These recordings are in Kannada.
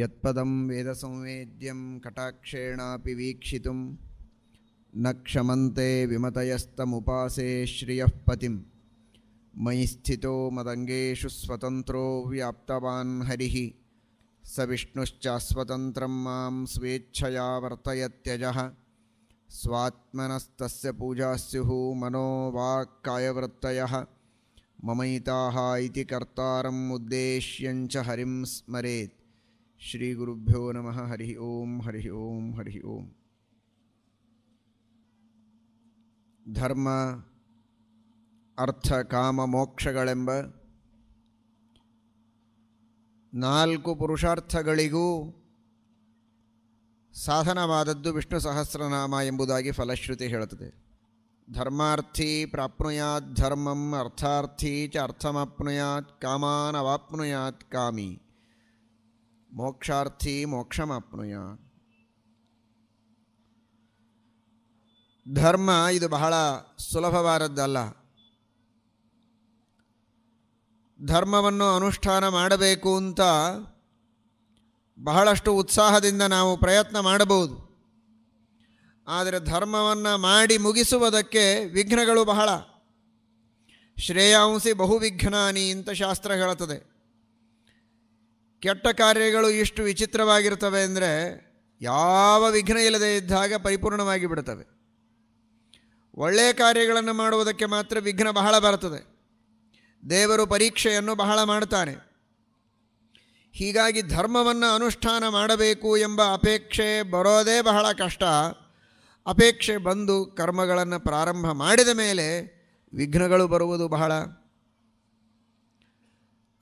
यत्पदं वेदसंवेद्यं कटाक्षेणा वीक्षितुं न क्षमन्ते विमतयस्तमुपासे श्रियः पतिं मयि स्थितो मदङ्गेषु स्वतंत्रो व्याप्तवान् हरिः स विष्णुश्चास्वतन्त्रं मां स्वेच्छया वर्तयत्यजः स्वात्मनस्तस्य पूजा स्युः मनो वाक्कायवृत्तयः ममैताः इति कर्तारम् उद्देश्यञ्च हरिं स्मरेत् ಶ್ರೀಗುರುಭ್ಯೋ ನಮಃ ಹರಿ ಓಂ ಹರಿ ಓಂ ಹರಿ ಓಂ ಧರ್ಮ ಅರ್ಥ ಕಾಮ ಮೋಕ್ಷಗಳೆಂಬ ನಾಲ್ಕು ಪುರುಷಾರ್ಥಗಳಿಗೂ ಸಾಧನವಾದದ್ದು ವಿಷ್ಣು ಸಹಸ್ರನಾಮ ಎಂಬುದಾಗಿ ಫಲಶ್ರುತಿ ಹೇಳುತ್ತದೆ ಧರ್ಮಾರ್ಥಿ ಪ್ರಾಪ್ನುಯಾತ್ ಧರ್ಮಂ ಅರ್ಥಾರ್ಥಿ ಚ ಅರ್ಥಮಾಪ್ನುಯಾತ್ ಕಾಮಾನವಾಪ್ನುಯಾತ್ ಕಾಮಿ ಮೋಕ್ಷಾರ್ಥಿ ಮೋಕ್ಷಮಾಪ್ನುಯ ಧರ್ಮ ಇದು ಬಹಳ ಸುಲಭವಾದದ್ದಲ್ಲ ಧರ್ಮವನ್ನು ಅನುಷ್ಠಾನ ಮಾಡಬೇಕು ಅಂತ ಬಹಳಷ್ಟು ಉತ್ಸಾಹದಿಂದ ನಾವು ಪ್ರಯತ್ನ ಮಾಡಬಹುದು ಆದರೆ ಧರ್ಮವನ್ನು ಮಾಡಿ ಮುಗಿಸುವುದಕ್ಕೆ ವಿಘ್ನಗಳು ಬಹಳ ಶ್ರೇಯಾಂಸಿ ಬಹುವಿಘ್ನಾನಿ ಅಂತ ಶಾಸ್ತ್ರ ಹೇಳುತ್ತದೆ ಕೆಟ್ಟ ಕಾರ್ಯಗಳು ಇಷ್ಟು ವಿಚಿತ್ರವಾಗಿರ್ತವೆ ಅಂದರೆ ಯಾವ ವಿಘ್ನ ಇಲ್ಲದೆ ಇದ್ದಾಗ ಪರಿಪೂರ್ಣವಾಗಿ ಬಿಡುತ್ತವೆ ಒಳ್ಳೆಯ ಕಾರ್ಯಗಳನ್ನು ಮಾಡುವುದಕ್ಕೆ ಮಾತ್ರ ವಿಘ್ನ ಬಹಳ ಬರುತ್ತದೆ ದೇವರು ಪರೀಕ್ಷೆಯನ್ನು ಬಹಳ ಮಾಡ್ತಾನೆ ಹೀಗಾಗಿ ಧರ್ಮವನ್ನು ಅನುಷ್ಠಾನ ಮಾಡಬೇಕು ಎಂಬ ಅಪೇಕ್ಷೆ ಬರೋದೇ ಬಹಳ ಕಷ್ಟ ಅಪೇಕ್ಷೆ ಬಂದು ಕರ್ಮಗಳನ್ನು ಪ್ರಾರಂಭ ಮಾಡಿದ ಮೇಲೆ ವಿಘ್ನಗಳು ಬರುವುದು ಬಹಳ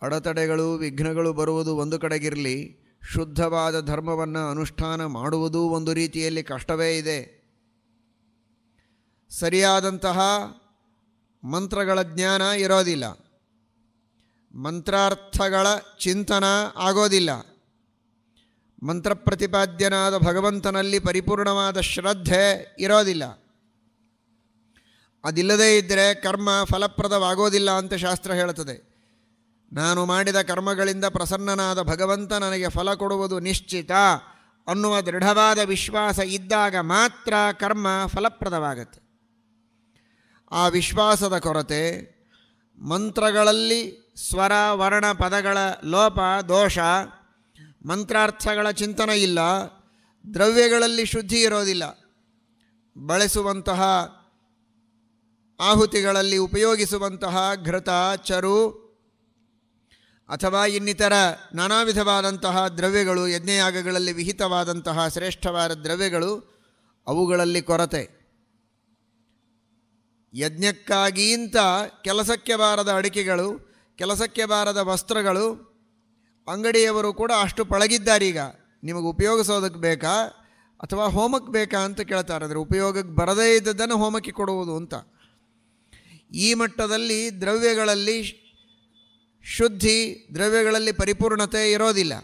ಅಡೆತಡೆಗಳು ವಿಘ್ನಗಳು ಬರುವುದು ಒಂದು ಕಡೆಗಿರಲಿ ಶುದ್ಧವಾದ ಧರ್ಮವನ್ನು ಅನುಷ್ಠಾನ ಮಾಡುವುದೂ ಒಂದು ರೀತಿಯಲ್ಲಿ ಕಷ್ಟವೇ ಇದೆ ಸರಿಯಾದಂತಹ ಮಂತ್ರಗಳ ಜ್ಞಾನ ಇರೋದಿಲ್ಲ ಮಂತ್ರಾರ್ಥಗಳ ಚಿಂತನ ಆಗೋದಿಲ್ಲ ಮಂತ್ರಪ್ರತಿಪಾದ್ಯನಾದ ಭಗವಂತನಲ್ಲಿ ಪರಿಪೂರ್ಣವಾದ ಶ್ರದ್ಧೆ ಇರೋದಿಲ್ಲ ಅದಿಲ್ಲದೇ ಇದ್ದರೆ ಕರ್ಮ ಫಲಪ್ರದವಾಗೋದಿಲ್ಲ ಅಂತ ಶಾಸ್ತ್ರ ಹೇಳುತ್ತದೆ ನಾನು ಮಾಡಿದ ಕರ್ಮಗಳಿಂದ ಪ್ರಸನ್ನನಾದ ಭಗವಂತ ನನಗೆ ಫಲ ಕೊಡುವುದು ನಿಶ್ಚಿತ ಅನ್ನುವ ದೃಢವಾದ ವಿಶ್ವಾಸ ಇದ್ದಾಗ ಮಾತ್ರ ಕರ್ಮ ಫಲಪ್ರದವಾಗುತ್ತೆ ಆ ವಿಶ್ವಾಸದ ಕೊರತೆ ಮಂತ್ರಗಳಲ್ಲಿ ಸ್ವರ ವರ್ಣ ಪದಗಳ ಲೋಪ ದೋಷ ಮಂತ್ರಾರ್ಥಗಳ ಚಿಂತನೆ ಇಲ್ಲ ದ್ರವ್ಯಗಳಲ್ಲಿ ಶುದ್ಧಿ ಇರೋದಿಲ್ಲ ಬಳಸುವಂತಹ ಆಹುತಿಗಳಲ್ಲಿ ಉಪಯೋಗಿಸುವಂತಹ ಘೃತ ಚರು ಅಥವಾ ಇನ್ನಿತರ ನಾನಾ ವಿಧವಾದಂತಹ ದ್ರವ್ಯಗಳು ಯಜ್ಞಯಾಗಗಳಲ್ಲಿ ವಿಹಿತವಾದಂತಹ ಶ್ರೇಷ್ಠವಾದ ದ್ರವ್ಯಗಳು ಅವುಗಳಲ್ಲಿ ಕೊರತೆ ಯಜ್ಞಕ್ಕಾಗಿಂತ ಕೆಲಸಕ್ಕೆ ಬಾರದ ಅಡಿಕೆಗಳು ಕೆಲಸಕ್ಕೆ ಬಾರದ ವಸ್ತ್ರಗಳು ಅಂಗಡಿಯವರು ಕೂಡ ಅಷ್ಟು ಪಳಗಿದ್ದಾರೀಗ ನಿಮಗೆ ಉಪಯೋಗಿಸೋದಕ್ಕೆ ಬೇಕಾ ಅಥವಾ ಹೋಮಕ್ಕೆ ಬೇಕಾ ಅಂತ ಕೇಳ್ತಾರೆ ಅಂದರೆ ಉಪಯೋಗಕ್ಕೆ ಬರದೇ ಇದ್ದದ್ದನ್ನು ಹೋಮಕ್ಕೆ ಕೊಡುವುದು ಅಂತ ಈ ಮಟ್ಟದಲ್ಲಿ ದ್ರವ್ಯಗಳಲ್ಲಿ ಶುದ್ಧಿ ದ್ರವ್ಯಗಳಲ್ಲಿ ಪರಿಪೂರ್ಣತೆ ಇರೋದಿಲ್ಲ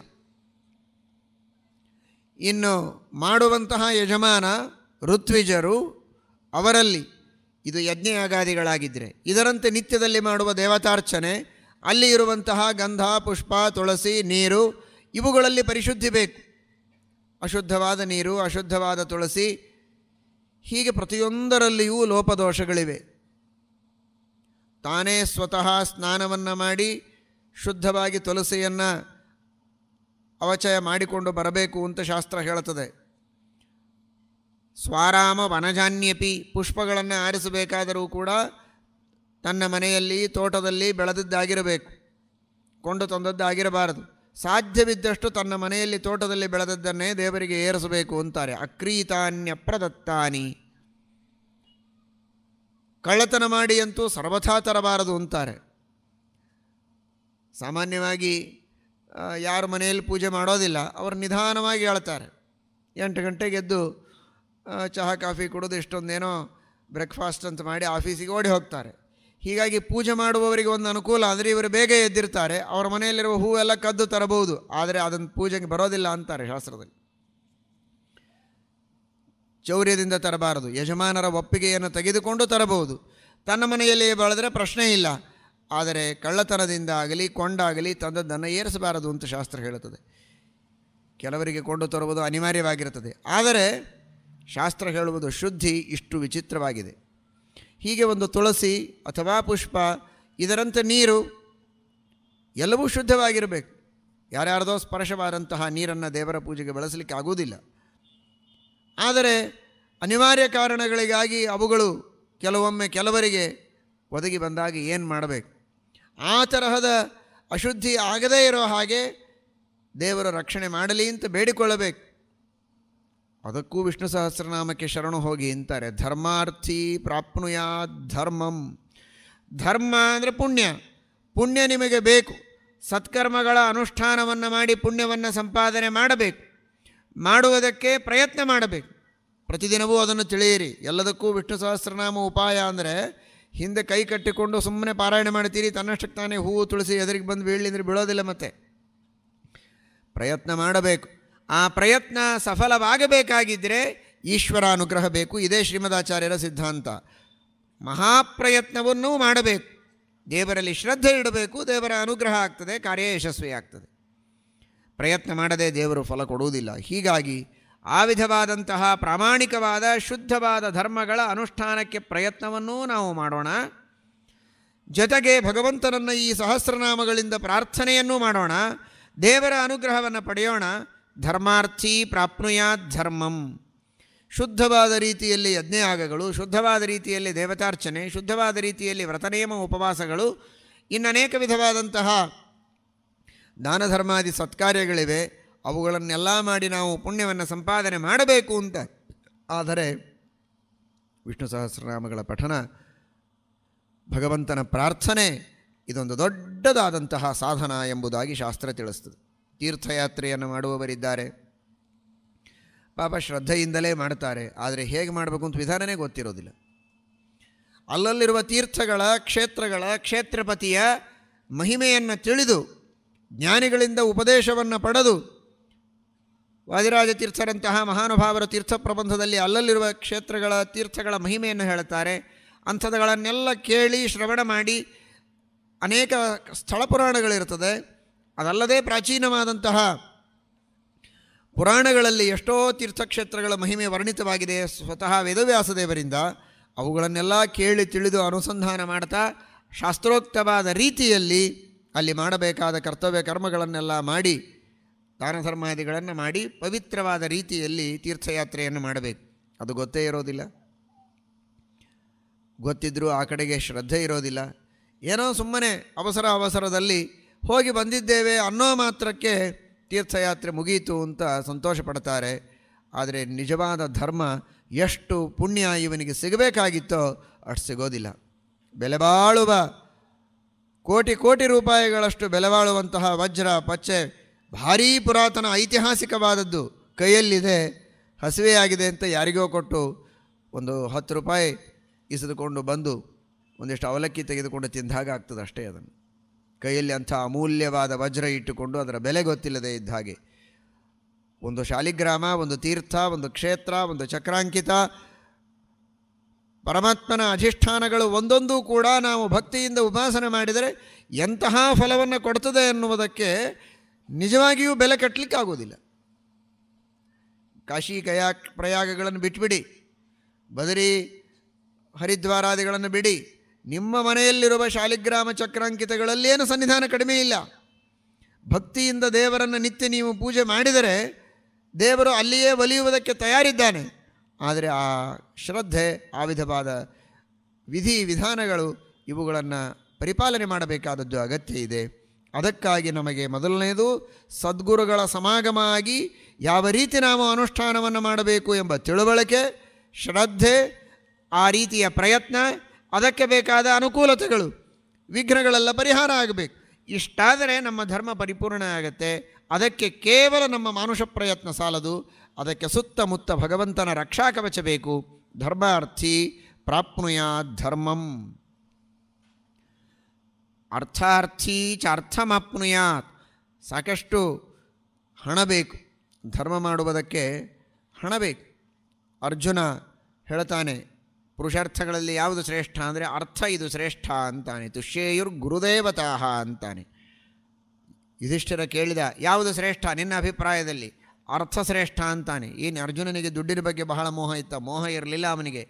ಇನ್ನು ಮಾಡುವಂತಹ ಯಜಮಾನ ಋತ್ವಿಜರು ಅವರಲ್ಲಿ ಇದು ಯಜ್ಞಯಾಗಾದಿಗಳಾಗಿದ್ದರೆ ಇದರಂತೆ ನಿತ್ಯದಲ್ಲಿ ಮಾಡುವ ದೇವತಾರ್ಚನೆ ಅಲ್ಲಿ ಇರುವಂತಹ ಗಂಧ ಪುಷ್ಪ ತುಳಸಿ ನೀರು ಇವುಗಳಲ್ಲಿ ಪರಿಶುದ್ಧಿ ಬೇಕು ಅಶುದ್ಧವಾದ ನೀರು ಅಶುದ್ಧವಾದ ತುಳಸಿ ಹೀಗೆ ಪ್ರತಿಯೊಂದರಲ್ಲಿಯೂ ಲೋಪದೋಷಗಳಿವೆ ತಾನೇ ಸ್ವತಃ ಸ್ನಾನವನ್ನು ಮಾಡಿ ಶುದ್ಧವಾಗಿ ತುಳಸಿಯನ್ನು ಅವಚಯ ಮಾಡಿಕೊಂಡು ಬರಬೇಕು ಅಂತ ಶಾಸ್ತ್ರ ಹೇಳುತ್ತದೆ ಸ್ವಾರಾಮ ವನಜಾನ್ಯಪಿ ಪುಷ್ಪಗಳನ್ನು ಆರಿಸಬೇಕಾದರೂ ಕೂಡ ತನ್ನ ಮನೆಯಲ್ಲಿ ತೋಟದಲ್ಲಿ ಬೆಳೆದದ್ದಾಗಿರಬೇಕು ಕೊಂಡು ತಂದದ್ದಾಗಿರಬಾರದು ಸಾಧ್ಯವಿದ್ದಷ್ಟು ತನ್ನ ಮನೆಯಲ್ಲಿ ತೋಟದಲ್ಲಿ ಬೆಳೆದದ್ದನ್ನೇ ದೇವರಿಗೆ ಏರಿಸಬೇಕು ಅಂತಾರೆ ಅಕ್ರೀತಾನ್ಯ ಪ್ರದತ್ತಾನಿ ಕಳ್ಳತನ ಮಾಡಿ ಅಂತೂ ಸರ್ವಥಾ ತರಬಾರದು ಅಂತಾರೆ ಸಾಮಾನ್ಯವಾಗಿ ಯಾರು ಮನೆಯಲ್ಲಿ ಪೂಜೆ ಮಾಡೋದಿಲ್ಲ ಅವರು ನಿಧಾನವಾಗಿ ಹೇಳ್ತಾರೆ ಎಂಟು ಗಂಟೆಗೆ ಎದ್ದು ಚಹಾ ಕಾಫಿ ಕುಡಿದು ಇಷ್ಟೊಂದೇನೋ ಬ್ರೇಕ್ಫಾಸ್ಟ್ ಅಂತ ಮಾಡಿ ಆಫೀಸಿಗೆ ಓಡಿ ಹೋಗ್ತಾರೆ ಹೀಗಾಗಿ ಪೂಜೆ ಮಾಡುವವರಿಗೆ ಒಂದು ಅನುಕೂಲ ಅಂದರೆ ಇವರು ಬೇಗ ಎದ್ದಿರ್ತಾರೆ ಅವರ ಮನೆಯಲ್ಲಿರುವ ಹೂವೆಲ್ಲ ಕದ್ದು ತರಬಹುದು ಆದರೆ ಅದನ್ನು ಪೂಜೆಗೆ ಬರೋದಿಲ್ಲ ಅಂತಾರೆ ಶಾಸ್ತ್ರದಲ್ಲಿ ಶೌರ್ಯದಿಂದ ತರಬಾರದು ಯಜಮಾನರ ಒಪ್ಪಿಗೆಯನ್ನು ತೆಗೆದುಕೊಂಡು ತರಬಹುದು ತನ್ನ ಮನೆಯಲ್ಲಿಯೇ ಬಳಿದ್ರೆ ಪ್ರಶ್ನೆ ಇಲ್ಲ ಆದರೆ ಕಳ್ಳತನದಿಂದ ಆಗಲಿ ಕೊಂಡಾಗಲಿ ತಂದದ್ದನ್ನು ಏರಿಸಬಾರದು ಅಂತ ಶಾಸ್ತ್ರ ಹೇಳುತ್ತದೆ ಕೆಲವರಿಗೆ ಕೊಂಡು ತರುವುದು ಅನಿವಾರ್ಯವಾಗಿರುತ್ತದೆ ಆದರೆ ಶಾಸ್ತ್ರ ಹೇಳುವುದು ಶುದ್ಧಿ ಇಷ್ಟು ವಿಚಿತ್ರವಾಗಿದೆ ಹೀಗೆ ಒಂದು ತುಳಸಿ ಅಥವಾ ಪುಷ್ಪ ಇದರಂಥ ನೀರು ಎಲ್ಲವೂ ಶುದ್ಧವಾಗಿರಬೇಕು ಯಾರ್ಯಾರದೋ ಸ್ಪರ್ಶವಾದಂತಹ ನೀರನ್ನು ದೇವರ ಪೂಜೆಗೆ ಬಳಸಲಿಕ್ಕೆ ಆಗುವುದಿಲ್ಲ ಆದರೆ ಅನಿವಾರ್ಯ ಕಾರಣಗಳಿಗಾಗಿ ಅವುಗಳು ಕೆಲವೊಮ್ಮೆ ಕೆಲವರಿಗೆ ಒದಗಿ ಬಂದಾಗ ಏನು ಮಾಡಬೇಕು ಆ ತರಹದ ಅಶುದ್ಧಿ ಆಗದೇ ಇರೋ ಹಾಗೆ ದೇವರ ರಕ್ಷಣೆ ಮಾಡಲಿ ಅಂತ ಬೇಡಿಕೊಳ್ಳಬೇಕು ಅದಕ್ಕೂ ವಿಷ್ಣು ಸಹಸ್ರನಾಮಕ್ಕೆ ಶರಣು ಹೋಗಿ ಅಂತಾರೆ ಧರ್ಮಾರ್ಥಿ ಪ್ರಾಪ್ನುಯಾ ಧರ್ಮಂ ಧರ್ಮ ಅಂದರೆ ಪುಣ್ಯ ಪುಣ್ಯ ನಿಮಗೆ ಬೇಕು ಸತ್ಕರ್ಮಗಳ ಅನುಷ್ಠಾನವನ್ನು ಮಾಡಿ ಪುಣ್ಯವನ್ನು ಸಂಪಾದನೆ ಮಾಡಬೇಕು ಮಾಡುವುದಕ್ಕೆ ಪ್ರಯತ್ನ ಮಾಡಬೇಕು ಪ್ರತಿದಿನವೂ ಅದನ್ನು ತಿಳಿಯಿರಿ ಎಲ್ಲದಕ್ಕೂ ವಿಷ್ಣು ಸಹಸ್ರನಾಮ ಉಪಾಯ ಅಂದರೆ ಹಿಂದೆ ಕೈ ಕಟ್ಟಿಕೊಂಡು ಸುಮ್ಮನೆ ಪಾರಾಯಣ ಮಾಡ್ತೀರಿ ತನ್ನಷ್ಟಕ್ಕೆ ತಾನೇ ಹೂವು ತುಳಸಿ ಎದುರಿಗೆ ಬಂದು ಬೀಳಲಿ ಅಂದರೆ ಬೀಳೋದಿಲ್ಲ ಮತ್ತೆ ಪ್ರಯತ್ನ ಮಾಡಬೇಕು ಆ ಪ್ರಯತ್ನ ಸಫಲವಾಗಬೇಕಾಗಿದ್ದರೆ ಈಶ್ವರ ಅನುಗ್ರಹ ಬೇಕು ಇದೇ ಶ್ರೀಮದಾಚಾರ್ಯರ ಸಿದ್ಧಾಂತ ಮಹಾಪ್ರಯತ್ನವನ್ನು ಮಾಡಬೇಕು ದೇವರಲ್ಲಿ ಶ್ರದ್ಧೆ ಇಡಬೇಕು ದೇವರ ಅನುಗ್ರಹ ಆಗ್ತದೆ ಕಾರ್ಯ ಯಶಸ್ವಿ ಆಗ್ತದೆ ಪ್ರಯತ್ನ ಮಾಡದೆ ದೇವರು ಫಲ ಕೊಡುವುದಿಲ್ಲ ಹೀಗಾಗಿ ಆ ವಿಧವಾದಂತಹ ಪ್ರಾಮಾಣಿಕವಾದ ಶುದ್ಧವಾದ ಧರ್ಮಗಳ ಅನುಷ್ಠಾನಕ್ಕೆ ಪ್ರಯತ್ನವನ್ನೂ ನಾವು ಮಾಡೋಣ ಜೊತೆಗೆ ಭಗವಂತನನ್ನು ಈ ಸಹಸ್ರನಾಮಗಳಿಂದ ಪ್ರಾರ್ಥನೆಯನ್ನೂ ಮಾಡೋಣ ದೇವರ ಅನುಗ್ರಹವನ್ನು ಪಡೆಯೋಣ ಧರ್ಮಾರ್ಥಿ ಪ್ರಾಪ್ನುಯಾತ್ ಧರ್ಮಂ ಶುದ್ಧವಾದ ರೀತಿಯಲ್ಲಿ ಯಜ್ಞಯಾಗಗಳು ಶುದ್ಧವಾದ ರೀತಿಯಲ್ಲಿ ದೇವತಾರ್ಚನೆ ಶುದ್ಧವಾದ ರೀತಿಯಲ್ಲಿ ವ್ರತನೇಮ ಉಪವಾಸಗಳು ಇನ್ನನೇಕ ವಿಧವಾದಂತಹ ದಾನ ಧರ್ಮಾದಿ ಸತ್ಕಾರ್ಯಗಳಿವೆ ಅವುಗಳನ್ನೆಲ್ಲ ಮಾಡಿ ನಾವು ಪುಣ್ಯವನ್ನು ಸಂಪಾದನೆ ಮಾಡಬೇಕು ಅಂತ ಆದರೆ ವಿಷ್ಣು ಸಹಸ್ರನಾಮಗಳ ಪಠನ ಭಗವಂತನ ಪ್ರಾರ್ಥನೆ ಇದೊಂದು ದೊಡ್ಡದಾದಂತಹ ಸಾಧನ ಎಂಬುದಾಗಿ ಶಾಸ್ತ್ರ ತಿಳಿಸ್ತದೆ ತೀರ್ಥಯಾತ್ರೆಯನ್ನು ಮಾಡುವವರಿದ್ದಾರೆ ಪಾಪ ಶ್ರದ್ಧೆಯಿಂದಲೇ ಮಾಡ್ತಾರೆ ಆದರೆ ಹೇಗೆ ಮಾಡಬೇಕು ಅಂತ ವಿಧಾನನೇ ಗೊತ್ತಿರೋದಿಲ್ಲ ಅಲ್ಲಲ್ಲಿರುವ ತೀರ್ಥಗಳ ಕ್ಷೇತ್ರಗಳ ಕ್ಷೇತ್ರಪತಿಯ ಮಹಿಮೆಯನ್ನು ತಿಳಿದು ಜ್ಞಾನಿಗಳಿಂದ ಉಪದೇಶವನ್ನು ಪಡೆದು ವಾದಿರಾಜ ತೀರ್ಥರಂತಹ ಮಹಾನುಭಾವರ ತೀರ್ಥ ಪ್ರಬಂಧದಲ್ಲಿ ಅಲ್ಲಲ್ಲಿರುವ ಕ್ಷೇತ್ರಗಳ ತೀರ್ಥಗಳ ಮಹಿಮೆಯನ್ನು ಹೇಳುತ್ತಾರೆ ಅಂಥದ್ದುಗಳನ್ನೆಲ್ಲ ಕೇಳಿ ಶ್ರವಣ ಮಾಡಿ ಅನೇಕ ಸ್ಥಳ ಪುರಾಣಗಳಿರ್ತದೆ ಅದಲ್ಲದೆ ಪ್ರಾಚೀನವಾದಂತಹ ಪುರಾಣಗಳಲ್ಲಿ ಎಷ್ಟೋ ತೀರ್ಥಕ್ಷೇತ್ರಗಳ ಮಹಿಮೆ ವರ್ಣಿತವಾಗಿದೆ ಸ್ವತಃ ವೇದವ್ಯಾಸದೇವರಿಂದ ಅವುಗಳನ್ನೆಲ್ಲ ಕೇಳಿ ತಿಳಿದು ಅನುಸಂಧಾನ ಮಾಡ್ತಾ ಶಾಸ್ತ್ರೋಕ್ತವಾದ ರೀತಿಯಲ್ಲಿ ಅಲ್ಲಿ ಮಾಡಬೇಕಾದ ಕರ್ತವ್ಯ ಕರ್ಮಗಳನ್ನೆಲ್ಲ ಮಾಡಿ ದಾನ ಧರ್ಮಾದಿಗಳನ್ನು ಮಾಡಿ ಪವಿತ್ರವಾದ ರೀತಿಯಲ್ಲಿ ತೀರ್ಥಯಾತ್ರೆಯನ್ನು ಮಾಡಬೇಕು ಅದು ಗೊತ್ತೇ ಇರೋದಿಲ್ಲ ಗೊತ್ತಿದ್ದರೂ ಆ ಕಡೆಗೆ ಶ್ರದ್ಧೆ ಇರೋದಿಲ್ಲ ಏನೋ ಸುಮ್ಮನೆ ಅವಸರ ಅವಸರದಲ್ಲಿ ಹೋಗಿ ಬಂದಿದ್ದೇವೆ ಅನ್ನೋ ಮಾತ್ರಕ್ಕೆ ತೀರ್ಥಯಾತ್ರೆ ಮುಗಿಯಿತು ಅಂತ ಸಂತೋಷ ಪಡ್ತಾರೆ ಆದರೆ ನಿಜವಾದ ಧರ್ಮ ಎಷ್ಟು ಪುಣ್ಯ ಇವನಿಗೆ ಸಿಗಬೇಕಾಗಿತ್ತೋ ಅಷ್ಟು ಸಿಗೋದಿಲ್ಲ ಬೆಲೆ ಬಾಳುವ ಕೋಟಿ ಕೋಟಿ ರೂಪಾಯಿಗಳಷ್ಟು ಬೆಲೆಬಾಳುವಂತಹ ವಜ್ರ ಪಚ್ಚೆ ಭಾರೀ ಪುರಾತನ ಐತಿಹಾಸಿಕವಾದದ್ದು ಕೈಯಲ್ಲಿದೆ ಹಸಿವೆಯಾಗಿದೆ ಅಂತ ಯಾರಿಗೋ ಕೊಟ್ಟು ಒಂದು ಹತ್ತು ರೂಪಾಯಿ ಇಸಿದುಕೊಂಡು ಬಂದು ಒಂದಿಷ್ಟು ಅವಲಕ್ಕಿ ತೆಗೆದುಕೊಂಡು ತಿಂದಾಗ ಆಗ್ತದೆ ಅಷ್ಟೇ ಅದನ್ನು ಕೈಯಲ್ಲಿ ಅಂಥ ಅಮೂಲ್ಯವಾದ ವಜ್ರ ಇಟ್ಟುಕೊಂಡು ಅದರ ಬೆಲೆ ಗೊತ್ತಿಲ್ಲದೆ ಇದ್ದ ಹಾಗೆ ಒಂದು ಶಾಲಿಗ್ರಾಮ ಒಂದು ತೀರ್ಥ ಒಂದು ಕ್ಷೇತ್ರ ಒಂದು ಚಕ್ರಾಂಕಿತ ಪರಮಾತ್ಮನ ಅಧಿಷ್ಠಾನಗಳು ಒಂದೊಂದೂ ಕೂಡ ನಾವು ಭಕ್ತಿಯಿಂದ ಉಪಾಸನೆ ಮಾಡಿದರೆ ಎಂತಹ ಫಲವನ್ನು ಕೊಡ್ತದೆ ಅನ್ನುವುದಕ್ಕೆ ನಿಜವಾಗಿಯೂ ಬೆಲೆ ಆಗೋದಿಲ್ಲ ಕಾಶಿ ಗಯಾ ಪ್ರಯಾಗಗಳನ್ನು ಬಿಟ್ಬಿಡಿ ಬದರಿ ಹರಿದ್ವಾರಾದಿಗಳನ್ನು ಬಿಡಿ ನಿಮ್ಮ ಮನೆಯಲ್ಲಿರುವ ಶಾಲಿಗ್ರಾಮ ಚಕ್ರಾಂಕಿತಗಳಲ್ಲೇನು ಸನ್ನಿಧಾನ ಕಡಿಮೆ ಇಲ್ಲ ಭಕ್ತಿಯಿಂದ ದೇವರನ್ನು ನಿತ್ಯ ನೀವು ಪೂಜೆ ಮಾಡಿದರೆ ದೇವರು ಅಲ್ಲಿಯೇ ಒಲಿಯುವುದಕ್ಕೆ ತಯಾರಿದ್ದಾನೆ ಆದರೆ ಆ ಶ್ರದ್ಧೆ ಆ ವಿಧವಾದ ವಿಧಿ ವಿಧಾನಗಳು ಇವುಗಳನ್ನು ಪರಿಪಾಲನೆ ಮಾಡಬೇಕಾದದ್ದು ಅಗತ್ಯ ಇದೆ ಅದಕ್ಕಾಗಿ ನಮಗೆ ಮೊದಲನೆಯದು ಸದ್ಗುರುಗಳ ಸಮಾಗಮ ಆಗಿ ಯಾವ ರೀತಿ ನಾವು ಅನುಷ್ಠಾನವನ್ನು ಮಾಡಬೇಕು ಎಂಬ ತಿಳುವಳಿಕೆ ಶ್ರದ್ಧೆ ಆ ರೀತಿಯ ಪ್ರಯತ್ನ ಅದಕ್ಕೆ ಬೇಕಾದ ಅನುಕೂಲತೆಗಳು ವಿಘ್ನಗಳೆಲ್ಲ ಪರಿಹಾರ ಆಗಬೇಕು ಇಷ್ಟಾದರೆ ನಮ್ಮ ಧರ್ಮ ಪರಿಪೂರ್ಣ ಆಗುತ್ತೆ ಅದಕ್ಕೆ ಕೇವಲ ನಮ್ಮ ಮಾನುಷ ಪ್ರಯತ್ನ ಸಾಲದು ಅದಕ್ಕೆ ಸುತ್ತಮುತ್ತ ಭಗವಂತನ ರಕ್ಷಾ ಕವಚ ಬೇಕು ಧರ್ಮಾರ್ಥಿ ಪ್ರಾಪ್ನುಯಾತ್ ಧರ್ಮಂ ಅರ್ಥಾರ್ಥಿ ಚ ಅರ್ಥಮಾಪ್ನುಯಾತ್ ಸಾಕಷ್ಟು ಹಣ ಬೇಕು ಧರ್ಮ ಮಾಡುವುದಕ್ಕೆ ಹಣ ಬೇಕು ಅರ್ಜುನ ಹೇಳ್ತಾನೆ ಪುರುಷಾರ್ಥಗಳಲ್ಲಿ ಯಾವುದು ಶ್ರೇಷ್ಠ ಅಂದರೆ ಅರ್ಥ ಇದು ಶ್ರೇಷ್ಠ ಅಂತಾನೆ ತುಷ್ಯೇಯುರ್ ಗುರುದೇವತಾಹ ಅಂತಾನೆ ಯುಧಿಷ್ಠಿರ ಕೇಳಿದ ಯಾವುದು ಶ್ರೇಷ್ಠ ನಿನ್ನ ಅಭಿಪ್ರಾಯದಲ್ಲಿ ಅರ್ಥಶ್ರೇಷ್ಠ ಅಂತಾನೆ ಏನು ಅರ್ಜುನನಿಗೆ ದುಡ್ಡಿನ ಬಗ್ಗೆ ಬಹಳ ಮೋಹ ಇತ್ತ ಮೋಹ ಇರಲಿಲ್ಲ ಅವನಿಗೆ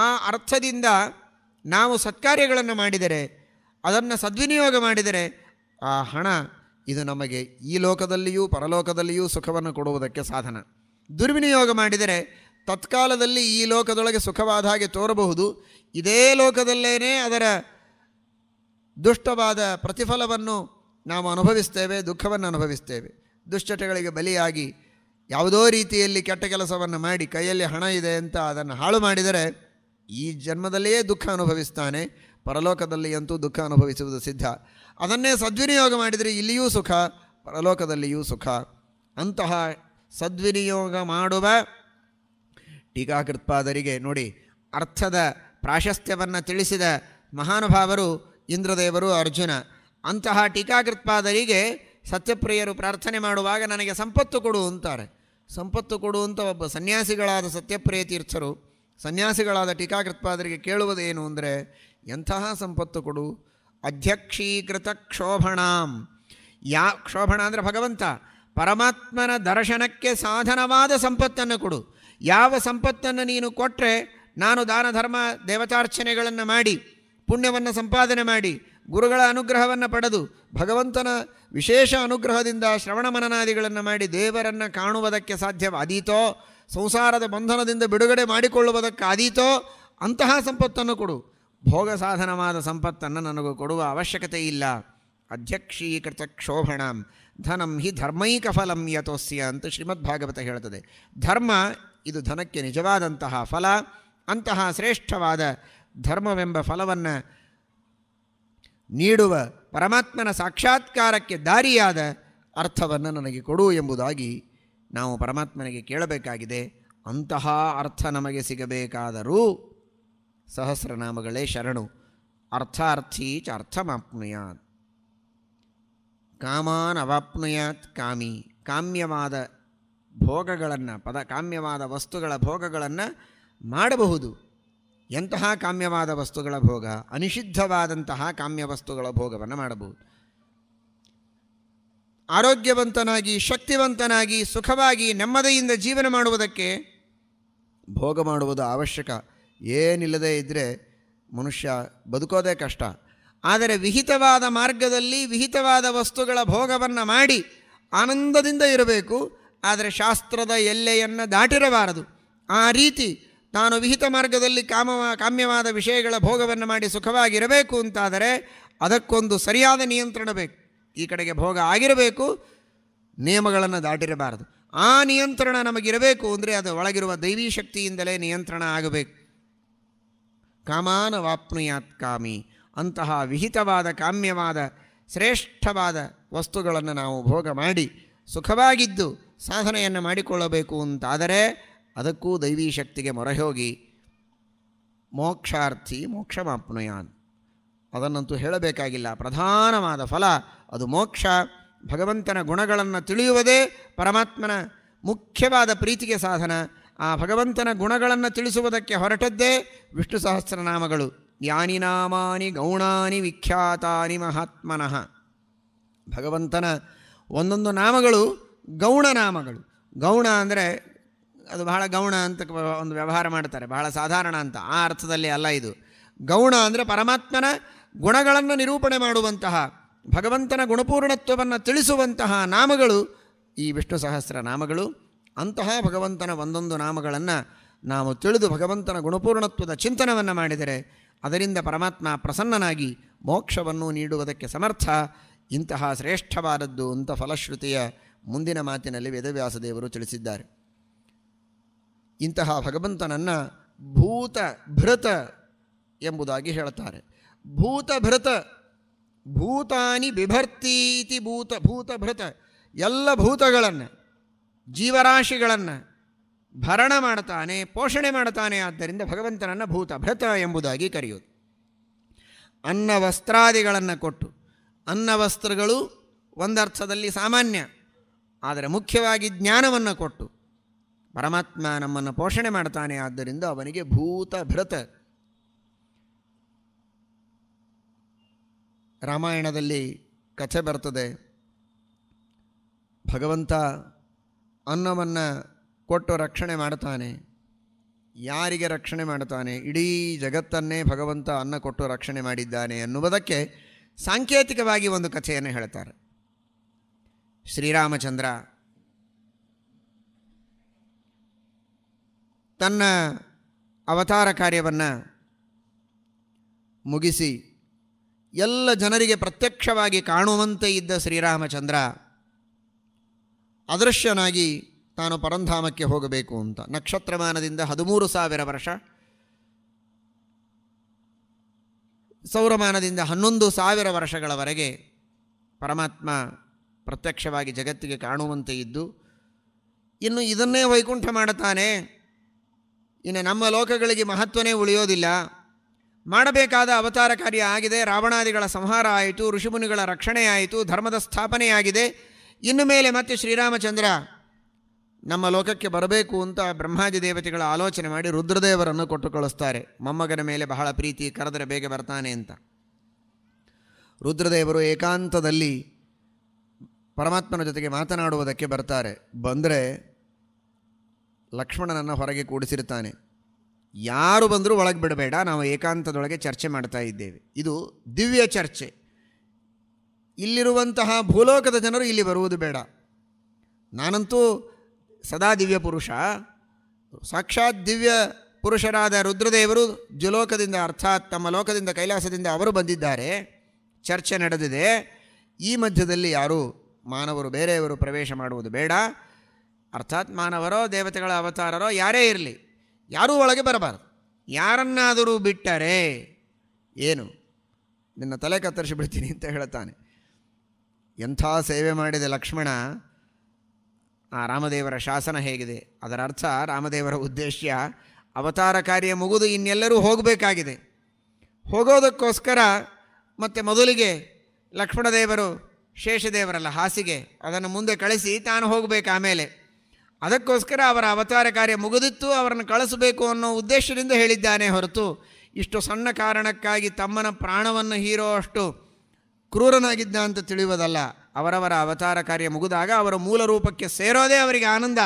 ಆ ಅರ್ಥದಿಂದ ನಾವು ಸತ್ಕಾರ್ಯಗಳನ್ನು ಮಾಡಿದರೆ ಅದನ್ನು ಸದ್ವಿನಿಯೋಗ ಮಾಡಿದರೆ ಆ ಹಣ ಇದು ನಮಗೆ ಈ ಲೋಕದಲ್ಲಿಯೂ ಪರಲೋಕದಲ್ಲಿಯೂ ಸುಖವನ್ನು ಕೊಡುವುದಕ್ಕೆ ಸಾಧನ ದುರ್ವಿನಿಯೋಗ ಮಾಡಿದರೆ ತತ್ಕಾಲದಲ್ಲಿ ಈ ಲೋಕದೊಳಗೆ ಸುಖವಾದ ಹಾಗೆ ತೋರಬಹುದು ಇದೇ ಲೋಕದಲ್ಲೇ ಅದರ ದುಷ್ಟವಾದ ಪ್ರತಿಫಲವನ್ನು ನಾವು ಅನುಭವಿಸ್ತೇವೆ ದುಃಖವನ್ನು ಅನುಭವಿಸ್ತೇವೆ ದುಶ್ಚಟಗಳಿಗೆ ಬಲಿಯಾಗಿ ಯಾವುದೋ ರೀತಿಯಲ್ಲಿ ಕೆಟ್ಟ ಕೆಲಸವನ್ನು ಮಾಡಿ ಕೈಯಲ್ಲಿ ಹಣ ಇದೆ ಅಂತ ಅದನ್ನು ಹಾಳು ಮಾಡಿದರೆ ಈ ಜನ್ಮದಲ್ಲಿಯೇ ದುಃಖ ಅನುಭವಿಸ್ತಾನೆ ಪರಲೋಕದಲ್ಲಿ ಅಂತೂ ದುಃಖ ಅನುಭವಿಸುವುದು ಸಿದ್ಧ ಅದನ್ನೇ ಸದ್ವಿನಿಯೋಗ ಮಾಡಿದರೆ ಇಲ್ಲಿಯೂ ಸುಖ ಪರಲೋಕದಲ್ಲಿಯೂ ಸುಖ ಅಂತಹ ಸದ್ವಿನಿಯೋಗ ಮಾಡುವ ಟೀಕಾಕೃತ್ಪಾದರಿಗೆ ನೋಡಿ ಅರ್ಥದ ಪ್ರಾಶಸ್ತ್ಯವನ್ನು ತಿಳಿಸಿದ ಮಹಾನುಭಾವರು ಇಂದ್ರದೇವರು ಅರ್ಜುನ ಅಂತಹ ಟೀಕಾಕೃತ್ಪಾದರಿಗೆ ಸತ್ಯಪ್ರಿಯರು ಪ್ರಾರ್ಥನೆ ಮಾಡುವಾಗ ನನಗೆ ಸಂಪತ್ತು ಕೊಡು ಅಂತಾರೆ ಸಂಪತ್ತು ಅಂತ ಒಬ್ಬ ಸನ್ಯಾಸಿಗಳಾದ ಸತ್ಯಪ್ರಿಯ ತೀರ್ಥರು ಸನ್ಯಾಸಿಗಳಾದ ಟೀಕಾಕೃತ್ಪಾದರಿಗೆ ಕೇಳುವುದೇನು ಅಂದರೆ ಎಂತಹ ಸಂಪತ್ತು ಕೊಡು ಅಧ್ಯಕ್ಷೀಕೃತ ಕ್ಷೋಭಣಾಂ ಯಾ ಕ್ಷೋಭಣ ಅಂದರೆ ಭಗವಂತ ಪರಮಾತ್ಮನ ದರ್ಶನಕ್ಕೆ ಸಾಧನವಾದ ಸಂಪತ್ತನ್ನು ಕೊಡು ಯಾವ ಸಂಪತ್ತನ್ನು ನೀನು ಕೊಟ್ಟರೆ ನಾನು ದಾನ ಧರ್ಮ ದೇವತಾರ್ಚನೆಗಳನ್ನು ಮಾಡಿ ಪುಣ್ಯವನ್ನು ಸಂಪಾದನೆ ಮಾಡಿ ಗುರುಗಳ ಅನುಗ್ರಹವನ್ನು ಪಡೆದು ಭಗವಂತನ ವಿಶೇಷ ಅನುಗ್ರಹದಿಂದ ಶ್ರವಣ ಮನನಾದಿಗಳನ್ನು ಮಾಡಿ ದೇವರನ್ನು ಕಾಣುವುದಕ್ಕೆ ಸಾಧ್ಯವಾದೀತೋ ಸಂಸಾರದ ಬಂಧನದಿಂದ ಬಿಡುಗಡೆ ಮಾಡಿಕೊಳ್ಳುವುದಕ್ಕೆ ಆದೀತೋ ಅಂತಹ ಸಂಪತ್ತನ್ನು ಕೊಡು ಭೋಗ ಸಾಧನವಾದ ಸಂಪತ್ತನ್ನು ನನಗೂ ಕೊಡುವ ಅವಶ್ಯಕತೆ ಇಲ್ಲ ಅಧ್ಯಕ್ಷೀಕೃತ ಕ್ಷೋಭಣ ಧನಂ ಹಿ ಧರ್ಮೈಕ ಫಲಂ ಯಥೋಸ್ಯ ಅಂತ ಶ್ರೀಮದ್ಭಾಗವತ ಹೇಳ್ತದೆ ಧರ್ಮ ಇದು ಧನಕ್ಕೆ ನಿಜವಾದಂತಹ ಫಲ ಅಂತಹ ಶ್ರೇಷ್ಠವಾದ ಧರ್ಮವೆಂಬ ಫಲವನ್ನು ನೀಡುವ ಪರಮಾತ್ಮನ ಸಾಕ್ಷಾತ್ಕಾರಕ್ಕೆ ದಾರಿಯಾದ ಅರ್ಥವನ್ನು ನನಗೆ ಕೊಡು ಎಂಬುದಾಗಿ ನಾವು ಪರಮಾತ್ಮನಿಗೆ ಕೇಳಬೇಕಾಗಿದೆ ಅಂತಹ ಅರ್ಥ ನಮಗೆ ಸಿಗಬೇಕಾದರೂ ಸಹಸ್ರನಾಮಗಳೇ ಶರಣು ಅರ್ಥಾರ್ಥಿ ಚ ಅರ್ಥಮಾಪ್ನುಯಾತ್ ಕಾಮಾನ್ ಅವಾಪ್ನುಯಾತ್ ಕಾಮಿ ಕಾಮ್ಯವಾದ ಭೋಗಗಳನ್ನು ಪದ ಕಾಮ್ಯವಾದ ವಸ್ತುಗಳ ಭೋಗಗಳನ್ನು ಮಾಡಬಹುದು ಎಂತಹ ಕಾಮ್ಯವಾದ ವಸ್ತುಗಳ ಭೋಗ ಅನಿಷಿದ್ಧವಾದಂತಹ ಕಾಮ್ಯ ವಸ್ತುಗಳ ಭೋಗವನ್ನು ಮಾಡಬಹುದು ಆರೋಗ್ಯವಂತನಾಗಿ ಶಕ್ತಿವಂತನಾಗಿ ಸುಖವಾಗಿ ನೆಮ್ಮದಿಯಿಂದ ಜೀವನ ಮಾಡುವುದಕ್ಕೆ ಭೋಗ ಮಾಡುವುದು ಅವಶ್ಯಕ ಏನಿಲ್ಲದೆ ಇದ್ದರೆ ಮನುಷ್ಯ ಬದುಕೋದೇ ಕಷ್ಟ ಆದರೆ ವಿಹಿತವಾದ ಮಾರ್ಗದಲ್ಲಿ ವಿಹಿತವಾದ ವಸ್ತುಗಳ ಭೋಗವನ್ನು ಮಾಡಿ ಆನಂದದಿಂದ ಇರಬೇಕು ಆದರೆ ಶಾಸ್ತ್ರದ ಎಲ್ಲೆಯನ್ನು ದಾಟಿರಬಾರದು ಆ ರೀತಿ ನಾನು ವಿಹಿತ ಮಾರ್ಗದಲ್ಲಿ ಕಾಮ ಕಾಮ್ಯವಾದ ವಿಷಯಗಳ ಭೋಗವನ್ನು ಮಾಡಿ ಸುಖವಾಗಿರಬೇಕು ಅಂತಾದರೆ ಅದಕ್ಕೊಂದು ಸರಿಯಾದ ನಿಯಂತ್ರಣ ಬೇಕು ಈ ಕಡೆಗೆ ಭೋಗ ಆಗಿರಬೇಕು ನಿಯಮಗಳನ್ನು ದಾಟಿರಬಾರದು ಆ ನಿಯಂತ್ರಣ ನಮಗಿರಬೇಕು ಅಂದರೆ ಅದು ಒಳಗಿರುವ ದೈವೀ ಶಕ್ತಿಯಿಂದಲೇ ನಿಯಂತ್ರಣ ಆಗಬೇಕು ಕಾಮಾನ ವಾಪ್ನುಯಾತ್ ಕಾಮಿ ಅಂತಹ ವಿಹಿತವಾದ ಕಾಮ್ಯವಾದ ಶ್ರೇಷ್ಠವಾದ ವಸ್ತುಗಳನ್ನು ನಾವು ಭೋಗ ಮಾಡಿ ಸುಖವಾಗಿದ್ದು ಸಾಧನೆಯನ್ನು ಮಾಡಿಕೊಳ್ಳಬೇಕು ಅಂತಾದರೆ ಅದಕ್ಕೂ ದೈವೀ ಶಕ್ತಿಗೆ ಮೊರೆ ಹೋಗಿ ಮೋಕ್ಷಾರ್ಥಿ ಮೋಕ್ಷ ಮಾಪ್ನುಯಾನ್ ಅದನ್ನಂತೂ ಹೇಳಬೇಕಾಗಿಲ್ಲ ಪ್ರಧಾನವಾದ ಫಲ ಅದು ಮೋಕ್ಷ ಭಗವಂತನ ಗುಣಗಳನ್ನು ತಿಳಿಯುವುದೇ ಪರಮಾತ್ಮನ ಮುಖ್ಯವಾದ ಪ್ರೀತಿಗೆ ಸಾಧನ ಆ ಭಗವಂತನ ಗುಣಗಳನ್ನು ತಿಳಿಸುವುದಕ್ಕೆ ಹೊರಟದ್ದೇ ವಿಷ್ಣು ಸಹಸ್ರನಾಮಗಳು ಜ್ಞಾನಿ ನಾಮಾನಿ ಗೌಣಾನಿ ವಿಖ್ಯಾತಾನಿ ಮಹಾತ್ಮನಃ ಭಗವಂತನ ಒಂದೊಂದು ನಾಮಗಳು ಗೌಣ ನಾಮಗಳು ಗೌಣ ಅಂದರೆ ಅದು ಬಹಳ ಗೌಣ ಅಂತ ಒಂದು ವ್ಯವಹಾರ ಮಾಡ್ತಾರೆ ಬಹಳ ಸಾಧಾರಣ ಅಂತ ಆ ಅರ್ಥದಲ್ಲಿ ಅಲ್ಲ ಇದು ಗೌಣ ಅಂದರೆ ಪರಮಾತ್ಮನ ಗುಣಗಳನ್ನು ನಿರೂಪಣೆ ಮಾಡುವಂತಹ ಭಗವಂತನ ಗುಣಪೂರ್ಣತ್ವವನ್ನು ತಿಳಿಸುವಂತಹ ನಾಮಗಳು ಈ ವಿಷ್ಣು ಸಹಸ್ರ ನಾಮಗಳು ಅಂತಹ ಭಗವಂತನ ಒಂದೊಂದು ನಾಮಗಳನ್ನು ನಾವು ತಿಳಿದು ಭಗವಂತನ ಗುಣಪೂರ್ಣತ್ವದ ಚಿಂತನವನ್ನು ಮಾಡಿದರೆ ಅದರಿಂದ ಪರಮಾತ್ಮ ಪ್ರಸನ್ನನಾಗಿ ಮೋಕ್ಷವನ್ನು ನೀಡುವುದಕ್ಕೆ ಸಮರ್ಥ ಇಂತಹ ಶ್ರೇಷ್ಠವಾದದ್ದು ಅಂತ ಫಲಶ್ರುತಿಯ ಮುಂದಿನ ಮಾತಿನಲ್ಲಿ ವೇದವ್ಯಾಸದೇವರು ತಿಳಿಸಿದ್ದಾರೆ ಇಂತಹ ಭಗವಂತನನ್ನು ಭೂತ ಭೃತ ಎಂಬುದಾಗಿ ಹೇಳ್ತಾರೆ ಭೂತ ಭೃತ ಭೂತಾನಿ ಬಿಭರ್ತೀತಿ ಭೂತ ಭೂತ ಭೃತ ಎಲ್ಲ ಭೂತಗಳನ್ನು ಜೀವರಾಶಿಗಳನ್ನು ಭರಣ ಮಾಡ್ತಾನೆ ಪೋಷಣೆ ಮಾಡ್ತಾನೆ ಆದ್ದರಿಂದ ಭಗವಂತನನ್ನು ಭೂತ ಭೃತ ಎಂಬುದಾಗಿ ಕರೆಯೋದು ಅನ್ನ ವಸ್ತ್ರಾದಿಗಳನ್ನು ಕೊಟ್ಟು ಅನ್ನ ವಸ್ತ್ರಗಳು ಒಂದರ್ಥದಲ್ಲಿ ಸಾಮಾನ್ಯ ಆದರೆ ಮುಖ್ಯವಾಗಿ ಜ್ಞಾನವನ್ನು ಕೊಟ್ಟು ಪರಮಾತ್ಮ ನಮ್ಮನ್ನು ಪೋಷಣೆ ಮಾಡ್ತಾನೆ ಆದ್ದರಿಂದ ಅವನಿಗೆ ಭೂತ ಭರತ ರಾಮಾಯಣದಲ್ಲಿ ಕಥೆ ಬರ್ತದೆ ಭಗವಂತ ಅನ್ನವನ್ನು ಕೊಟ್ಟು ರಕ್ಷಣೆ ಮಾಡ್ತಾನೆ ಯಾರಿಗೆ ರಕ್ಷಣೆ ಮಾಡ್ತಾನೆ ಇಡೀ ಜಗತ್ತನ್ನೇ ಭಗವಂತ ಅನ್ನ ಕೊಟ್ಟು ರಕ್ಷಣೆ ಮಾಡಿದ್ದಾನೆ ಎನ್ನುವುದಕ್ಕೆ ಸಾಂಕೇತಿಕವಾಗಿ ಒಂದು ಕಥೆಯನ್ನು ಹೇಳ್ತಾರೆ ಶ್ರೀರಾಮಚಂದ್ರ ತನ್ನ ಅವತಾರ ಕಾರ್ಯವನ್ನು ಮುಗಿಸಿ ಎಲ್ಲ ಜನರಿಗೆ ಪ್ರತ್ಯಕ್ಷವಾಗಿ ಕಾಣುವಂತೆ ಇದ್ದ ಶ್ರೀರಾಮಚಂದ್ರ ಅದೃಶ್ಯನಾಗಿ ತಾನು ಪರಂಧಾಮಕ್ಕೆ ಹೋಗಬೇಕು ಅಂತ ನಕ್ಷತ್ರಮಾನದಿಂದ ಹದಿಮೂರು ಸಾವಿರ ವರ್ಷ ಸೌರಮಾನದಿಂದ ಹನ್ನೊಂದು ಸಾವಿರ ವರ್ಷಗಳವರೆಗೆ ಪರಮಾತ್ಮ ಪ್ರತ್ಯಕ್ಷವಾಗಿ ಜಗತ್ತಿಗೆ ಕಾಣುವಂತೆ ಇದ್ದು ಇನ್ನು ಇದನ್ನೇ ವೈಕುಂಠ ಮಾಡುತ್ತಾನೆ ಇನ್ನು ನಮ್ಮ ಲೋಕಗಳಿಗೆ ಮಹತ್ವನೇ ಉಳಿಯೋದಿಲ್ಲ ಮಾಡಬೇಕಾದ ಅವತಾರ ಕಾರ್ಯ ಆಗಿದೆ ರಾವಣಾದಿಗಳ ಸಂಹಾರ ಆಯಿತು ಋಷಿಮುನಿಗಳ ರಕ್ಷಣೆ ಆಯಿತು ಧರ್ಮದ ಸ್ಥಾಪನೆಯಾಗಿದೆ ಇನ್ನು ಮೇಲೆ ಮತ್ತೆ ಶ್ರೀರಾಮಚಂದ್ರ ನಮ್ಮ ಲೋಕಕ್ಕೆ ಬರಬೇಕು ಅಂತ ಬ್ರಹ್ಮಾದಿ ದೇವತೆಗಳ ಆಲೋಚನೆ ಮಾಡಿ ರುದ್ರದೇವರನ್ನು ಕೊಟ್ಟು ಕಳಿಸ್ತಾರೆ ಮೊಮ್ಮಗನ ಮೇಲೆ ಬಹಳ ಪ್ರೀತಿ ಕರೆದರೆ ಬೇಗ ಬರ್ತಾನೆ ಅಂತ ರುದ್ರದೇವರು ಏಕಾಂತದಲ್ಲಿ ಪರಮಾತ್ಮನ ಜೊತೆಗೆ ಮಾತನಾಡುವುದಕ್ಕೆ ಬರ್ತಾರೆ ಬಂದರೆ ಲಕ್ಷ್ಮಣನನ್ನು ಹೊರಗೆ ಕೂಡಿಸಿರ್ತಾನೆ ಯಾರು ಬಂದರೂ ಒಳಗೆ ಬಿಡಬೇಡ ನಾವು ಏಕಾಂತದೊಳಗೆ ಚರ್ಚೆ ಮಾಡ್ತಾ ಇದ್ದೇವೆ ಇದು ದಿವ್ಯ ಚರ್ಚೆ ಇಲ್ಲಿರುವಂತಹ ಭೂಲೋಕದ ಜನರು ಇಲ್ಲಿ ಬರುವುದು ಬೇಡ ನಾನಂತೂ ಸದಾ ದಿವ್ಯ ಪುರುಷ ಸಾಕ್ಷಾತ್ ದಿವ್ಯ ಪುರುಷರಾದ ರುದ್ರದೇವರು ಜುಲೋಕದಿಂದ ಅರ್ಥಾತ್ ತಮ್ಮ ಲೋಕದಿಂದ ಕೈಲಾಸದಿಂದ ಅವರು ಬಂದಿದ್ದಾರೆ ಚರ್ಚೆ ನಡೆದಿದೆ ಈ ಮಧ್ಯದಲ್ಲಿ ಯಾರೂ ಮಾನವರು ಬೇರೆಯವರು ಪ್ರವೇಶ ಮಾಡುವುದು ಬೇಡ ಅರ್ಥಾತ್ ಮಾನವರೋ ದೇವತೆಗಳ ಅವತಾರರೋ ಯಾರೇ ಇರಲಿ ಯಾರೂ ಒಳಗೆ ಬರಬಾರದು ಯಾರನ್ನಾದರೂ ಬಿಟ್ಟರೆ ಏನು ನಿನ್ನ ತಲೆ ಕತ್ತರಿಸಿಬಿಡ್ತೀನಿ ಅಂತ ಹೇಳ್ತಾನೆ ಎಂಥ ಸೇವೆ ಮಾಡಿದ ಲಕ್ಷ್ಮಣ ಆ ರಾಮದೇವರ ಶಾಸನ ಹೇಗಿದೆ ಅದರ ಅರ್ಥ ರಾಮದೇವರ ಉದ್ದೇಶ ಅವತಾರ ಕಾರ್ಯ ಮುಗಿದು ಇನ್ನೆಲ್ಲರೂ ಹೋಗಬೇಕಾಗಿದೆ ಹೋಗೋದಕ್ಕೋಸ್ಕರ ಮತ್ತು ಮೊದಲಿಗೆ ಲಕ್ಷ್ಮಣದೇವರು ಶೇಷದೇವರಲ್ಲ ಹಾಸಿಗೆ ಅದನ್ನು ಮುಂದೆ ಕಳಿಸಿ ತಾನು ಹೋಗಬೇಕು ಆಮೇಲೆ ಅದಕ್ಕೋಸ್ಕರ ಅವರ ಅವತಾರ ಕಾರ್ಯ ಮುಗಿದಿತ್ತು ಅವರನ್ನು ಕಳಿಸಬೇಕು ಅನ್ನೋ ಉದ್ದೇಶದಿಂದ ಹೇಳಿದ್ದಾನೆ ಹೊರತು ಇಷ್ಟು ಸಣ್ಣ ಕಾರಣಕ್ಕಾಗಿ ತಮ್ಮನ ಪ್ರಾಣವನ್ನು ಹೀರೋ ಅಷ್ಟು ಕ್ರೂರನಾಗಿದ್ದ ಅಂತ ತಿಳಿಯುವುದಲ್ಲ ಅವರವರ ಅವತಾರ ಕಾರ್ಯ ಮುಗಿದಾಗ ಅವರ ಮೂಲ ರೂಪಕ್ಕೆ ಸೇರೋದೇ ಅವರಿಗೆ ಆನಂದ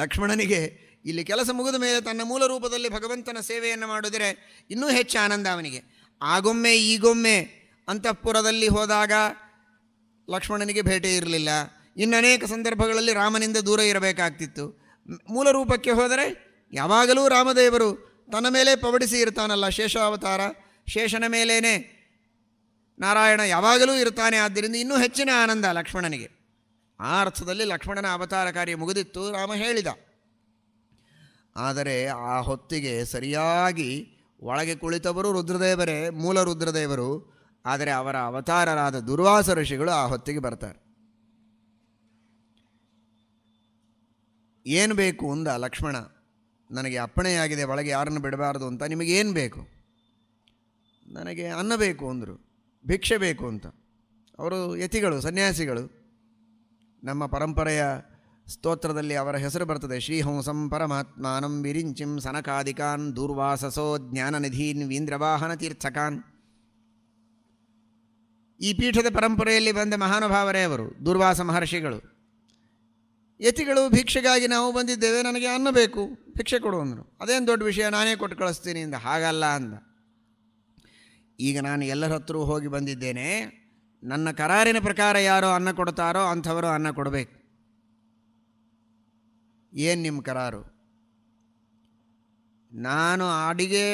ಲಕ್ಷ್ಮಣನಿಗೆ ಇಲ್ಲಿ ಕೆಲಸ ಮುಗಿದ ಮೇಲೆ ತನ್ನ ಮೂಲ ರೂಪದಲ್ಲಿ ಭಗವಂತನ ಸೇವೆಯನ್ನು ಮಾಡಿದರೆ ಇನ್ನೂ ಹೆಚ್ಚು ಆನಂದ ಅವನಿಗೆ ಆಗೊಮ್ಮೆ ಈಗೊಮ್ಮೆ ಅಂತಃಪುರದಲ್ಲಿ ಹೋದಾಗ ಲಕ್ಷ್ಮಣನಿಗೆ ಭೇಟಿ ಇರಲಿಲ್ಲ ಇನ್ನು ಅನೇಕ ಸಂದರ್ಭಗಳಲ್ಲಿ ರಾಮನಿಂದ ದೂರ ಇರಬೇಕಾಗ್ತಿತ್ತು ಮೂಲ ರೂಪಕ್ಕೆ ಹೋದರೆ ಯಾವಾಗಲೂ ರಾಮದೇವರು ತನ್ನ ಮೇಲೆ ಪವಡಿಸಿ ಇರ್ತಾನಲ್ಲ ಶೇಷಾವತಾರ ಶೇಷನ ಮೇಲೇನೆ ನಾರಾಯಣ ಯಾವಾಗಲೂ ಇರ್ತಾನೆ ಆದ್ದರಿಂದ ಇನ್ನೂ ಹೆಚ್ಚಿನ ಆನಂದ ಲಕ್ಷ್ಮಣನಿಗೆ ಆ ಅರ್ಥದಲ್ಲಿ ಲಕ್ಷ್ಮಣನ ಅವತಾರ ಕಾರ್ಯ ಮುಗಿದಿತ್ತು ರಾಮ ಹೇಳಿದ ಆದರೆ ಆ ಹೊತ್ತಿಗೆ ಸರಿಯಾಗಿ ಒಳಗೆ ಕುಳಿತವರು ರುದ್ರದೇವರೇ ಮೂಲ ರುದ್ರದೇವರು ಆದರೆ ಅವರ ಅವತಾರರಾದ ದುರ್ವಾಸ ಋಷಿಗಳು ಆ ಹೊತ್ತಿಗೆ ಬರ್ತಾರೆ ಏನು ಬೇಕು ಅಂದ ಲಕ್ಷ್ಮಣ ನನಗೆ ಅಪ್ಪಣೆಯಾಗಿದೆ ಒಳಗೆ ಯಾರನ್ನು ಬಿಡಬಾರ್ದು ಅಂತ ನಿಮಗೇನು ಬೇಕು ನನಗೆ ಅನ್ನ ಬೇಕು ಅಂದರು ಭಿಕ್ಷೆ ಬೇಕು ಅಂತ ಅವರು ಯತಿಗಳು ಸನ್ಯಾಸಿಗಳು ನಮ್ಮ ಪರಂಪರೆಯ ಸ್ತೋತ್ರದಲ್ಲಿ ಅವರ ಹೆಸರು ಬರ್ತದೆ ಶ್ರೀಹಂಸಂ ಪರಮಾತ್ಮಾನಂ ವಿರಿಂಚಿಂ ಸನಕಾದಿಕಾನ್ ದೂರ್ವಾಸಸೋ ಜ್ಞಾನನಿಧೀನ್ ವೀಂದ್ರವಾಹನ ತೀರ್ಥಕಾನ್ ಈ ಪೀಠದ ಪರಂಪರೆಯಲ್ಲಿ ಬಂದ ಮಹಾನುಭಾವರೇ ಅವರು ದೂರ್ವಾಸ ಮಹರ್ಷಿಗಳು ಯತಿಗಳು ಭಿಕ್ಷೆಗಾಗಿ ನಾವು ಬಂದಿದ್ದೇವೆ ನನಗೆ ಅನ್ನ ಬೇಕು ಭಿಕ್ಷೆ ಕೊಡು ಅಂದರು ಅದೇನು ದೊಡ್ಡ ವಿಷಯ ನಾನೇ ಕೊಟ್ಟು ಕಳಿಸ್ತೀನಿ ಅಂದ ಹಾಗಲ್ಲ ಅಂದ ಈಗ ನಾನು ಎಲ್ಲರ ಹತ್ರ ಹೋಗಿ ಬಂದಿದ್ದೇನೆ ನನ್ನ ಕರಾರಿನ ಪ್ರಕಾರ ಯಾರೋ ಅನ್ನ ಕೊಡ್ತಾರೋ ಅಂಥವರು ಅನ್ನ ಕೊಡಬೇಕು ಏನು ನಿಮ್ಮ ಕರಾರು ನಾನು ಅಡಿಗೆ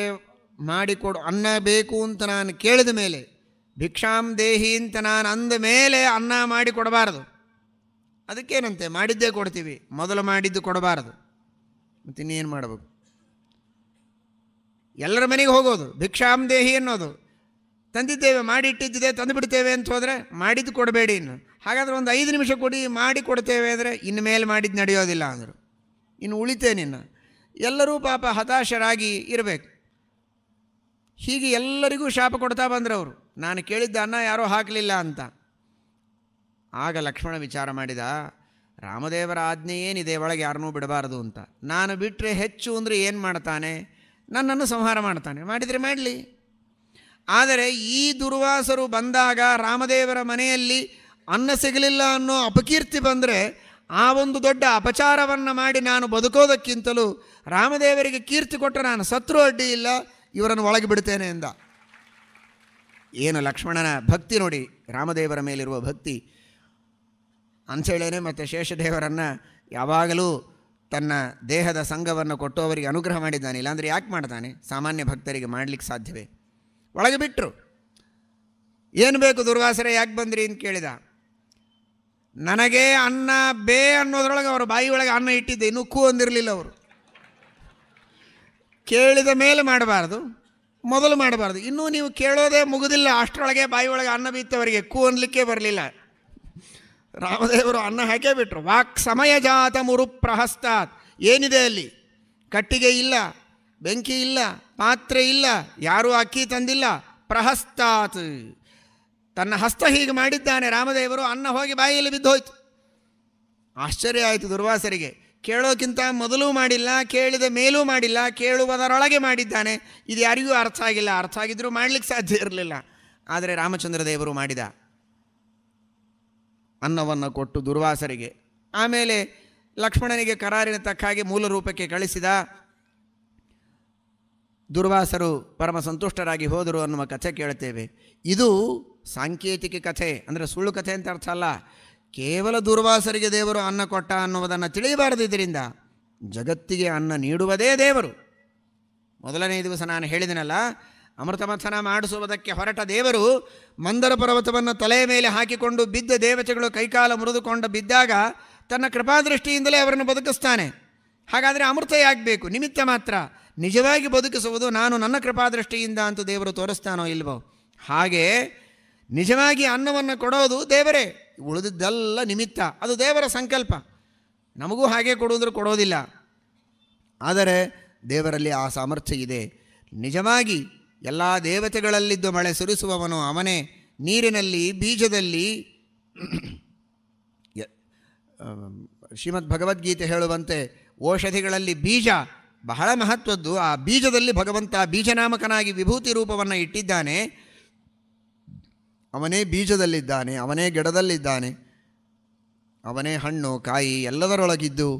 ಮಾಡಿಕೊಡು ಅನ್ನ ಬೇಕು ಅಂತ ನಾನು ಕೇಳಿದ ಮೇಲೆ ಭಿಕ್ಷಾಂ ದೇಹಿ ಅಂತ ನಾನು ಅಂದ ಮೇಲೆ ಅನ್ನ ಮಾಡಿ ಕೊಡಬಾರ್ದು ಅದಕ್ಕೇನಂತೆ ಮಾಡಿದ್ದೇ ಕೊಡ್ತೀವಿ ಮೊದಲು ಮಾಡಿದ್ದು ಕೊಡಬಾರದು ಮತ್ತು ಇನ್ನೇನು ಮಾಡಬೇಕು ಎಲ್ಲರ ಮನೆಗೆ ಹೋಗೋದು ಭಿಕ್ಷಾಂ ದೇಹಿ ಅನ್ನೋದು ತಂದಿದ್ದೇವೆ ಮಾಡಿಟ್ಟಿದ್ದಿದೆ ತಂದು ಬಿಡ್ತೇವೆ ಅಂತ ಹೋದರೆ ಮಾಡಿದ್ದು ಕೊಡಬೇಡಿ ಇನ್ನು ಹಾಗಾದರೆ ಒಂದು ಐದು ನಿಮಿಷ ಕೊಡಿ ಮಾಡಿ ಕೊಡ್ತೇವೆ ಅಂದರೆ ಇನ್ನು ಮೇಲೆ ಮಾಡಿದ್ದು ನಡೆಯೋದಿಲ್ಲ ಅಂದರು ಇನ್ನು ಉಳಿತೇನಿನ್ನು ಎಲ್ಲರೂ ಪಾಪ ಹತಾಶರಾಗಿ ಇರಬೇಕು ಹೀಗೆ ಎಲ್ಲರಿಗೂ ಶಾಪ ಕೊಡ್ತಾ ಬಂದರು ಅವರು ನಾನು ಕೇಳಿದ್ದ ಅನ್ನ ಯಾರೋ ಹಾಕಲಿಲ್ಲ ಅಂತ ಆಗ ಲಕ್ಷ್ಮಣ ವಿಚಾರ ಮಾಡಿದ ರಾಮದೇವರ ಆಜ್ಞೆ ಏನಿದೆ ಒಳಗೆ ಯಾರನ್ನೂ ಬಿಡಬಾರದು ಅಂತ ನಾನು ಬಿಟ್ಟರೆ ಹೆಚ್ಚು ಅಂದರೆ ಏನು ಮಾಡ್ತಾನೆ ನನ್ನನ್ನು ಸಂಹಾರ ಮಾಡ್ತಾನೆ ಮಾಡಿದರೆ ಮಾಡಲಿ ಆದರೆ ಈ ದುರ್ವಾಸರು ಬಂದಾಗ ರಾಮದೇವರ ಮನೆಯಲ್ಲಿ ಅನ್ನ ಸಿಗಲಿಲ್ಲ ಅನ್ನೋ ಅಪಕೀರ್ತಿ ಬಂದರೆ ಆ ಒಂದು ದೊಡ್ಡ ಅಪಚಾರವನ್ನು ಮಾಡಿ ನಾನು ಬದುಕೋದಕ್ಕಿಂತಲೂ ರಾಮದೇವರಿಗೆ ಕೀರ್ತಿ ಕೊಟ್ಟರೆ ನಾನು ಶತ್ರು ಅಡ್ಡಿ ಇಲ್ಲ ಇವರನ್ನು ಒಳಗೆ ಬಿಡ್ತೇನೆ ಎಂದ ಏನು ಲಕ್ಷ್ಮಣನ ಭಕ್ತಿ ನೋಡಿ ರಾಮದೇವರ ಮೇಲಿರುವ ಭಕ್ತಿ ಅಂಥೇಳೇ ಮತ್ತು ಶೇಷದೇವರನ್ನು ಯಾವಾಗಲೂ ತನ್ನ ದೇಹದ ಸಂಘವನ್ನು ಕೊಟ್ಟು ಅವರಿಗೆ ಅನುಗ್ರಹ ಮಾಡಿದ್ದಾನೆ ಇಲ್ಲಾಂದರೆ ಯಾಕೆ ಮಾಡ್ತಾನೆ ಸಾಮಾನ್ಯ ಭಕ್ತರಿಗೆ ಮಾಡಲಿಕ್ಕೆ ಸಾಧ್ಯವೇ ಒಳಗೆ ಬಿಟ್ಟರು ಏನು ಬೇಕು ದುರ್ವಾಸರೆ ಯಾಕೆ ಬಂದ್ರಿ ಅಂತ ಕೇಳಿದ ನನಗೆ ಅನ್ನ ಬೇ ಅನ್ನೋದ್ರೊಳಗೆ ಅವರು ಬಾಯಿಯೊಳಗೆ ಅನ್ನ ಇಟ್ಟಿದ್ದೆ ಇನ್ನೂ ಕೂ ಅಂದಿರಲಿಲ್ಲ ಅವರು ಕೇಳಿದ ಮೇಲೆ ಮಾಡಬಾರ್ದು ಮೊದಲು ಮಾಡಬಾರ್ದು ಇನ್ನೂ ನೀವು ಕೇಳೋದೇ ಮುಗುದಿಲ್ಲ ಅಷ್ಟರೊಳಗೆ ಬಾಯಿಯೊಳಗೆ ಅನ್ನ ಬಿತ್ತವರಿಗೆ ಕೂ ಅನ್ಲಿಕ್ಕೆ ಬರಲಿಲ್ಲ ರಾಮದೇವರು ಅನ್ನ ಹಾಕೇ ಬಿಟ್ರು ವಾಕ್ ಸಮಯ ಜಾತ ಮುರು ಪ್ರಹಸ್ತಾತ್ ಏನಿದೆ ಅಲ್ಲಿ ಕಟ್ಟಿಗೆ ಇಲ್ಲ ಬೆಂಕಿ ಇಲ್ಲ ಪಾತ್ರೆ ಇಲ್ಲ ಯಾರೂ ಅಕ್ಕಿ ತಂದಿಲ್ಲ ಪ್ರಹಸ್ತಾತ್ ತನ್ನ ಹಸ್ತ ಹೀಗೆ ಮಾಡಿದ್ದಾನೆ ರಾಮದೇವರು ಅನ್ನ ಹೋಗಿ ಬಾಯಿಯಲ್ಲಿ ಬಿದ್ದೋಯ್ತು ಆಶ್ಚರ್ಯ ಆಯಿತು ದುರ್ವಾಸರಿಗೆ ಕೇಳೋಕ್ಕಿಂತ ಮೊದಲೂ ಮಾಡಿಲ್ಲ ಕೇಳಿದ ಮೇಲೂ ಮಾಡಿಲ್ಲ ಕೇಳುವುದರೊಳಗೆ ಮಾಡಿದ್ದಾನೆ ಇದು ಯಾರಿಗೂ ಅರ್ಥ ಆಗಿಲ್ಲ ಅರ್ಥ ಆಗಿದ್ದರೂ ಮಾಡಲಿಕ್ಕೆ ಸಾಧ್ಯ ಇರಲಿಲ್ಲ ಆದರೆ ರಾಮಚಂದ್ರ ದೇವರು ಮಾಡಿದ ಅನ್ನವನ್ನು ಕೊಟ್ಟು ದುರ್ವಾಸರಿಗೆ ಆಮೇಲೆ ಲಕ್ಷ್ಮಣನಿಗೆ ಕರಾರಿನ ತಕ್ಕ ಹಾಗೆ ಮೂಲ ರೂಪಕ್ಕೆ ಕಳಿಸಿದ ದುರ್ವಾಸರು ಪರಮ ಸಂತುಷ್ಟರಾಗಿ ಹೋದರು ಅನ್ನುವ ಕಥೆ ಕೇಳ್ತೇವೆ ಇದು ಸಾಂಕೇತಿಕ ಕಥೆ ಅಂದರೆ ಸುಳ್ಳು ಕಥೆ ಅಂತ ಅರ್ಥ ಅಲ್ಲ ಕೇವಲ ದುರ್ವಾಸರಿಗೆ ದೇವರು ಅನ್ನ ಕೊಟ್ಟ ಅನ್ನುವುದನ್ನು ತಿಳಿಯಬಾರದು ಇದರಿಂದ ಜಗತ್ತಿಗೆ ಅನ್ನ ನೀಡುವುದೇ ದೇವರು ಮೊದಲನೇ ದಿವಸ ನಾನು ಹೇಳಿದನಲ್ಲ ಅಮೃತಮಥನ ಮಾಡಿಸುವುದಕ್ಕೆ ಹೊರಟ ದೇವರು ಮಂದರ ಪರ್ವತವನ್ನು ತಲೆಯ ಮೇಲೆ ಹಾಕಿಕೊಂಡು ಬಿದ್ದ ದೇವತೆಗಳು ಕೈಕಾಲ ಮುರಿದುಕೊಂಡು ಬಿದ್ದಾಗ ತನ್ನ ಕೃಪಾದೃಷ್ಟಿಯಿಂದಲೇ ಅವರನ್ನು ಬದುಕಿಸ್ತಾನೆ ಹಾಗಾದರೆ ಅಮೃತ ಯಾಗಬೇಕು ನಿಮಿತ್ತ ಮಾತ್ರ ನಿಜವಾಗಿ ಬದುಕಿಸುವುದು ನಾನು ನನ್ನ ಕೃಪಾದೃಷ್ಟಿಯಿಂದ ಅಂತ ದೇವರು ತೋರಿಸ್ತಾನೋ ಇಲ್ವೋ ಹಾಗೆ ನಿಜವಾಗಿ ಅನ್ನವನ್ನು ಕೊಡೋದು ದೇವರೇ ಉಳಿದಿದ್ದೆಲ್ಲ ನಿಮಿತ್ತ ಅದು ದೇವರ ಸಂಕಲ್ಪ ನಮಗೂ ಹಾಗೆ ಕೊಡುವುದರೂ ಕೊಡೋದಿಲ್ಲ ಆದರೆ ದೇವರಲ್ಲಿ ಆ ಸಾಮರ್ಥ್ಯ ಇದೆ ನಿಜವಾಗಿ ಎಲ್ಲ ದೇವತೆಗಳಲ್ಲಿದ್ದು ಮಳೆ ಸುರಿಸುವವನು ಅವನೇ ನೀರಿನಲ್ಲಿ ಬೀಜದಲ್ಲಿ ಶ್ರೀಮದ್ ಭಗವದ್ಗೀತೆ ಹೇಳುವಂತೆ ಔಷಧಿಗಳಲ್ಲಿ ಬೀಜ ಬಹಳ ಮಹತ್ವದ್ದು ಆ ಬೀಜದಲ್ಲಿ ಭಗವಂತ ಬೀಜನಾಮಕನಾಗಿ ವಿಭೂತಿ ರೂಪವನ್ನು ಇಟ್ಟಿದ್ದಾನೆ ಅವನೇ ಬೀಜದಲ್ಲಿದ್ದಾನೆ ಅವನೇ ಗಿಡದಲ್ಲಿದ್ದಾನೆ ಅವನೇ ಹಣ್ಣು ಕಾಯಿ ಎಲ್ಲದರೊಳಗಿದ್ದು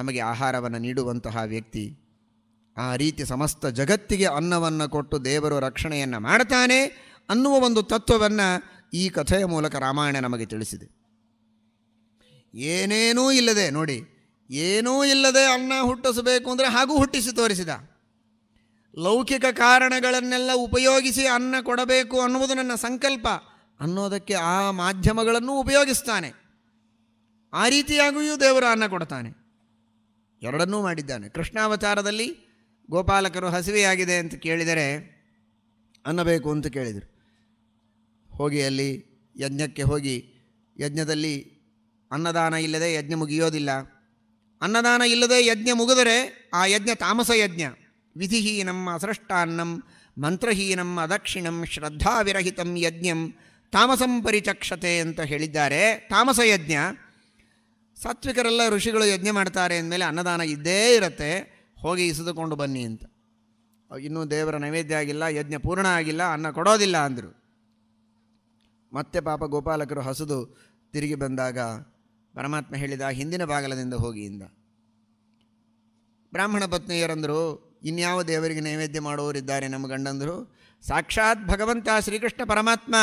ನಮಗೆ ಆಹಾರವನ್ನು ನೀಡುವಂತಹ ವ್ಯಕ್ತಿ ಆ ರೀತಿ ಸಮಸ್ತ ಜಗತ್ತಿಗೆ ಅನ್ನವನ್ನು ಕೊಟ್ಟು ದೇವರು ರಕ್ಷಣೆಯನ್ನು ಮಾಡ್ತಾನೆ ಅನ್ನುವ ಒಂದು ತತ್ವವನ್ನು ಈ ಕಥೆಯ ಮೂಲಕ ರಾಮಾಯಣ ನಮಗೆ ತಿಳಿಸಿದೆ ಏನೇನೂ ಇಲ್ಲದೆ ನೋಡಿ ಏನೂ ಇಲ್ಲದೆ ಅನ್ನ ಹುಟ್ಟಿಸಬೇಕು ಅಂದರೆ ಹಾಗೂ ಹುಟ್ಟಿಸಿ ತೋರಿಸಿದ ಲೌಕಿಕ ಕಾರಣಗಳನ್ನೆಲ್ಲ ಉಪಯೋಗಿಸಿ ಅನ್ನ ಕೊಡಬೇಕು ಅನ್ನುವುದು ನನ್ನ ಸಂಕಲ್ಪ ಅನ್ನೋದಕ್ಕೆ ಆ ಮಾಧ್ಯಮಗಳನ್ನು ಉಪಯೋಗಿಸ್ತಾನೆ ಆ ರೀತಿಯಾಗಿಯೂ ದೇವರು ಅನ್ನ ಕೊಡ್ತಾನೆ ಎರಡನ್ನೂ ಮಾಡಿದ್ದಾನೆ ಕೃಷ್ಣಾವತಾರದಲ್ಲಿ ಗೋಪಾಲಕರು ಹಸಿವೆಯಾಗಿದೆ ಅಂತ ಕೇಳಿದರೆ ಅನ್ನಬೇಕು ಅಂತ ಕೇಳಿದರು ಹೋಗಿ ಅಲ್ಲಿ ಯಜ್ಞಕ್ಕೆ ಹೋಗಿ ಯಜ್ಞದಲ್ಲಿ ಅನ್ನದಾನ ಇಲ್ಲದೆ ಯಜ್ಞ ಮುಗಿಯೋದಿಲ್ಲ ಅನ್ನದಾನ ಇಲ್ಲದೆ ಯಜ್ಞ ಮುಗಿದರೆ ಆ ಯಜ್ಞ ತಾಮಸ ಯಜ್ಞ ವಿಧಿಹೀನಂ ಅಸೃಷ್ಟಾನ್ನಂ ಮಂತ್ರಹೀನಂ ಅದಕ್ಷಿಣಂ ಶ್ರದ್ಧಾವಿರಹಿತಂ ಯಜ್ಞಂ ತಾಮಸಂ ಪರಿಚಕ್ಷತೆ ಅಂತ ಹೇಳಿದ್ದಾರೆ ತಾಮಸ ಯಜ್ಞ ಸಾತ್ವಿಕರೆಲ್ಲ ಋಷಿಗಳು ಯಜ್ಞ ಮಾಡ್ತಾರೆ ಅಂದಮೇಲೆ ಅನ್ನದಾನ ಇದ್ದೇ ಇರುತ್ತೆ ಹೋಗಿ ಇಸಿದುಕೊಂಡು ಬನ್ನಿ ಅಂತ ಇನ್ನೂ ದೇವರ ನೈವೇದ್ಯ ಆಗಿಲ್ಲ ಯಜ್ಞ ಪೂರ್ಣ ಆಗಿಲ್ಲ ಅನ್ನ ಕೊಡೋದಿಲ್ಲ ಅಂದರು ಮತ್ತೆ ಪಾಪ ಗೋಪಾಲಕರು ಹಸಿದು ತಿರುಗಿ ಬಂದಾಗ ಪರಮಾತ್ಮ ಹೇಳಿದ ಹಿಂದಿನ ಬಾಗಲದಿಂದ ಇಂದ ಬ್ರಾಹ್ಮಣ ಪತ್ನಿಯರಂದರು ಇನ್ಯಾವ ದೇವರಿಗೆ ನೈವೇದ್ಯ ಮಾಡುವವರಿದ್ದಾರೆ ನಮ್ಮ ಗಂಡಂದರು ಸಾಕ್ಷಾತ್ ಭಗವಂತ ಶ್ರೀಕೃಷ್ಣ ಪರಮಾತ್ಮ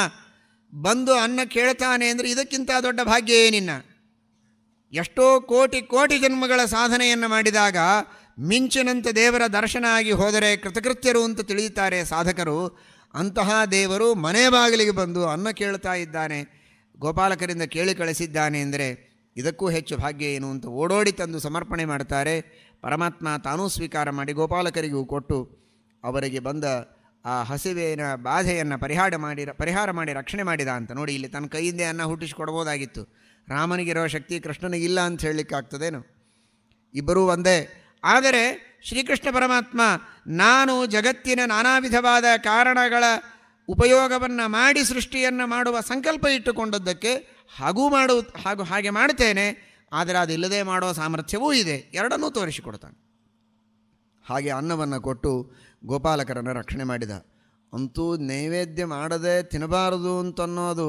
ಬಂದು ಅನ್ನ ಕೇಳ್ತಾನೆ ಅಂದರೆ ಇದಕ್ಕಿಂತ ದೊಡ್ಡ ಭಾಗ್ಯ ಏನಿನ್ನ ಎಷ್ಟೋ ಕೋಟಿ ಕೋಟಿ ಜನ್ಮಗಳ ಸಾಧನೆಯನ್ನು ಮಾಡಿದಾಗ ಮಿಂಚಿನಂತೆ ದೇವರ ದರ್ಶನ ಆಗಿ ಹೋದರೆ ಕೃತಕೃತ್ಯರು ಅಂತ ತಿಳಿಯುತ್ತಾರೆ ಸಾಧಕರು ಅಂತಹ ದೇವರು ಮನೆ ಬಾಗಿಲಿಗೆ ಬಂದು ಅನ್ನ ಕೇಳ್ತಾ ಇದ್ದಾನೆ ಗೋಪಾಲಕರಿಂದ ಕೇಳಿ ಕಳಿಸಿದ್ದಾನೆ ಅಂದರೆ ಇದಕ್ಕೂ ಹೆಚ್ಚು ಭಾಗ್ಯ ಏನು ಅಂತ ಓಡೋಡಿ ತಂದು ಸಮರ್ಪಣೆ ಮಾಡ್ತಾರೆ ಪರಮಾತ್ಮ ತಾನೂ ಸ್ವೀಕಾರ ಮಾಡಿ ಗೋಪಾಲಕರಿಗೂ ಕೊಟ್ಟು ಅವರಿಗೆ ಬಂದ ಆ ಹಸಿವೆಯ ಬಾಧೆಯನ್ನು ಪರಿಹಾರ ಮಾಡಿ ಪರಿಹಾರ ಮಾಡಿ ರಕ್ಷಣೆ ಮಾಡಿದ ಅಂತ ನೋಡಿ ಇಲ್ಲಿ ತನ್ನ ಕೈಯಿಂದೆ ಅನ್ನ ಹುಟ್ಟಿಸಿಕೊಡ್ಬೋದಾಗಿತ್ತು ರಾಮನಿಗಿರೋ ಶಕ್ತಿ ಕೃಷ್ಣನಿಗಿಲ್ಲ ಅಂತ ಹೇಳಲಿಕ್ಕಾಗ್ತದೇನು ಇಬ್ಬರೂ ಒಂದೇ ಆದರೆ ಶ್ರೀಕೃಷ್ಣ ಪರಮಾತ್ಮ ನಾನು ಜಗತ್ತಿನ ನಾನಾ ವಿಧವಾದ ಕಾರಣಗಳ ಉಪಯೋಗವನ್ನು ಮಾಡಿ ಸೃಷ್ಟಿಯನ್ನು ಮಾಡುವ ಸಂಕಲ್ಪ ಇಟ್ಟುಕೊಂಡದ್ದಕ್ಕೆ ಹಾಗೂ ಮಾಡು ಹಾಗೂ ಹಾಗೆ ಮಾಡುತ್ತೇನೆ ಆದರೆ ಅದಿಲ್ಲದೆ ಮಾಡೋ ಸಾಮರ್ಥ್ಯವೂ ಇದೆ ಎರಡನ್ನೂ ತೋರಿಸಿಕೊಡ್ತಾನೆ ಹಾಗೆ ಅನ್ನವನ್ನು ಕೊಟ್ಟು ಗೋಪಾಲಕರನ್ನು ರಕ್ಷಣೆ ಮಾಡಿದ ಅಂತೂ ನೈವೇದ್ಯ ಮಾಡದೆ ತಿನ್ನಬಾರದು ಅಂತನ್ನೋದು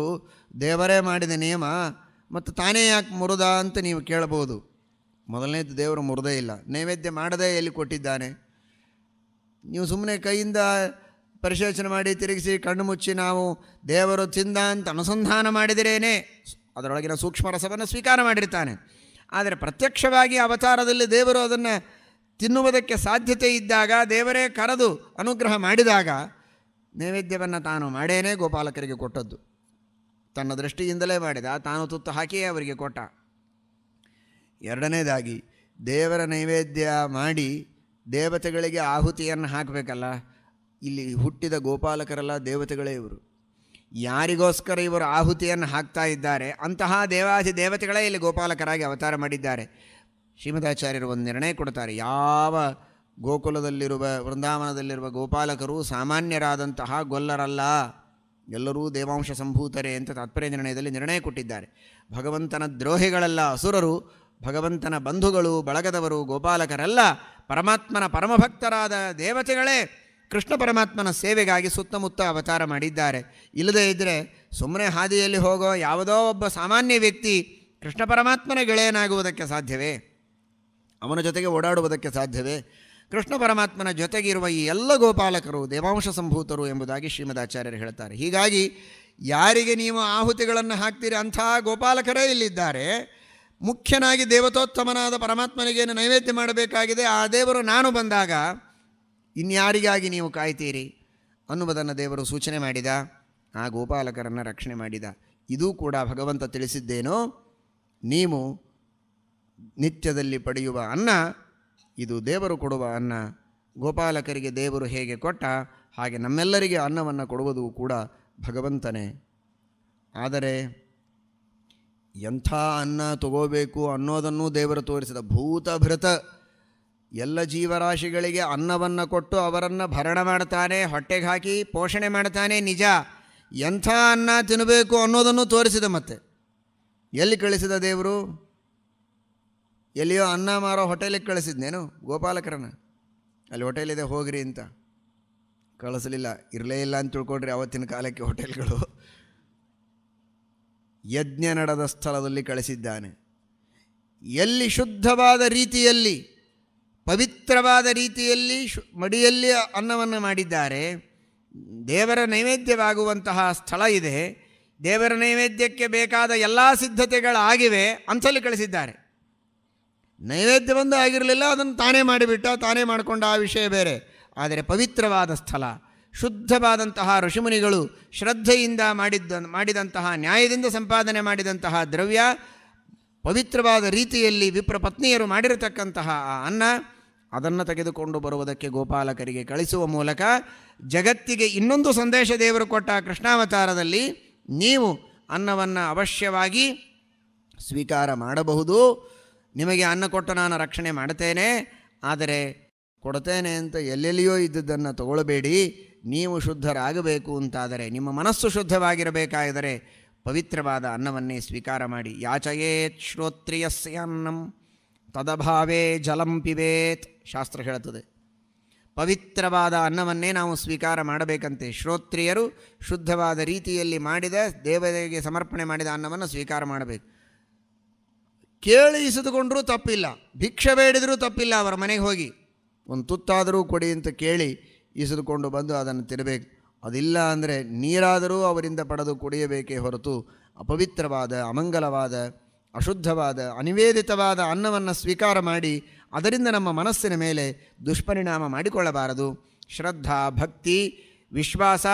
ದೇವರೇ ಮಾಡಿದ ನಿಯಮ ಮತ್ತು ತಾನೇ ಯಾಕೆ ಮುರುದ ಅಂತ ನೀವು ಕೇಳಬಹುದು ಮೊದಲನೇದು ದೇವರು ಮುರಿದೇ ಇಲ್ಲ ನೈವೇದ್ಯ ಮಾಡದೇ ಎಲ್ಲಿ ಕೊಟ್ಟಿದ್ದಾನೆ ನೀವು ಸುಮ್ಮನೆ ಕೈಯಿಂದ ಪರಿಶೋಚನೆ ಮಾಡಿ ತಿರುಗಿಸಿ ಕಣ್ಣು ಮುಚ್ಚಿ ನಾವು ದೇವರು ತಿಂದ ಅಂತ ಅನುಸಂಧಾನ ಮಾಡಿದಿರೇನೆ ಅದರೊಳಗಿನ ಸೂಕ್ಷ್ಮ ರಸವನ್ನು ಸ್ವೀಕಾರ ಮಾಡಿರ್ತಾನೆ ಆದರೆ ಪ್ರತ್ಯಕ್ಷವಾಗಿ ಅವತಾರದಲ್ಲಿ ದೇವರು ಅದನ್ನು ತಿನ್ನುವುದಕ್ಕೆ ಸಾಧ್ಯತೆ ಇದ್ದಾಗ ದೇವರೇ ಕರೆದು ಅನುಗ್ರಹ ಮಾಡಿದಾಗ ನೈವೇದ್ಯವನ್ನು ತಾನು ಮಾಡೇನೆ ಗೋಪಾಲಕರಿಗೆ ಕೊಟ್ಟದ್ದು ತನ್ನ ದೃಷ್ಟಿಯಿಂದಲೇ ಮಾಡಿದ ತಾನು ತುತ್ತು ಹಾಕಿಯೇ ಅವರಿಗೆ ಕೊಟ್ಟ ಎರಡನೇದಾಗಿ ದೇವರ ನೈವೇದ್ಯ ಮಾಡಿ ದೇವತೆಗಳಿಗೆ ಆಹುತಿಯನ್ನು ಹಾಕಬೇಕಲ್ಲ ಇಲ್ಲಿ ಹುಟ್ಟಿದ ಗೋಪಾಲಕರಲ್ಲ ದೇವತೆಗಳೇ ಇವರು ಯಾರಿಗೋಸ್ಕರ ಇವರು ಆಹುತಿಯನ್ನು ಹಾಕ್ತಾ ಇದ್ದಾರೆ ಅಂತಹ ದೇವಾದಿ ದೇವತೆಗಳೇ ಇಲ್ಲಿ ಗೋಪಾಲಕರಾಗಿ ಅವತಾರ ಮಾಡಿದ್ದಾರೆ ಶ್ರೀಮದಾಚಾರ್ಯರು ಒಂದು ನಿರ್ಣಯ ಕೊಡ್ತಾರೆ ಯಾವ ಗೋಕುಲದಲ್ಲಿರುವ ವೃಂದಾವನದಲ್ಲಿರುವ ಗೋಪಾಲಕರು ಸಾಮಾನ್ಯರಾದಂತಹ ಗೊಲ್ಲರಲ್ಲ ಎಲ್ಲರೂ ದೇವಾಂಶ ಸಂಭೂತರೆ ಅಂತ ತಾತ್ಪರ್ಯ ನಿರ್ಣಯದಲ್ಲಿ ನಿರ್ಣಯ ಕೊಟ್ಟಿದ್ದಾರೆ ಭಗವಂತನ ದ್ರೋಹಿಗಳೆಲ್ಲ ಅಸುರರು ಭಗವಂತನ ಬಂಧುಗಳು ಬಳಗದವರು ಗೋಪಾಲಕರೆಲ್ಲ ಪರಮಾತ್ಮನ ಪರಮಭಕ್ತರಾದ ದೇವತೆಗಳೇ ಕೃಷ್ಣ ಪರಮಾತ್ಮನ ಸೇವೆಗಾಗಿ ಸುತ್ತಮುತ್ತ ಅವತಾರ ಮಾಡಿದ್ದಾರೆ ಇಲ್ಲದೇ ಇದ್ದರೆ ಸುಮ್ಮನೆ ಹಾದಿಯಲ್ಲಿ ಹೋಗೋ ಯಾವುದೋ ಒಬ್ಬ ಸಾಮಾನ್ಯ ವ್ಯಕ್ತಿ ಕೃಷ್ಣ ಪರಮಾತ್ಮನ ಗೆಳೆಯನಾಗುವುದಕ್ಕೆ ಸಾಧ್ಯವೇ ಅವನ ಜೊತೆಗೆ ಓಡಾಡುವುದಕ್ಕೆ ಸಾಧ್ಯವೇ ಕೃಷ್ಣ ಪರಮಾತ್ಮನ ಜೊತೆಗಿರುವ ಈ ಎಲ್ಲ ಗೋಪಾಲಕರು ದೇವಾಂಶ ಸಂಭೂತರು ಎಂಬುದಾಗಿ ಶ್ರೀಮದ್ ಆಚಾರ್ಯರು ಹೇಳ್ತಾರೆ ಹೀಗಾಗಿ ಯಾರಿಗೆ ನೀವು ಆಹುತಿಗಳನ್ನು ಹಾಕ್ತೀರಿ ಅಂಥ ಗೋಪಾಲಕರೇ ಇಲ್ಲಿದ್ದಾರೆ ಮುಖ್ಯನಾಗಿ ದೇವತೋತ್ತಮನಾದ ಪರಮಾತ್ಮನಿಗೇನು ನೈವೇದ್ಯ ಮಾಡಬೇಕಾಗಿದೆ ಆ ದೇವರು ನಾನು ಬಂದಾಗ ಇನ್ಯಾರಿಗಾಗಿ ನೀವು ಕಾಯ್ತೀರಿ ಅನ್ನುವುದನ್ನು ದೇವರು ಸೂಚನೆ ಮಾಡಿದ ಆ ಗೋಪಾಲಕರನ್ನು ರಕ್ಷಣೆ ಮಾಡಿದ ಇದೂ ಕೂಡ ಭಗವಂತ ತಿಳಿಸಿದ್ದೇನೋ ನೀವು ನಿತ್ಯದಲ್ಲಿ ಪಡೆಯುವ ಅನ್ನ ಇದು ದೇವರು ಕೊಡುವ ಅನ್ನ ಗೋಪಾಲಕರಿಗೆ ದೇವರು ಹೇಗೆ ಕೊಟ್ಟ ಹಾಗೆ ನಮ್ಮೆಲ್ಲರಿಗೆ ಅನ್ನವನ್ನು ಕೊಡುವುದು ಕೂಡ ಭಗವಂತನೇ ಆದರೆ ಎಂಥ ಅನ್ನ ತಗೋಬೇಕು ಅನ್ನೋದನ್ನು ದೇವರು ತೋರಿಸಿದ ಭೂತಭೃತ ಎಲ್ಲ ಜೀವರಾಶಿಗಳಿಗೆ ಅನ್ನವನ್ನು ಕೊಟ್ಟು ಅವರನ್ನು ಭರಣ ಮಾಡ್ತಾನೆ ಹೊಟ್ಟೆಗೆ ಹಾಕಿ ಪೋಷಣೆ ಮಾಡ್ತಾನೆ ನಿಜ ಎಂಥ ಅನ್ನ ತಿನ್ನಬೇಕು ಅನ್ನೋದನ್ನು ತೋರಿಸಿದ ಮತ್ತೆ ಎಲ್ಲಿ ಕಳಿಸಿದ ದೇವರು ಎಲ್ಲಿಯೋ ಅನ್ನ ಮಾರೋ ಹೋಟೆಲಿಗೆ ಕಳಿಸಿದ್ನೇನು ಗೋಪಾಲಕರನ್ನ ಅಲ್ಲಿ ಹೋಟೆಲಿದೆ ಹೋಗ್ರಿ ಅಂತ ಕಳಿಸಲಿಲ್ಲ ಇರಲೇ ಇಲ್ಲ ಅಂತ ತಿಳ್ಕೊಡ್ರಿ ಅವತ್ತಿನ ಕಾಲಕ್ಕೆ ಹೋಟೆಲ್ಗಳು ಯಜ್ಞ ನಡೆದ ಸ್ಥಳದಲ್ಲಿ ಕಳಿಸಿದ್ದಾನೆ ಎಲ್ಲಿ ಶುದ್ಧವಾದ ರೀತಿಯಲ್ಲಿ ಪವಿತ್ರವಾದ ರೀತಿಯಲ್ಲಿ ಶು ಮಡಿಯಲ್ಲಿ ಅನ್ನವನ್ನು ಮಾಡಿದ್ದಾರೆ ದೇವರ ನೈವೇದ್ಯವಾಗುವಂತಹ ಸ್ಥಳ ಇದೆ ದೇವರ ನೈವೇದ್ಯಕ್ಕೆ ಬೇಕಾದ ಎಲ್ಲ ಸಿದ್ಧತೆಗಳಾಗಿವೆ ಅಂತಲ್ಲಿ ಕಳಿಸಿದ್ದಾರೆ ನೈವೇದ್ಯವೊಂದು ಆಗಿರಲಿಲ್ಲ ಅದನ್ನು ತಾನೇ ಮಾಡಿಬಿಟ್ಟ ತಾನೇ ಮಾಡಿಕೊಂಡ ಆ ವಿಷಯ ಬೇರೆ ಆದರೆ ಪವಿತ್ರವಾದ ಸ್ಥಳ ಶುದ್ಧವಾದಂತಹ ಋಷಿಮುನಿಗಳು ಶ್ರದ್ಧೆಯಿಂದ ಮಾಡಿದ್ದ ಮಾಡಿದಂತಹ ನ್ಯಾಯದಿಂದ ಸಂಪಾದನೆ ಮಾಡಿದಂತಹ ದ್ರವ್ಯ ಪವಿತ್ರವಾದ ರೀತಿಯಲ್ಲಿ ವಿಪ್ರ ಪತ್ನಿಯರು ಮಾಡಿರತಕ್ಕಂತಹ ಆ ಅನ್ನ ಅದನ್ನು ತೆಗೆದುಕೊಂಡು ಬರುವುದಕ್ಕೆ ಗೋಪಾಲಕರಿಗೆ ಕಳಿಸುವ ಮೂಲಕ ಜಗತ್ತಿಗೆ ಇನ್ನೊಂದು ಸಂದೇಶ ದೇವರು ಕೊಟ್ಟ ಕೃಷ್ಣಾವತಾರದಲ್ಲಿ ನೀವು ಅನ್ನವನ್ನು ಅವಶ್ಯವಾಗಿ ಸ್ವೀಕಾರ ಮಾಡಬಹುದು ನಿಮಗೆ ಅನ್ನ ಕೊಟ್ಟು ನಾನು ರಕ್ಷಣೆ ಮಾಡ್ತೇನೆ ಆದರೆ ಕೊಡ್ತೇನೆ ಅಂತ ಎಲ್ಲೆಲ್ಲಿಯೋ ಇದ್ದದ್ದನ್ನು ತಗೊಳ್ಬೇಡಿ ನೀವು ಶುದ್ಧರಾಗಬೇಕು ಅಂತಾದರೆ ನಿಮ್ಮ ಮನಸ್ಸು ಶುದ್ಧವಾಗಿರಬೇಕಾದರೆ ಪವಿತ್ರವಾದ ಅನ್ನವನ್ನೇ ಸ್ವೀಕಾರ ಮಾಡಿ ಯಾಚಯೇತ್ ಶ್ರೋತ್ರಿಯಸ್ಯ ಅನ್ನಂ ತದಭಾವೇ ಜಲಂ ಪಿಬೇತ್ ಶಾಸ್ತ್ರ ಹೇಳುತ್ತದೆ ಪವಿತ್ರವಾದ ಅನ್ನವನ್ನೇ ನಾವು ಸ್ವೀಕಾರ ಮಾಡಬೇಕಂತೆ ಶ್ರೋತ್ರಿಯರು ಶುದ್ಧವಾದ ರೀತಿಯಲ್ಲಿ ಮಾಡಿದ ದೇವತೆಗೆ ಸಮರ್ಪಣೆ ಮಾಡಿದ ಅನ್ನವನ್ನು ಸ್ವೀಕಾರ ಮಾಡಬೇಕು ಕೇಳಿಸಿದುಕೊಂಡರೂ ತಪ್ಪಿಲ್ಲ ಭಿಕ್ಷೆ ಬೇಡಿದರೂ ತಪ್ಪಿಲ್ಲ ಅವರ ಮನೆಗೆ ಹೋಗಿ ಒಂದು ತುತ್ತಾದರೂ ಕೊಡಿ ಅಂತ ಕೇಳಿ ಇಸಿದುಕೊಂಡು ಬಂದು ಅದನ್ನು ತಿನ್ನಬೇಕು ಅದಿಲ್ಲ ಅಂದರೆ ನೀರಾದರೂ ಅವರಿಂದ ಪಡೆದು ಕುಡಿಯಬೇಕೇ ಹೊರತು ಅಪವಿತ್ರವಾದ ಅಮಂಗಲವಾದ ಅಶುದ್ಧವಾದ ಅನಿವೇದಿತವಾದ ಅನ್ನವನ್ನು ಸ್ವೀಕಾರ ಮಾಡಿ ಅದರಿಂದ ನಮ್ಮ ಮನಸ್ಸಿನ ಮೇಲೆ ದುಷ್ಪರಿಣಾಮ ಮಾಡಿಕೊಳ್ಳಬಾರದು ಶ್ರದ್ಧಾ ಭಕ್ತಿ ವಿಶ್ವಾಸ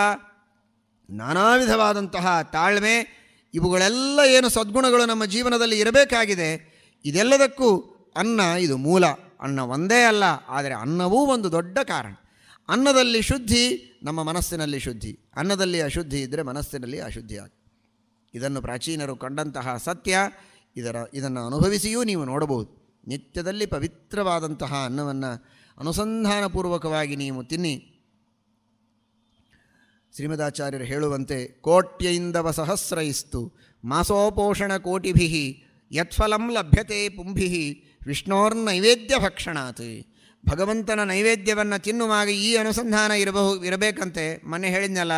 ನಾನಾ ವಿಧವಾದಂತಹ ತಾಳ್ಮೆ ಇವುಗಳೆಲ್ಲ ಏನು ಸದ್ಗುಣಗಳು ನಮ್ಮ ಜೀವನದಲ್ಲಿ ಇರಬೇಕಾಗಿದೆ ಇದೆಲ್ಲದಕ್ಕೂ ಅನ್ನ ಇದು ಮೂಲ ಅನ್ನ ಒಂದೇ ಅಲ್ಲ ಆದರೆ ಅನ್ನವೂ ಒಂದು ದೊಡ್ಡ ಕಾರಣ ಅನ್ನದಲ್ಲಿ ಶುದ್ಧಿ ನಮ್ಮ ಮನಸ್ಸಿನಲ್ಲಿ ಶುದ್ಧಿ ಅನ್ನದಲ್ಲಿ ಅಶುದ್ಧಿ ಇದ್ದರೆ ಮನಸ್ಸಿನಲ್ಲಿ ಅಶುದ್ಧಿ ಆಗ ಇದನ್ನು ಪ್ರಾಚೀನರು ಕಂಡಂತಹ ಸತ್ಯ ಇದರ ಇದನ್ನು ಅನುಭವಿಸಿಯೂ ನೀವು ನೋಡಬಹುದು ನಿತ್ಯದಲ್ಲಿ ಪವಿತ್ರವಾದಂತಹ ಅನ್ನವನ್ನು ಅನುಸಂಧಾನಪೂರ್ವಕವಾಗಿ ನೀವು ತಿನ್ನಿ ಶ್ರೀಮದಾಚಾರ್ಯರು ಹೇಳುವಂತೆ ಕೋಟ್ಯೈಂದವ ಸಹಸ್ರೈಸ್ತು ಮಾಸೋಪೋಷಣ ಕೋಟಿಭಿ ಯತ್ಫಲಂ ಲಭ್ಯತೆ ಪುಂಭಿ ವಿಷ್ಣೋರ್ನೈವೇದ್ಯ ಭಕ್ಷಣಾತ್ ಭಗವಂತನ ನೈವೇದ್ಯವನ್ನು ತಿನ್ನುವಾಗ ಈ ಅನುಸಂಧಾನ ಇರಬಹು ಇರಬೇಕಂತೆ ಮೊನ್ನೆ ಹೇಳಿದ್ನಲ್ಲ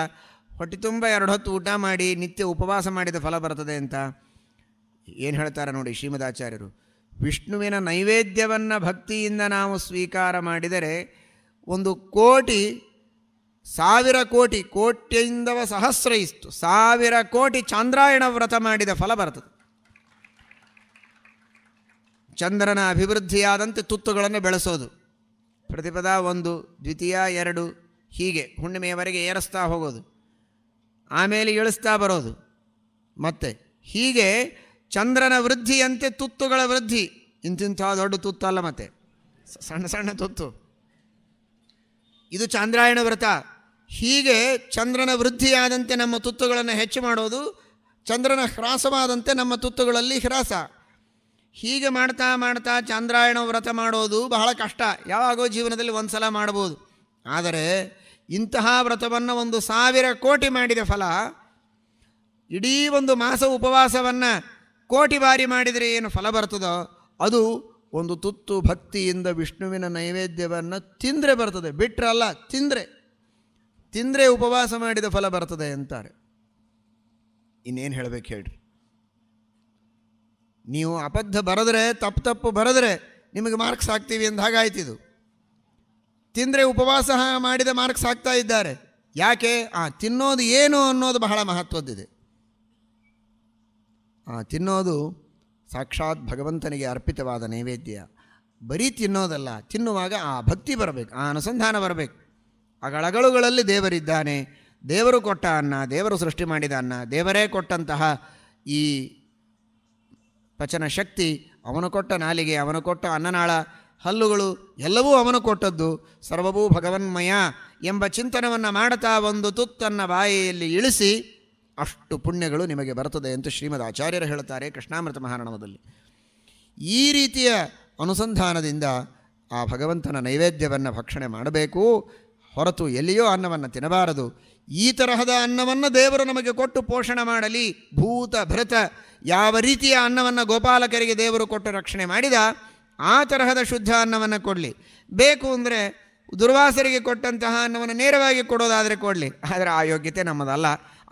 ಹೊಟ್ಟೆ ತುಂಬ ಎರಡು ಹೊತ್ತು ಊಟ ಮಾಡಿ ನಿತ್ಯ ಉಪವಾಸ ಮಾಡಿದ ಫಲ ಬರ್ತದೆ ಅಂತ ಏನು ಹೇಳ್ತಾರೆ ನೋಡಿ ಶ್ರೀಮದಾಚಾರ್ಯರು ವಿಷ್ಣುವಿನ ನೈವೇದ್ಯವನ್ನು ಭಕ್ತಿಯಿಂದ ನಾವು ಸ್ವೀಕಾರ ಮಾಡಿದರೆ ಒಂದು ಕೋಟಿ ಸಾವಿರ ಕೋಟಿ ಕೋಟಿಯಿಂದವ ಸಹಸ್ರ ಇಸ್ತು ಸಾವಿರ ಕೋಟಿ ಚಾಂದ್ರಾಯಣ ವ್ರತ ಮಾಡಿದ ಫಲ ಬರ್ತದೆ ಚಂದ್ರನ ಅಭಿವೃದ್ಧಿಯಾದಂತೆ ತುತ್ತುಗಳನ್ನು ಬೆಳೆಸೋದು ಪ್ರತಿಪದ ಒಂದು ದ್ವಿತೀಯ ಎರಡು ಹೀಗೆ ಹುಣ್ಣಿಮೆಯವರೆಗೆ ಏರಿಸ್ತಾ ಹೋಗೋದು ಆಮೇಲೆ ಇಳಿಸ್ತಾ ಬರೋದು ಮತ್ತೆ ಹೀಗೆ ಚಂದ್ರನ ವೃದ್ಧಿಯಂತೆ ತುತ್ತುಗಳ ವೃದ್ಧಿ ಇಂತಿಂಥ ದೊಡ್ಡ ತುತ್ತಲ್ಲ ಅಲ್ಲ ಮತ್ತೆ ಸಣ್ಣ ಸಣ್ಣ ತುತ್ತು ಇದು ಚಾಂದ್ರಾಯಣ ವ್ರತ ಹೀಗೆ ಚಂದ್ರನ ವೃದ್ಧಿಯಾದಂತೆ ನಮ್ಮ ತುತ್ತುಗಳನ್ನು ಹೆಚ್ಚು ಮಾಡೋದು ಚಂದ್ರನ ಹ್ರಾಸವಾದಂತೆ ನಮ್ಮ ತುತ್ತುಗಳಲ್ಲಿ ಹ್ರಾಸ ಹೀಗೆ ಮಾಡ್ತಾ ಮಾಡ್ತಾ ಚಾಂದ್ರಾಯಣ ವ್ರತ ಮಾಡೋದು ಬಹಳ ಕಷ್ಟ ಯಾವಾಗೋ ಜೀವನದಲ್ಲಿ ಒಂದು ಸಲ ಮಾಡ್ಬೋದು ಆದರೆ ಇಂತಹ ವ್ರತವನ್ನು ಒಂದು ಸಾವಿರ ಕೋಟಿ ಮಾಡಿದ ಫಲ ಇಡೀ ಒಂದು ಮಾಸ ಉಪವಾಸವನ್ನು ಕೋಟಿ ಬಾರಿ ಮಾಡಿದರೆ ಏನು ಫಲ ಬರ್ತದೋ ಅದು ಒಂದು ತುತ್ತು ಭಕ್ತಿಯಿಂದ ವಿಷ್ಣುವಿನ ನೈವೇದ್ಯವನ್ನು ತಿಂದರೆ ಬರ್ತದೆ ಬಿಟ್ರಲ್ಲ ತಿಂದರೆ ತಿಂದರೆ ಉಪವಾಸ ಮಾಡಿದ ಫಲ ಬರ್ತದೆ ಅಂತಾರೆ ಇನ್ನೇನು ಹೇಳಬೇಕು ಹೇಳ್ರಿ ನೀವು ಅಬದ್ಧ ಬರೆದ್ರೆ ತಪ್ಪು ತಪ್ಪು ಬರೆದ್ರೆ ನಿಮಗೆ ಮಾರ್ಕ್ಸ್ ಹಾಕ್ತೀವಿ ಅಂದ ಹಾಗಾಯ್ತಿದು ತಿಂದರೆ ಉಪವಾಸ ಮಾಡಿದ ಮಾರ್ಕ್ಸ್ ಹಾಕ್ತಾ ಇದ್ದಾರೆ ಯಾಕೆ ಆ ತಿನ್ನೋದು ಏನು ಅನ್ನೋದು ಬಹಳ ಮಹತ್ವದ್ದಿದೆ ಆ ತಿನ್ನೋದು ಸಾಕ್ಷಾತ್ ಭಗವಂತನಿಗೆ ಅರ್ಪಿತವಾದ ನೈವೇದ್ಯ ಬರೀ ತಿನ್ನೋದಲ್ಲ ತಿನ್ನುವಾಗ ಆ ಭಕ್ತಿ ಬರಬೇಕು ಆ ಅನುಸಂಧಾನ ಬರಬೇಕು ಅಗಳಗಳುಗಳಲ್ಲಿ ದೇವರಿದ್ದಾನೆ ದೇವರು ಕೊಟ್ಟ ಅನ್ನ ದೇವರು ಸೃಷ್ಟಿ ಮಾಡಿದ ಅನ್ನ ದೇವರೇ ಕೊಟ್ಟಂತಹ ಈ ಪಚನ ಶಕ್ತಿ ಅವನು ಕೊಟ್ಟ ನಾಲಿಗೆ ಅವನು ಕೊಟ್ಟ ಅನ್ನನಾಳ ಹಲ್ಲುಗಳು ಎಲ್ಲವೂ ಅವನು ಕೊಟ್ಟದ್ದು ಸರ್ವಭೂ ಭಗವನ್ಮಯ ಎಂಬ ಚಿಂತನವನ್ನು ಮಾಡುತ್ತಾ ಒಂದು ತುತ್ತನ್ನ ಬಾಯಿಯಲ್ಲಿ ಇಳಿಸಿ ಅಷ್ಟು ಪುಣ್ಯಗಳು ನಿಮಗೆ ಬರುತ್ತದೆ ಎಂದು ಶ್ರೀಮದ್ ಆಚಾರ್ಯರು ಹೇಳುತ್ತಾರೆ ಕೃಷ್ಣಾಮೃತ ಮಹಾರಣವದಲ್ಲಿ ಈ ರೀತಿಯ ಅನುಸಂಧಾನದಿಂದ ಆ ಭಗವಂತನ ನೈವೇದ್ಯವನ್ನು ಭಕ್ಷಣೆ ಮಾಡಬೇಕು ಹೊರತು ಎಲ್ಲಿಯೋ ಅನ್ನವನ್ನು ತಿನ್ನಬಾರದು ಈ ತರಹದ ಅನ್ನವನ್ನು ದೇವರು ನಮಗೆ ಕೊಟ್ಟು ಪೋಷಣೆ ಮಾಡಲಿ ಭೂತ ಭೃತ ಯಾವ ರೀತಿಯ ಅನ್ನವನ್ನು ಗೋಪಾಲಕರಿಗೆ ದೇವರು ಕೊಟ್ಟು ರಕ್ಷಣೆ ಮಾಡಿದ ಆ ತರಹದ ಶುದ್ಧ ಅನ್ನವನ್ನು ಕೊಡಲಿ ಬೇಕು ಅಂದರೆ ದುರ್ವಾಸರಿಗೆ ಕೊಟ್ಟಂತಹ ಅನ್ನವನ್ನು ನೇರವಾಗಿ ಕೊಡೋದಾದರೆ ಕೊಡಲಿ ಆದರೆ ಆ ಯೋಗ್ಯತೆ ನಮ್ಮದಲ್ಲ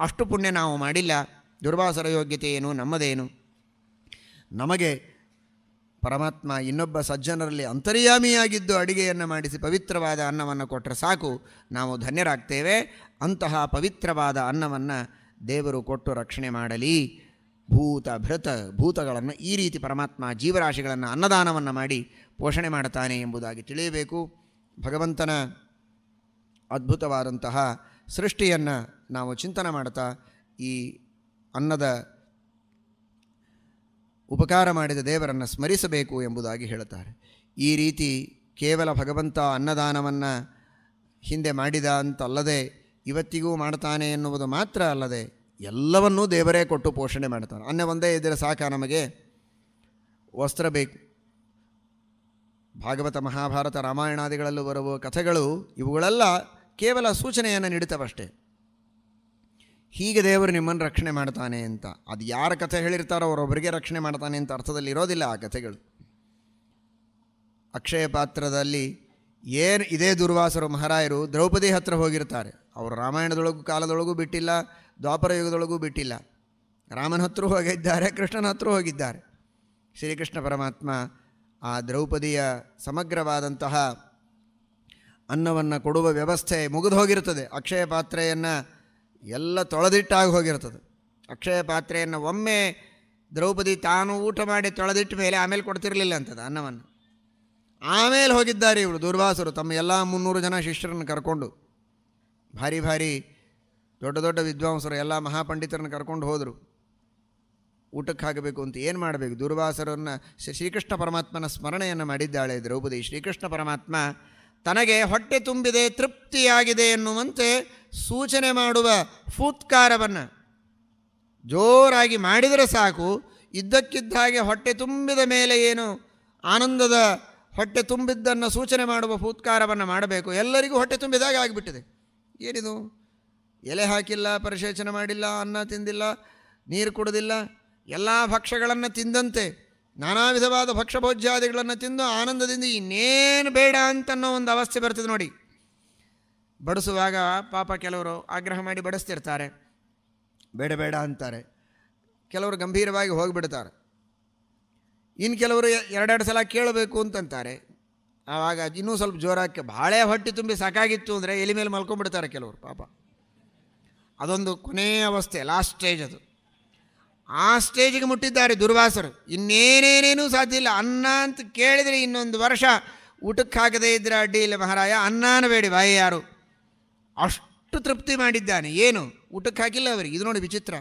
ಅಷ್ಟು ಪುಣ್ಯ ನಾವು ಮಾಡಿಲ್ಲ ದುರ್ವಾಸರ ಯೋಗ್ಯತೆ ಏನು ನಮ್ಮದೇನು ನಮಗೆ ಪರಮಾತ್ಮ ಇನ್ನೊಬ್ಬ ಸಜ್ಜನರಲ್ಲಿ ಅಂತರ್ಯಾಮಿಯಾಗಿದ್ದು ಅಡಿಗೆಯನ್ನು ಮಾಡಿಸಿ ಪವಿತ್ರವಾದ ಅನ್ನವನ್ನು ಕೊಟ್ಟರೆ ಸಾಕು ನಾವು ಧನ್ಯರಾಗ್ತೇವೆ ಅಂತಹ ಪವಿತ್ರವಾದ ಅನ್ನವನ್ನು ದೇವರು ಕೊಟ್ಟು ರಕ್ಷಣೆ ಮಾಡಲಿ ಭೂತ ಭೃತ ಭೂತಗಳನ್ನು ಈ ರೀತಿ ಪರಮಾತ್ಮ ಜೀವರಾಶಿಗಳನ್ನು ಅನ್ನದಾನವನ್ನು ಮಾಡಿ ಪೋಷಣೆ ಮಾಡುತ್ತಾನೆ ಎಂಬುದಾಗಿ ತಿಳಿಯಬೇಕು ಭಗವಂತನ ಅದ್ಭುತವಾದಂತಹ ಸೃಷ್ಟಿಯನ್ನು ನಾವು ಚಿಂತನೆ ಮಾಡ್ತಾ ಈ ಅನ್ನದ ಉಪಕಾರ ಮಾಡಿದ ದೇವರನ್ನು ಸ್ಮರಿಸಬೇಕು ಎಂಬುದಾಗಿ ಹೇಳುತ್ತಾರೆ ಈ ರೀತಿ ಕೇವಲ ಭಗವಂತ ಅನ್ನದಾನವನ್ನು ಹಿಂದೆ ಮಾಡಿದ ಅಂತಲ್ಲದೆ ಇವತ್ತಿಗೂ ಮಾಡ್ತಾನೆ ಎನ್ನುವುದು ಮಾತ್ರ ಅಲ್ಲದೆ ಎಲ್ಲವನ್ನೂ ದೇವರೇ ಕೊಟ್ಟು ಪೋಷಣೆ ಮಾಡ್ತಾನೆ ಅನ್ನ ಒಂದೇ ಇದ್ದರೆ ಸಾಕ ನಮಗೆ ವಸ್ತ್ರ ಬೇಕು ಭಾಗವತ ಮಹಾಭಾರತ ರಾಮಾಯಣಾದಿಗಳಲ್ಲೂ ಬರುವ ಕಥೆಗಳು ಇವುಗಳೆಲ್ಲ ಕೇವಲ ಸೂಚನೆಯನ್ನು ನೀಡುತ್ತವಷ್ಟೇ ಹೀಗೆ ದೇವರು ನಿಮ್ಮನ್ನು ರಕ್ಷಣೆ ಮಾಡ್ತಾನೆ ಅಂತ ಅದು ಯಾರ ಕಥೆ ಹೇಳಿರ್ತಾರೋ ಅವರೊಬ್ಬರಿಗೆ ರಕ್ಷಣೆ ಮಾಡ್ತಾನೆ ಅಂತ ಅರ್ಥದಲ್ಲಿ ಇರೋದಿಲ್ಲ ಆ ಕಥೆಗಳು ಅಕ್ಷಯ ಪಾತ್ರದಲ್ಲಿ ಏನು ಇದೇ ದುರ್ವಾಸರು ಮಹಾರಾಯರು ದ್ರೌಪದಿ ಹತ್ರ ಹೋಗಿರ್ತಾರೆ ಅವರು ರಾಮಾಯಣದೊಳಗೂ ಕಾಲದೊಳಗೂ ಬಿಟ್ಟಿಲ್ಲ ದ್ವಾಪರ ಯುಗದೊಳಗೂ ಬಿಟ್ಟಿಲ್ಲ ರಾಮನ ಹತ್ರ ಹೋಗಿದ್ದಾರೆ ಕೃಷ್ಣನ ಹತ್ರ ಹೋಗಿದ್ದಾರೆ ಶ್ರೀಕೃಷ್ಣ ಪರಮಾತ್ಮ ಆ ದ್ರೌಪದಿಯ ಸಮಗ್ರವಾದಂತಹ ಅನ್ನವನ್ನು ಕೊಡುವ ವ್ಯವಸ್ಥೆ ಮುಗಿದು ಹೋಗಿರ್ತದೆ ಅಕ್ಷಯ ಪಾತ್ರೆಯನ್ನು ಎಲ್ಲ ತೊಳೆದಿಟ್ಟಾಗಿ ಹೋಗಿರ್ತದೆ ಅಕ್ಷಯ ಪಾತ್ರೆಯನ್ನು ಒಮ್ಮೆ ದ್ರೌಪದಿ ತಾನು ಊಟ ಮಾಡಿ ತೊಳೆದಿಟ್ಟ ಮೇಲೆ ಆಮೇಲೆ ಕೊಡ್ತಿರಲಿಲ್ಲ ಅಂತದ ಅನ್ನವನ್ನು ಆಮೇಲೆ ಹೋಗಿದ್ದಾರೆ ಇವರು ದುರ್ವಾಸರು ತಮ್ಮ ಎಲ್ಲ ಮುನ್ನೂರು ಜನ ಶಿಷ್ಯರನ್ನು ಕರ್ಕೊಂಡು ಭಾರಿ ಭಾರಿ ದೊಡ್ಡ ದೊಡ್ಡ ವಿದ್ವಾಂಸರು ಎಲ್ಲ ಮಹಾಪಂಡಿತರನ್ನು ಕರ್ಕೊಂಡು ಹೋದರು ಊಟಕ್ಕೆ ಹಾಕಬೇಕು ಅಂತ ಏನು ಮಾಡಬೇಕು ದುರ್ವಾಸರನ್ನು ಶ್ರೀಕೃಷ್ಣ ಪರಮಾತ್ಮನ ಸ್ಮರಣೆಯನ್ನು ಮಾಡಿದ್ದಾಳೆ ದ್ರೌಪದಿ ಶ್ರೀಕೃಷ್ಣ ಪರಮಾತ್ಮ ತನಗೆ ಹೊಟ್ಟೆ ತುಂಬಿದೆ ತೃಪ್ತಿಯಾಗಿದೆ ಎನ್ನುವಂತೆ ಸೂಚನೆ ಮಾಡುವ ಫೂತ್ಕಾರವನ್ನು ಜೋರಾಗಿ ಮಾಡಿದರೆ ಸಾಕು ಇದ್ದಕ್ಕಿದ್ದ ಹಾಗೆ ಹೊಟ್ಟೆ ತುಂಬಿದ ಮೇಲೆ ಏನು ಆನಂದದ ಹೊಟ್ಟೆ ತುಂಬಿದ್ದನ್ನು ಸೂಚನೆ ಮಾಡುವ ಫೂತ್ಕಾರವನ್ನು ಮಾಡಬೇಕು ಎಲ್ಲರಿಗೂ ಹೊಟ್ಟೆ ತುಂಬಿದಾಗ ಆಗಿಬಿಟ್ಟಿದೆ ಏನಿದು ಎಲೆ ಹಾಕಿಲ್ಲ ಪರಿಶೇಚನೆ ಮಾಡಿಲ್ಲ ಅನ್ನ ತಿಂದಿಲ್ಲ ನೀರು ಕುಡಿದಿಲ್ಲ ಎಲ್ಲ ಭಕ್ಷ್ಯಗಳನ್ನು ತಿಂದಂತೆ ನಾನಾ ವಿಧವಾದ ಭಕ್ಷ್ಯಭೋಜ್ಯಾದಿಗಳನ್ನು ತಿಂದು ಆನಂದದಿಂದ ಇನ್ನೇನು ಬೇಡ ಅಂತನ್ನೋ ಒಂದು ಅವಸ್ಥೆ ಬರ್ತದೆ ನೋಡಿ ಬಡಿಸುವಾಗ ಪಾಪ ಕೆಲವರು ಆಗ್ರಹ ಮಾಡಿ ಬಡಿಸ್ತಿರ್ತಾರೆ ಬೇಡ ಬೇಡ ಅಂತಾರೆ ಕೆಲವರು ಗಂಭೀರವಾಗಿ ಹೋಗಿಬಿಡ್ತಾರೆ ಇನ್ನು ಕೆಲವರು ಎರಡೆರಡು ಸಲ ಕೇಳಬೇಕು ಅಂತಂತಾರೆ ಆವಾಗ ಇನ್ನೂ ಸ್ವಲ್ಪ ಜೋರಾಗಿ ಭಾಳ ಹೊಟ್ಟೆ ತುಂಬಿ ಸಾಕಾಗಿತ್ತು ಅಂದರೆ ಎಲೆ ಮೇಲೆ ಮಲ್ಕೊಂಡ್ಬಿಡ್ತಾರೆ ಕೆಲವರು ಪಾಪ ಅದೊಂದು ಕೊನೆಯ ಅವಸ್ಥೆ ಲಾಸ್ಟ್ ಸ್ಟೇಜ್ ಅದು ಆ ಸ್ಟೇಜಿಗೆ ಮುಟ್ಟಿದ್ದಾರೆ ದುರ್ವಾಸರು ಇನ್ನೇನೇನೇನೂ ಸಾಧ್ಯ ಇಲ್ಲ ಅನ್ನ ಅಂತ ಕೇಳಿದರೆ ಇನ್ನೊಂದು ವರ್ಷ ಊಟಕ್ಕೆ ಹಾಕದೇ ಇದ್ದರೆ ಅಡ್ಡಿ ಇಲ್ಲ ಮಹಾರಾಯ ಅನ್ನಾನು ಬೇಡಿ ಬಾಯಿ ಯಾರು ಅಷ್ಟು ತೃಪ್ತಿ ಮಾಡಿದ್ದಾನೆ ಏನು ಊಟಕ್ಕೆ ಹಾಕಿಲ್ಲ ಅವರಿಗೆ ಇದು ನೋಡಿ ವಿಚಿತ್ರ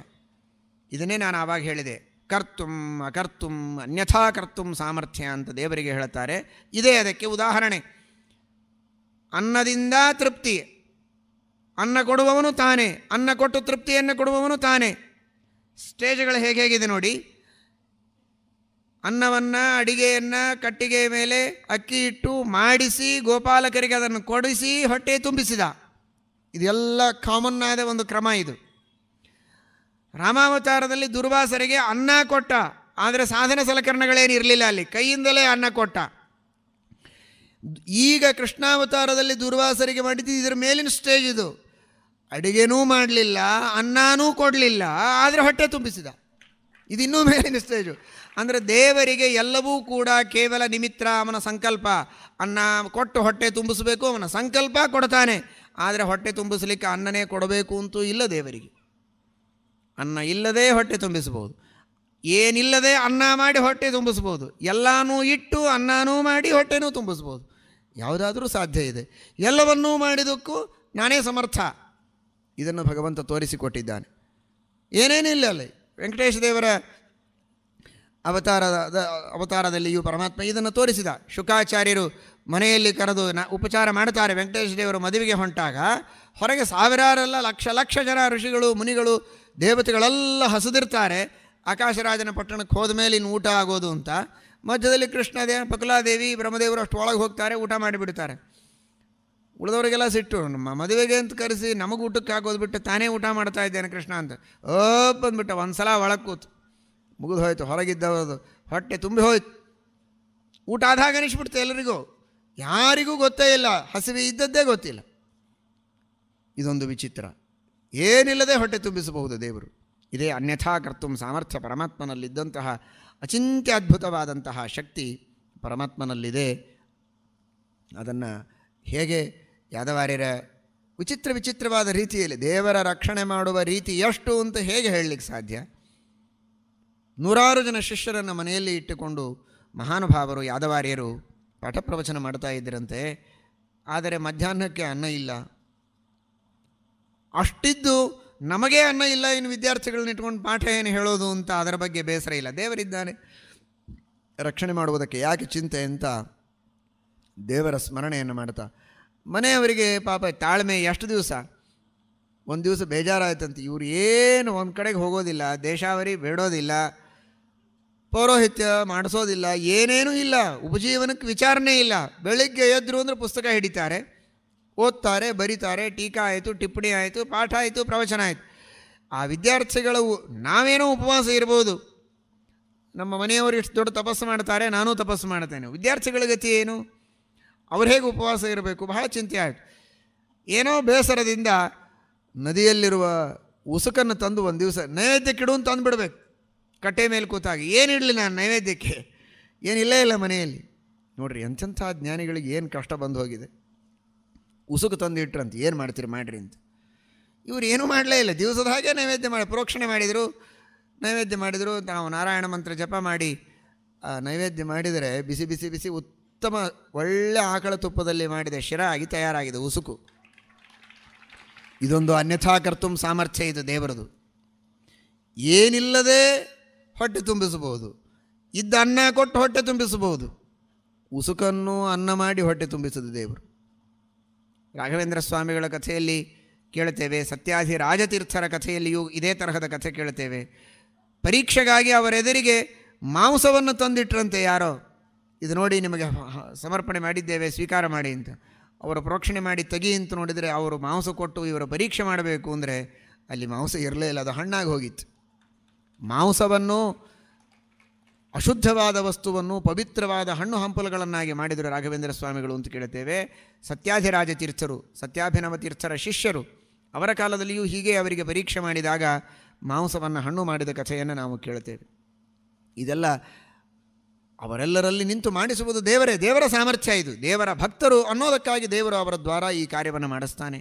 ಇದನ್ನೇ ನಾನು ಆವಾಗ ಹೇಳಿದೆ ಕರ್ತುಂ ಅಕರ್ತುಂ ಅನ್ಯಥಾ ಕರ್ತುಂ ಸಾಮರ್ಥ್ಯ ಅಂತ ದೇವರಿಗೆ ಹೇಳುತ್ತಾರೆ ಇದೇ ಅದಕ್ಕೆ ಉದಾಹರಣೆ ಅನ್ನದಿಂದ ತೃಪ್ತಿ ಅನ್ನ ಕೊಡುವವನು ತಾನೇ ಅನ್ನ ಕೊಟ್ಟು ತೃಪ್ತಿಯನ್ನು ಕೊಡುವವನು ತಾನೇ ಸ್ಟೇಜ್ಗಳು ಹೇಗೆ ಹೇಗಿದೆ ನೋಡಿ ಅನ್ನವನ್ನು ಅಡಿಗೆಯನ್ನು ಕಟ್ಟಿಗೆಯ ಮೇಲೆ ಅಕ್ಕಿ ಇಟ್ಟು ಮಾಡಿಸಿ ಗೋಪಾಲಕರಿಗೆ ಅದನ್ನು ಕೊಡಿಸಿ ಹೊಟ್ಟೆ ತುಂಬಿಸಿದ ಇದೆಲ್ಲ ಕಾಮನ್ ಆದ ಒಂದು ಕ್ರಮ ಇದು ರಾಮಾವತಾರದಲ್ಲಿ ದುರ್ವಾಸರಿಗೆ ಅನ್ನ ಕೊಟ್ಟ ಆದರೆ ಸಾಧನ ಇರಲಿಲ್ಲ ಅಲ್ಲಿ ಕೈಯಿಂದಲೇ ಅನ್ನ ಕೊಟ್ಟ ಈಗ ಕೃಷ್ಣಾವತಾರದಲ್ಲಿ ದುರ್ವಾಸರಿಗೆ ಮಾಡಿದ್ದು ಇದರ ಮೇಲಿನ ಸ್ಟೇಜ್ ಇದು ಅಡುಗೆನೂ ಮಾಡಲಿಲ್ಲ ಅನ್ನನೂ ಕೊಡಲಿಲ್ಲ ಆದರೆ ಹೊಟ್ಟೆ ತುಂಬಿಸಿದ ಇದಿನ್ನೂ ಮೇಲಿನ ಸ್ಟೇಜು ಅಂದರೆ ದೇವರಿಗೆ ಎಲ್ಲವೂ ಕೂಡ ಕೇವಲ ನಿಮಿತ್ರ ಅವನ ಸಂಕಲ್ಪ ಅನ್ನ ಕೊಟ್ಟು ಹೊಟ್ಟೆ ತುಂಬಿಸಬೇಕು ಅವನ ಸಂಕಲ್ಪ ಕೊಡ್ತಾನೆ ಆದರೆ ಹೊಟ್ಟೆ ತುಂಬಿಸಲಿಕ್ಕೆ ಅನ್ನನೇ ಕೊಡಬೇಕು ಅಂತೂ ಇಲ್ಲ ದೇವರಿಗೆ ಅನ್ನ ಇಲ್ಲದೆ ಹೊಟ್ಟೆ ತುಂಬಿಸ್ಬೋದು ಏನಿಲ್ಲದೆ ಅನ್ನ ಮಾಡಿ ಹೊಟ್ಟೆ ತುಂಬಿಸ್ಬೋದು ಎಲ್ಲನೂ ಇಟ್ಟು ಅನ್ನನೂ ಮಾಡಿ ಹೊಟ್ಟೆನೂ ತುಂಬಿಸ್ಬೋದು ಯಾವುದಾದರೂ ಸಾಧ್ಯ ಇದೆ ಎಲ್ಲವನ್ನೂ ಮಾಡಿದಕ್ಕೂ ನಾನೇ ಸಮರ್ಥ ಇದನ್ನು ಭಗವಂತ ತೋರಿಸಿಕೊಟ್ಟಿದ್ದಾನೆ ಏನೇನಿಲ್ಲ ಅಲ್ಲಿ ವೆಂಕಟೇಶ ದೇವರ ಅವತಾರದ ಅವತಾರದಲ್ಲಿಯೂ ಪರಮಾತ್ಮ ಇದನ್ನು ತೋರಿಸಿದ ಶುಕಾಚಾರ್ಯರು ಮನೆಯಲ್ಲಿ ಕರೆದು ನ ಉಪಚಾರ ಮಾಡ್ತಾರೆ ವೆಂಕಟೇಶ ದೇವರು ಮದುವೆಗೆ ಹೊಂಟಾಗ ಹೊರಗೆ ಸಾವಿರಾರಲ್ಲ ಲಕ್ಷ ಲಕ್ಷ ಜನ ಋಷಿಗಳು ಮುನಿಗಳು ದೇವತೆಗಳೆಲ್ಲ ಹಸಿದಿರ್ತಾರೆ ಆಕಾಶರಾಜನ ಪಟ್ಟಣಕ್ಕೆ ಹೋದ ಮೇಲೆ ಇನ್ನು ಊಟ ಆಗೋದು ಅಂತ ಮಧ್ಯದಲ್ಲಿ ದೇವ ಪಕುಲಾದೇವಿ ಬ್ರಹ್ಮದೇವರು ಅಷ್ಟು ಒಳಗೆ ಹೋಗ್ತಾರೆ ಊಟ ಮಾಡಿಬಿಡ್ತಾರೆ ಉಳಿದವರಿಗೆಲ್ಲ ಸಿಟ್ಟು ನಮ್ಮ ಮದುವೆಗೆ ಅಂತ ಕರೆಸಿ ನಮಗೆ ಊಟಕ್ಕೆ ಹಾಕೋದು ಬಿಟ್ಟು ತಾನೇ ಊಟ ಮಾಡ್ತಾ ಇದ್ದೇನೆ ಕೃಷ್ಣ ಅಂತ ಓಪ್ ಅಂದ್ಬಿಟ್ಟ ಒಂದು ಸಲ ಒಳಗೆ ಕೂತು ಮುಗಿದು ಹೋಯ್ತು ಹೊರಗಿದ್ದವರದು ಹೊಟ್ಟೆ ತುಂಬಿ ಹೋಯ್ತು ಊಟ ಆದಾಗ ಅನಿಸ್ಬಿಡ್ತು ಎಲ್ಲರಿಗೂ ಯಾರಿಗೂ ಗೊತ್ತೇ ಇಲ್ಲ ಹಸಿವೆ ಇದ್ದದ್ದೇ ಗೊತ್ತಿಲ್ಲ ಇದೊಂದು ವಿಚಿತ್ರ ಏನಿಲ್ಲದೆ ಹೊಟ್ಟೆ ತುಂಬಿಸಬಹುದು ದೇವರು ಇದೇ ಅನ್ಯಥಾ ಕರ್ತುಂ ಸಾಮರ್ಥ್ಯ ಪರಮಾತ್ಮನಲ್ಲಿದ್ದಂತಹ ಅಚಿಂತ್ಯದ್ಭುತವಾದಂತಹ ಶಕ್ತಿ ಪರಮಾತ್ಮನಲ್ಲಿದೆ ಅದನ್ನು ಹೇಗೆ ಯಾದವಾರ್ಯರ ವಿಚಿತ್ರ ವಿಚಿತ್ರವಾದ ರೀತಿಯಲ್ಲಿ ದೇವರ ರಕ್ಷಣೆ ಮಾಡುವ ರೀತಿ ಎಷ್ಟು ಅಂತ ಹೇಗೆ ಹೇಳಲಿಕ್ಕೆ ಸಾಧ್ಯ ನೂರಾರು ಜನ ಶಿಷ್ಯರನ್ನು ಮನೆಯಲ್ಲಿ ಇಟ್ಟುಕೊಂಡು ಮಹಾನುಭಾವರು ಯಾದವಾರ್ಯರು ಪಾಠ ಪ್ರವಚನ ಮಾಡ್ತಾ ಇದ್ದರಂತೆ ಆದರೆ ಮಧ್ಯಾಹ್ನಕ್ಕೆ ಅನ್ನ ಇಲ್ಲ ಅಷ್ಟಿದ್ದು ನಮಗೇ ಅನ್ನ ಇಲ್ಲ ಇನ್ನು ವಿದ್ಯಾರ್ಥಿಗಳನ್ನ ಇಟ್ಕೊಂಡು ಪಾಠ ಏನು ಹೇಳೋದು ಅಂತ ಅದರ ಬಗ್ಗೆ ಬೇಸರ ಇಲ್ಲ ದೇವರಿದ್ದಾನೆ ರಕ್ಷಣೆ ಮಾಡುವುದಕ್ಕೆ ಯಾಕೆ ಚಿಂತೆ ಅಂತ ದೇವರ ಸ್ಮರಣೆಯನ್ನು ಮಾಡ್ತಾ ಮನೆಯವರಿಗೆ ಪಾಪ ತಾಳ್ಮೆ ಎಷ್ಟು ದಿವಸ ಒಂದು ದಿವಸ ಬೇಜಾರಾಯ್ತಂತೆ ಇವರು ಏನು ಒಂದು ಕಡೆಗೆ ಹೋಗೋದಿಲ್ಲ ದೇಶಾವರಿ ಬೇಡೋದಿಲ್ಲ ಪೌರೋಹಿತ್ಯ ಮಾಡಿಸೋದಿಲ್ಲ ಏನೇನೂ ಇಲ್ಲ ಉಪಜೀವನಕ್ಕೆ ವಿಚಾರಣೆ ಇಲ್ಲ ಬೆಳಿಗ್ಗೆ ಎದ್ರು ಅಂದರೆ ಪುಸ್ತಕ ಹಿಡಿತಾರೆ ಓದ್ತಾರೆ ಬರೀತಾರೆ ಟೀಕಾ ಆಯಿತು ಟಿಪ್ಪಣಿ ಆಯಿತು ಪಾಠ ಆಯಿತು ಪ್ರವಚನ ಆಯಿತು ಆ ವಿದ್ಯಾರ್ಥಿಗಳು ನಾವೇನೋ ಉಪವಾಸ ಇರ್ಬೋದು ನಮ್ಮ ಮನೆಯವರು ಇಷ್ಟು ದೊಡ್ಡ ತಪಸ್ಸು ಮಾಡ್ತಾರೆ ನಾನು ತಪಸ್ಸು ಮಾಡ್ತೇನೆ ವಿದ್ಯಾರ್ಥಿಗಳ ಗತಿ ಏನು ಅವ್ರು ಹೇಗೆ ಉಪವಾಸ ಇರಬೇಕು ಬಹಳ ಚಿಂತೆ ಆಯಿತು ಏನೋ ಬೇಸರದಿಂದ ನದಿಯಲ್ಲಿರುವ ಉಸುಕನ್ನು ತಂದು ಒಂದು ದಿವಸ ನೈವೇದ್ಯಕ್ಕಿಡು ಅಂತ ಅಂದ್ಬಿಡ್ಬೇಕು ಕಟ್ಟೆ ಮೇಲೆ ಕೂತಾಗ ಏನಿಡಲಿ ನಾನು ನೈವೇದ್ಯಕ್ಕೆ ಏನಿಲ್ಲ ಇಲ್ಲ ಮನೆಯಲ್ಲಿ ನೋಡಿರಿ ಎಂಥ ಜ್ಞಾನಿಗಳಿಗೆ ಏನು ಕಷ್ಟ ಬಂದು ಹೋಗಿದೆ ಉಸುಕು ತಂದು ಅಂತ ಏನು ಮಾಡ್ತೀರಿ ಮಾಡಿರಿ ಅಂತ ಇವ್ರು ಏನೂ ಮಾಡಲೇ ಇಲ್ಲ ದಿವಸದ ಹಾಗೆ ನೈವೇದ್ಯ ಮಾಡಿ ಪ್ರೋಕ್ಷಣೆ ಮಾಡಿದರು ನೈವೇದ್ಯ ಮಾಡಿದರು ನಾವು ನಾರಾಯಣ ಮಂತ್ರ ಜಪ ಮಾಡಿ ನೈವೇದ್ಯ ಮಾಡಿದರೆ ಬಿಸಿ ಬಿಸಿ ಬಿಸಿ ಉತ್ತಮ ಒಳ್ಳೆ ಆಕಳ ತುಪ್ಪದಲ್ಲಿ ಮಾಡಿದ ಶಿರ ಆಗಿ ತಯಾರಾಗಿದೆ ಉಸುಕು ಇದೊಂದು ಅನ್ಯಥಾ ಕರ್ತುಂ ಸಾಮರ್ಥ್ಯ ಇದು ದೇವರದು ಏನಿಲ್ಲದೆ ಹೊಟ್ಟೆ ತುಂಬಿಸಬಹುದು ಇದ್ದ ಅನ್ನ ಕೊಟ್ಟು ಹೊಟ್ಟೆ ತುಂಬಿಸಬಹುದು ಉಸುಕನ್ನು ಅನ್ನ ಮಾಡಿ ಹೊಟ್ಟೆ ತುಂಬಿಸಿದ ದೇವರು ರಾಘವೇಂದ್ರ ಸ್ವಾಮಿಗಳ ಕಥೆಯಲ್ಲಿ ಕೇಳುತ್ತೇವೆ ಸತ್ಯಾಧಿ ರಾಜತೀರ್ಥರ ಕಥೆಯಲ್ಲಿಯೂ ಇದೇ ತರಹದ ಕಥೆ ಕೇಳುತ್ತೇವೆ ಪರೀಕ್ಷೆಗಾಗಿ ಅವರೆದುರಿಗೆ ಮಾಂಸವನ್ನು ತಂದಿಟ್ರಂತೆ ಯಾರೋ ಇದು ನೋಡಿ ನಿಮಗೆ ಸಮರ್ಪಣೆ ಮಾಡಿದ್ದೇವೆ ಸ್ವೀಕಾರ ಮಾಡಿ ಅಂತ ಅವರು ಪ್ರೋಕ್ಷಣೆ ಮಾಡಿ ತಗಿ ಅಂತ ನೋಡಿದರೆ ಅವರು ಮಾಂಸ ಕೊಟ್ಟು ಇವರು ಪರೀಕ್ಷೆ ಮಾಡಬೇಕು ಅಂದರೆ ಅಲ್ಲಿ ಮಾಂಸ ಇರಲೇ ಇಲ್ಲ ಅದು ಹಣ್ಣಾಗಿ ಹೋಗಿತ್ತು ಮಾಂಸವನ್ನು ಅಶುದ್ಧವಾದ ವಸ್ತುವನ್ನು ಪವಿತ್ರವಾದ ಹಣ್ಣು ಹಂಪಲುಗಳನ್ನಾಗಿ ಮಾಡಿದರು ರಾಘವೇಂದ್ರ ಸ್ವಾಮಿಗಳು ಅಂತ ಕೇಳುತ್ತೇವೆ ಸತ್ಯಾಧಿರಾಜ ತೀರ್ಥರು ಸತ್ಯಾಭಿನವ ತೀರ್ಥರ ಶಿಷ್ಯರು ಅವರ ಕಾಲದಲ್ಲಿಯೂ ಹೀಗೆ ಅವರಿಗೆ ಪರೀಕ್ಷೆ ಮಾಡಿದಾಗ ಮಾಂಸವನ್ನು ಹಣ್ಣು ಮಾಡಿದ ಕಥೆಯನ್ನು ನಾವು ಕೇಳುತ್ತೇವೆ ಇದೆಲ್ಲ ಅವರೆಲ್ಲರಲ್ಲಿ ನಿಂತು ಮಾಡಿಸುವುದು ದೇವರೇ ದೇವರ ಸಾಮರ್ಥ್ಯ ಇದು ದೇವರ ಭಕ್ತರು ಅನ್ನೋದಕ್ಕಾಗಿ ದೇವರು ಅವರ ದ್ವಾರ ಈ ಕಾರ್ಯವನ್ನು ಮಾಡಿಸ್ತಾನೆ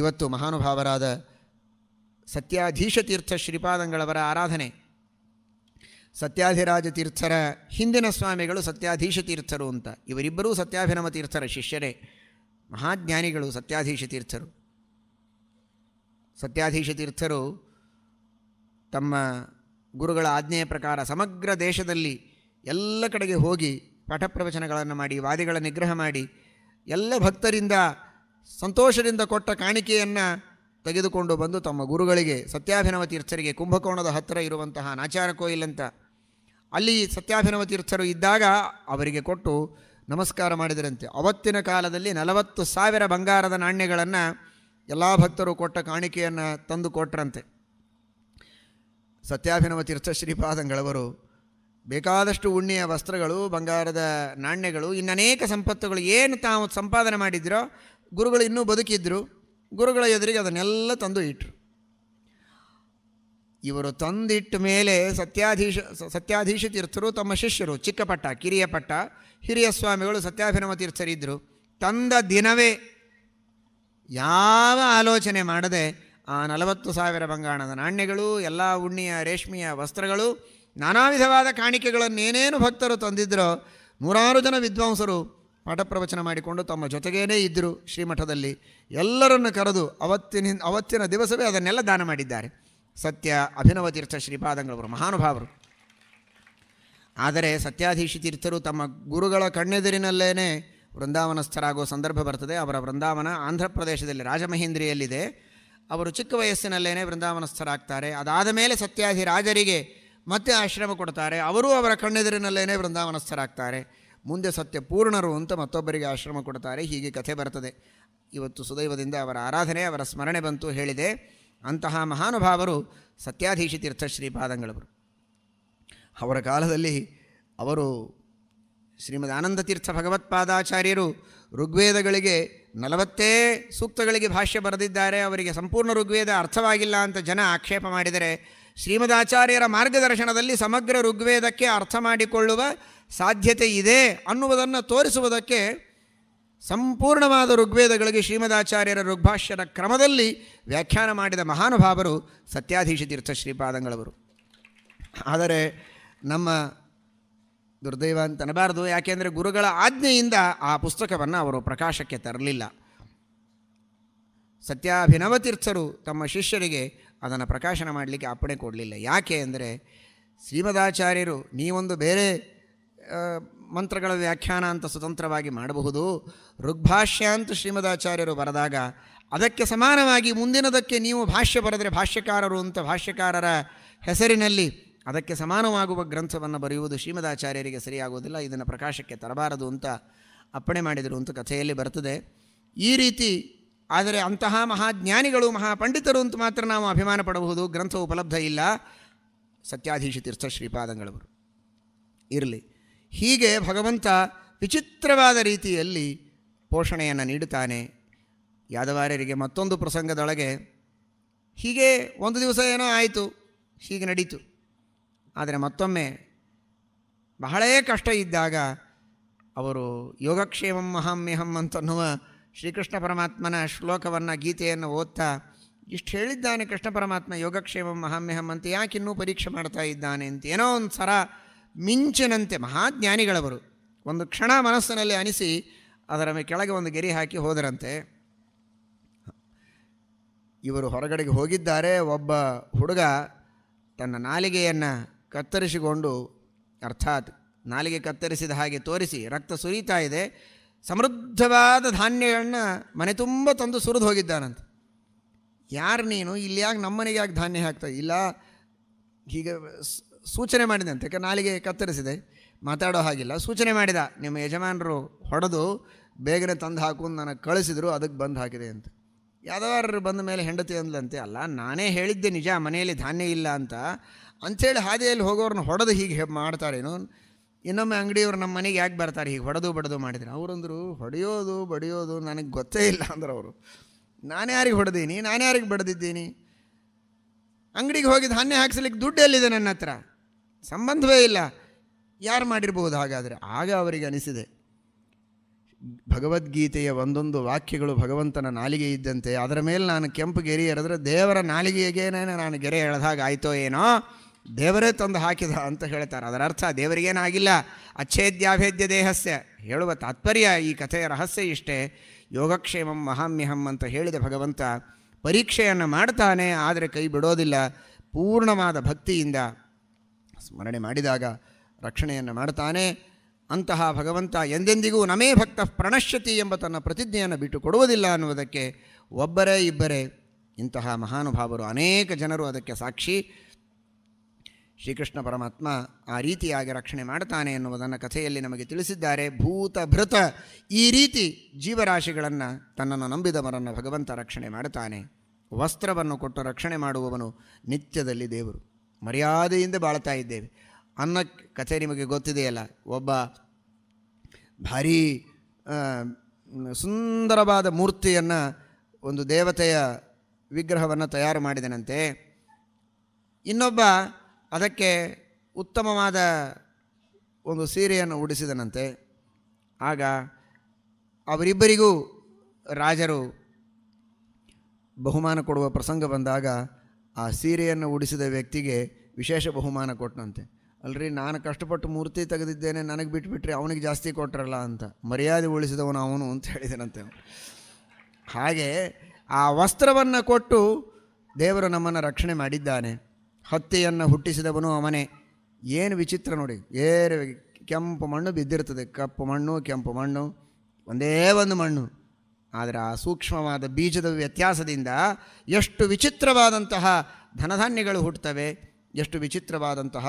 ಇವತ್ತು ಮಹಾನುಭಾವರಾದ ಸತ್ಯಾಧೀಶ ತೀರ್ಥ ಶ್ರೀಪಾದಂಗಳವರ ಆರಾಧನೆ ಸತ್ಯಾಧಿರಾಜ ತೀರ್ಥರ ಹಿಂದಿನ ಸ್ವಾಮಿಗಳು ಸತ್ಯಾಧೀಶ ತೀರ್ಥರು ಅಂತ ಇವರಿಬ್ಬರೂ ಸತ್ಯಾಭಿನಮ ತೀರ್ಥರ ಶಿಷ್ಯರೇ ಮಹಾಜ್ಞಾನಿಗಳು ಸತ್ಯಾಧೀಶ ತೀರ್ಥರು ಸತ್ಯಾಧೀಶ ತೀರ್ಥರು ತಮ್ಮ ಗುರುಗಳ ಆಜ್ಞೆಯ ಪ್ರಕಾರ ಸಮಗ್ರ ದೇಶದಲ್ಲಿ ಎಲ್ಲ ಕಡೆಗೆ ಹೋಗಿ ಪಾಠ ಪ್ರವಚನಗಳನ್ನು ಮಾಡಿ ವಾದಿಗಳ ನಿಗ್ರಹ ಮಾಡಿ ಎಲ್ಲ ಭಕ್ತರಿಂದ ಸಂತೋಷದಿಂದ ಕೊಟ್ಟ ಕಾಣಿಕೆಯನ್ನು ತೆಗೆದುಕೊಂಡು ಬಂದು ತಮ್ಮ ಗುರುಗಳಿಗೆ ಸತ್ಯಾಭಿನವ ತೀರ್ಥರಿಗೆ ಕುಂಭಕೋಣದ ಹತ್ತಿರ ಇರುವಂತಹ ನಾಚಾರ ಅಂತ ಅಲ್ಲಿ ಸತ್ಯಾಭಿನವ ತೀರ್ಥರು ಇದ್ದಾಗ ಅವರಿಗೆ ಕೊಟ್ಟು ನಮಸ್ಕಾರ ಮಾಡಿದರಂತೆ ಅವತ್ತಿನ ಕಾಲದಲ್ಲಿ ನಲವತ್ತು ಸಾವಿರ ಬಂಗಾರದ ನಾಣ್ಯಗಳನ್ನು ಎಲ್ಲ ಭಕ್ತರು ಕೊಟ್ಟ ಕಾಣಿಕೆಯನ್ನು ತಂದು ಕೊಟ್ರಂತೆ ಸತ್ಯಾಭಿನವ ತೀರ್ಥ ಶ್ರೀಪಾದಂಗಳವರು ಬೇಕಾದಷ್ಟು ಉಣ್ಣೆಯ ವಸ್ತ್ರಗಳು ಬಂಗಾರದ ನಾಣ್ಯಗಳು ಇನ್ನನೇಕ ಸಂಪತ್ತುಗಳು ಏನು ತಾವು ಸಂಪಾದನೆ ಮಾಡಿದ್ರೋ ಗುರುಗಳು ಇನ್ನೂ ಬದುಕಿದ್ರು ಗುರುಗಳ ಎದುರಿಗೆ ಅದನ್ನೆಲ್ಲ ತಂದು ಇಟ್ಟರು ಇವರು ತಂದಿಟ್ಟ ಮೇಲೆ ಸತ್ಯಾಧೀಶ ಸತ್ಯಾಧೀಶ ತೀರ್ಥರು ತಮ್ಮ ಶಿಷ್ಯರು ಚಿಕ್ಕಪಟ್ಟ ಕಿರಿಯ ಪಟ್ಟ ಹಿರಿಯ ಸ್ವಾಮಿಗಳು ಸತ್ಯಾಭಿನವ ತೀರ್ಥರಿದ್ದರು ತಂದ ದಿನವೇ ಯಾವ ಆಲೋಚನೆ ಮಾಡದೆ ಆ ನಲವತ್ತು ಸಾವಿರ ಬಂಗಾಣದ ನಾಣ್ಯಗಳು ಎಲ್ಲ ಉಣ್ಣಿಯ ರೇಷ್ಮೆಯ ವಸ್ತ್ರಗಳು ನಾನಾ ವಿಧವಾದ ಕಾಣಿಕೆಗಳನ್ನೇನೇನು ಭಕ್ತರು ತಂದಿದ್ದರೋ ನೂರಾರು ಜನ ವಿದ್ವಾಂಸರು ಪಾಠ ಪ್ರವಚನ ಮಾಡಿಕೊಂಡು ತಮ್ಮ ಜೊತೆಗೇನೇ ಇದ್ದರು ಶ್ರೀಮಠದಲ್ಲಿ ಎಲ್ಲರನ್ನು ಕರೆದು ಅವತ್ತಿನ ಅವತ್ತಿನ ದಿವಸವೇ ಅದನ್ನೆಲ್ಲ ದಾನ ಮಾಡಿದ್ದಾರೆ ಸತ್ಯ ಅಭಿನವ ತೀರ್ಥ ಶ್ರೀಪಾದಂಗಳವರು ಮಹಾನುಭಾವರು ಆದರೆ ತೀರ್ಥರು ತಮ್ಮ ಗುರುಗಳ ಕಣ್ಣೆದುರಿನಲ್ಲೇ ವೃಂದಾವನಸ್ಥರಾಗುವ ಸಂದರ್ಭ ಬರ್ತದೆ ಅವರ ವೃಂದಾವನ ಆಂಧ್ರ ಪ್ರದೇಶದಲ್ಲಿ ರಾಜಮಹೇಂದ್ರಿಯಲ್ಲಿದೆ ಅವರು ಚಿಕ್ಕ ವಯಸ್ಸಿನಲ್ಲೇ ವೃಂದಾವನಸ್ಥರಾಗ್ತಾರೆ ಅದಾದ ಮೇಲೆ ಸತ್ಯಾಧಿ ರಾಜರಿಗೆ ಮತ್ತೆ ಆಶ್ರಮ ಕೊಡ್ತಾರೆ ಅವರೂ ಅವರ ಕಣ್ಣೆದುರಿನಲ್ಲೇ ವೃಂದಾವನಸ್ಥರಾಗ್ತಾರೆ ಮುಂದೆ ಸತ್ಯ ಪೂರ್ಣರು ಅಂತ ಮತ್ತೊಬ್ಬರಿಗೆ ಆಶ್ರಮ ಕೊಡ್ತಾರೆ ಹೀಗೆ ಕಥೆ ಬರ್ತದೆ ಇವತ್ತು ಸುದೈವದಿಂದ ಅವರ ಆರಾಧನೆ ಅವರ ಸ್ಮರಣೆ ಬಂತು ಹೇಳಿದೆ ಅಂತಹ ಮಹಾನುಭಾವರು ಸತ್ಯಾಧೀಶಿ ತೀರ್ಥ ಶ್ರೀಪಾದಂಗಳವರು ಅವರ ಕಾಲದಲ್ಲಿ ಅವರು ಶ್ರೀಮದ್ ತೀರ್ಥ ಭಗವತ್ಪಾದಾಚಾರ್ಯರು ಋಗ್ವೇದಗಳಿಗೆ ನಲವತ್ತೇ ಸೂಕ್ತಗಳಿಗೆ ಭಾಷ್ಯ ಬರೆದಿದ್ದಾರೆ ಅವರಿಗೆ ಸಂಪೂರ್ಣ ಋಗ್ವೇದ ಅರ್ಥವಾಗಿಲ್ಲ ಅಂತ ಜನ ಆಕ್ಷೇಪ ಮಾಡಿದರೆ ಶ್ರೀಮದಾಚಾರ್ಯರ ಮಾರ್ಗದರ್ಶನದಲ್ಲಿ ಸಮಗ್ರ ಋಗ್ವೇದಕ್ಕೆ ಅರ್ಥ ಮಾಡಿಕೊಳ್ಳುವ ಸಾಧ್ಯತೆ ಇದೆ ಅನ್ನುವುದನ್ನು ತೋರಿಸುವುದಕ್ಕೆ ಸಂಪೂರ್ಣವಾದ ಋಗ್ವೇದಗಳಿಗೆ ಶ್ರೀಮದಾಚಾರ್ಯರ ಋಗ್ಭಾಷ್ಯದ ಕ್ರಮದಲ್ಲಿ ವ್ಯಾಖ್ಯಾನ ಮಾಡಿದ ಮಹಾನುಭಾವರು ಸತ್ಯಾಧೀಶ ತೀರ್ಥ ಶ್ರೀಪಾದಂಗಳವರು ಆದರೆ ನಮ್ಮ ದುರ್ದೈವ ಅಂತನಬಾರದು ಯಾಕೆಂದರೆ ಗುರುಗಳ ಆಜ್ಞೆಯಿಂದ ಆ ಪುಸ್ತಕವನ್ನು ಅವರು ಪ್ರಕಾಶಕ್ಕೆ ತರಲಿಲ್ಲ ಸತ್ಯಾಭಿನವತೀರ್ಥರು ತಮ್ಮ ಶಿಷ್ಯರಿಗೆ ಅದನ್ನು ಪ್ರಕಾಶನ ಮಾಡಲಿಕ್ಕೆ ಅಪ್ಪಣೆ ಕೊಡಲಿಲ್ಲ ಯಾಕೆ ಅಂದರೆ ಶ್ರೀಮದಾಚಾರ್ಯರು ನೀವೊಂದು ಬೇರೆ ಮಂತ್ರಗಳ ವ್ಯಾಖ್ಯಾನ ಅಂತ ಸ್ವತಂತ್ರವಾಗಿ ಮಾಡಬಹುದು ಋಗ್ಭಾಷ್ಯ ಅಂತ ಶ್ರೀಮದಾಚಾರ್ಯರು ಬರೆದಾಗ ಅದಕ್ಕೆ ಸಮಾನವಾಗಿ ಮುಂದಿನದಕ್ಕೆ ನೀವು ಭಾಷ್ಯ ಬರೆದರೆ ಭಾಷ್ಯಕಾರರು ಅಂತ ಭಾಷ್ಯಕಾರರ ಹೆಸರಿನಲ್ಲಿ ಅದಕ್ಕೆ ಸಮಾನವಾಗುವ ಗ್ರಂಥವನ್ನು ಬರೆಯುವುದು ಶ್ರೀಮದಾಚಾರ್ಯರಿಗೆ ಸರಿಯಾಗುವುದಿಲ್ಲ ಇದನ್ನು ಪ್ರಕಾಶಕ್ಕೆ ತರಬಾರದು ಅಂತ ಅಪ್ಪಣೆ ಮಾಡಿದರು ಅಂತ ಕಥೆಯಲ್ಲಿ ಬರ್ತದೆ ಈ ರೀತಿ ಆದರೆ ಅಂತಹ ಮಹಾಜ್ಞಾನಿಗಳು ಮಹಾಪಂಡಿತರು ಅಂತ ಮಾತ್ರ ನಾವು ಅಭಿಮಾನ ಪಡಬಹುದು ಗ್ರಂಥ ಉಪಲಬ್ಧ ಇಲ್ಲ ಸತ್ಯಾಧೀಶ ತೀರ್ಥ ಶ್ರೀಪಾದಂಗಳವರು ಇರಲಿ ಹೀಗೆ ಭಗವಂತ ವಿಚಿತ್ರವಾದ ರೀತಿಯಲ್ಲಿ ಪೋಷಣೆಯನ್ನು ನೀಡುತ್ತಾನೆ ಯಾದವಾರ್ಯರಿಗೆ ಮತ್ತೊಂದು ಪ್ರಸಂಗದೊಳಗೆ ಹೀಗೆ ಒಂದು ದಿವಸ ಏನೋ ಆಯಿತು ಹೀಗೆ ನಡೀತು ಆದರೆ ಮತ್ತೊಮ್ಮೆ ಬಹಳ ಕಷ್ಟ ಇದ್ದಾಗ ಅವರು ಯೋಗಕ್ಷೇಮಂ ಮಹಾಮ್ಯಹಂ ಅಂತನ್ನುವ ಶ್ರೀಕೃಷ್ಣ ಪರಮಾತ್ಮನ ಶ್ಲೋಕವನ್ನು ಗೀತೆಯನ್ನು ಓದ್ತಾ ಇಷ್ಟು ಹೇಳಿದ್ದಾನೆ ಕೃಷ್ಣ ಪರಮಾತ್ಮ ಯೋಗಕ್ಷೇಮ ಮಹಾಮ್ಯಹಂ ಅಂತ ಯಾಕಿನ್ನೂ ಪರೀಕ್ಷೆ ಮಾಡ್ತಾ ಇದ್ದಾನೆ ಅಂತ ಏನೋ ಒಂದು ಸರ ಮಿಂಚಿನಂತೆ ಮಹಾಜ್ಞಾನಿಗಳವರು ಒಂದು ಕ್ಷಣ ಮನಸ್ಸಿನಲ್ಲಿ ಅನಿಸಿ ಅದರ ಕೆಳಗೆ ಒಂದು ಗೆರಿ ಹಾಕಿ ಹೋದರಂತೆ ಇವರು ಹೊರಗಡೆಗೆ ಹೋಗಿದ್ದಾರೆ ಒಬ್ಬ ಹುಡುಗ ತನ್ನ ನಾಲಿಗೆಯನ್ನು ಕತ್ತರಿಸಿಕೊಂಡು ಅರ್ಥಾತ್ ನಾಲಿಗೆ ಕತ್ತರಿಸಿದ ಹಾಗೆ ತೋರಿಸಿ ರಕ್ತ ಸುರಿತಾ ಇದೆ ಸಮೃದ್ಧವಾದ ಧಾನ್ಯಗಳನ್ನ ಮನೆ ತುಂಬ ತಂದು ಸುರಿದು ಹೋಗಿದ್ದಾನಂತೆ ಯಾರು ನೀನು ಇಲ್ಲಿ ಯಾಕೆ ನಮ್ಮನೆಗೆ ಯಾಕೆ ಧಾನ್ಯ ಹಾಕ್ತಾ ಇಲ್ಲ ಹೀಗೆ ಸೂಚನೆ ಮಾಡಿದಂತೆ ಯಾಕೆ ನಾಲಿಗೆ ಕತ್ತರಿಸಿದೆ ಮಾತಾಡೋ ಹಾಗಿಲ್ಲ ಸೂಚನೆ ಮಾಡಿದ ನಿಮ್ಮ ಯಜಮಾನರು ಹೊಡೆದು ಬೇಗನೆ ತಂದು ಹಾಕು ನನಗೆ ಕಳಿಸಿದ್ರು ಅದಕ್ಕೆ ಬಂದು ಹಾಕಿದೆ ಅಂತ ಯಾವ್ದಾರು ಬಂದ ಮೇಲೆ ಹೆಂಡತಿ ಅಂದ್ಲಂತೆ ಅಲ್ಲ ನಾನೇ ಹೇಳಿದ್ದೆ ನಿಜ ಮನೆಯಲ್ಲಿ ಧಾನ್ಯ ಇಲ್ಲ ಅಂತ ಅಂಥೇಳಿ ಹಾದಿಯಲ್ಲಿ ಹೋಗೋರನ್ನ ಹೊಡೆದು ಹೀಗೆ ಮಾಡ್ತಾರೇನು ಇನ್ನೊಮ್ಮೆ ಅಂಗಡಿಯವ್ರು ನಮ್ಮ ಮನೆಗೆ ಯಾಕೆ ಬರ್ತಾರೆ ಹೀಗೆ ಹೊಡೆದು ಬಡದು ಮಾಡಿದ್ರು ಅವರಂದರು ಹೊಡೆಯೋದು ಬಡಿಯೋದು ನನಗೆ ಗೊತ್ತೇ ಇಲ್ಲ ಅಂದ್ರೆ ಅವರು ನಾನು ಯಾರಿಗೆ ಹೊಡೆದೀನಿ ನಾನು ಯಾರಿಗೆ ಬಡ್ದಿದ್ದೀನಿ ಅಂಗಡಿಗೆ ಹೋಗಿ ಧಾನ್ಯ ಹಾಕ್ಸಲಿಕ್ಕೆ ದುಡ್ಡು ಎಲ್ಲಿದೆ ನನ್ನ ಹತ್ರ ಸಂಬಂಧವೇ ಇಲ್ಲ ಯಾರು ಮಾಡಿರ್ಬೋದು ಹಾಗಾದರೆ ಆಗ ಅವರಿಗೆ ಅನಿಸಿದೆ ಭಗವದ್ಗೀತೆಯ ಒಂದೊಂದು ವಾಕ್ಯಗಳು ಭಗವಂತನ ನಾಲಿಗೆ ಇದ್ದಂತೆ ಅದರ ಮೇಲೆ ನಾನು ಕೆಂಪು ಗೆರೆ ಎರೆದ್ರೆ ದೇವರ ನಾಲಿಗೆಗೇನೇ ನಾನು ಗೆರೆ ಎಳೆದಾಗ ಆಯಿತೋ ಏನೋ ದೇವರೇ ತಂದು ಹಾಕಿದ ಅಂತ ಹೇಳ್ತಾರೆ ಅದರ ಅರ್ಥ ದೇವರಿಗೇನಾಗಿಲ್ಲ ಅಚ್ಛೇದ್ಯಾಭೇದ್ಯ ದೇಹಸ್ಯ ಹೇಳುವ ತಾತ್ಪರ್ಯ ಈ ಕಥೆಯ ರಹಸ್ಯ ಇಷ್ಟೇ ಯೋಗಕ್ಷೇಮಂ ಮಹಾಮ್ಯಹಂ ಅಂತ ಹೇಳಿದ ಭಗವಂತ ಪರೀಕ್ಷೆಯನ್ನು ಮಾಡ್ತಾನೆ ಆದರೆ ಕೈ ಬಿಡೋದಿಲ್ಲ ಪೂರ್ಣವಾದ ಭಕ್ತಿಯಿಂದ ಸ್ಮರಣೆ ಮಾಡಿದಾಗ ರಕ್ಷಣೆಯನ್ನು ಮಾಡ್ತಾನೆ ಅಂತಹ ಭಗವಂತ ಎಂದೆಂದಿಗೂ ನಮೇ ಭಕ್ತ ಪ್ರಣಶ್ಯತಿ ಎಂಬ ತನ್ನ ಪ್ರತಿಜ್ಞೆಯನ್ನು ಬಿಟ್ಟು ಕೊಡುವುದಿಲ್ಲ ಅನ್ನುವುದಕ್ಕೆ ಒಬ್ಬರೇ ಇಬ್ಬರೇ ಇಂತಹ ಮಹಾನುಭಾವರು ಅನೇಕ ಜನರು ಅದಕ್ಕೆ ಸಾಕ್ಷಿ ಶ್ರೀಕೃಷ್ಣ ಪರಮಾತ್ಮ ಆ ರೀತಿಯಾಗಿ ರಕ್ಷಣೆ ಮಾಡ್ತಾನೆ ಎನ್ನುವುದನ್ನು ಕಥೆಯಲ್ಲಿ ನಮಗೆ ತಿಳಿಸಿದ್ದಾರೆ ಭೂತ ಭೃತ ಈ ರೀತಿ ಜೀವರಾಶಿಗಳನ್ನು ತನ್ನನ್ನು ನಂಬಿದವರನ್ನು ಭಗವಂತ ರಕ್ಷಣೆ ಮಾಡ್ತಾನೆ ವಸ್ತ್ರವನ್ನು ಕೊಟ್ಟು ರಕ್ಷಣೆ ಮಾಡುವವನು ನಿತ್ಯದಲ್ಲಿ ದೇವರು ಮರ್ಯಾದೆಯಿಂದ ಬಾಳ್ತಾ ಇದ್ದೇವೆ ಅನ್ನ ಕಥೆ ನಿಮಗೆ ಗೊತ್ತಿದೆಯಲ್ಲ ಒಬ್ಬ ಭಾರೀ ಸುಂದರವಾದ ಮೂರ್ತಿಯನ್ನು ಒಂದು ದೇವತೆಯ ವಿಗ್ರಹವನ್ನು ತಯಾರು ಮಾಡಿದನಂತೆ ಇನ್ನೊಬ್ಬ ಅದಕ್ಕೆ ಉತ್ತಮವಾದ ಒಂದು ಸೀರೆಯನ್ನು ಉಡಿಸಿದನಂತೆ ಆಗ ಅವರಿಬ್ಬರಿಗೂ ರಾಜರು ಬಹುಮಾನ ಕೊಡುವ ಪ್ರಸಂಗ ಬಂದಾಗ ಆ ಸೀರೆಯನ್ನು ಉಡಿಸಿದ ವ್ಯಕ್ತಿಗೆ ವಿಶೇಷ ಬಹುಮಾನ ಕೊಟ್ಟನಂತೆ ಅಲ್ರಿ ನಾನು ಕಷ್ಟಪಟ್ಟು ಮೂರ್ತಿ ತೆಗೆದಿದ್ದೇನೆ ನನಗೆ ಬಿಟ್ಟುಬಿಟ್ರೆ ಅವನಿಗೆ ಜಾಸ್ತಿ ಕೊಟ್ಟರಲ್ಲ ಅಂತ ಮರ್ಯಾದೆ ಉಳಿಸಿದವನು ಅವನು ಅಂತ ಹೇಳಿದನಂತೆ ಹಾಗೆ ಆ ವಸ್ತ್ರವನ್ನು ಕೊಟ್ಟು ದೇವರು ನಮ್ಮನ್ನು ರಕ್ಷಣೆ ಮಾಡಿದ್ದಾನೆ ಹತ್ತಿಯನ್ನು ಹುಟ್ಟಿಸಿದವನು ಅವನೇ ಏನು ವಿಚಿತ್ರ ನೋಡಿ ಏರು ಕೆಂಪು ಮಣ್ಣು ಬಿದ್ದಿರ್ತದೆ ಕಪ್ಪು ಮಣ್ಣು ಕೆಂಪು ಮಣ್ಣು ಒಂದೇ ಒಂದು ಮಣ್ಣು ಆದರೆ ಆ ಸೂಕ್ಷ್ಮವಾದ ಬೀಜದ ವ್ಯತ್ಯಾಸದಿಂದ ಎಷ್ಟು ವಿಚಿತ್ರವಾದಂತಹ ಧನಧಾನ್ಯಗಳು ಹುಟ್ಟುತ್ತವೆ ಎಷ್ಟು ವಿಚಿತ್ರವಾದಂತಹ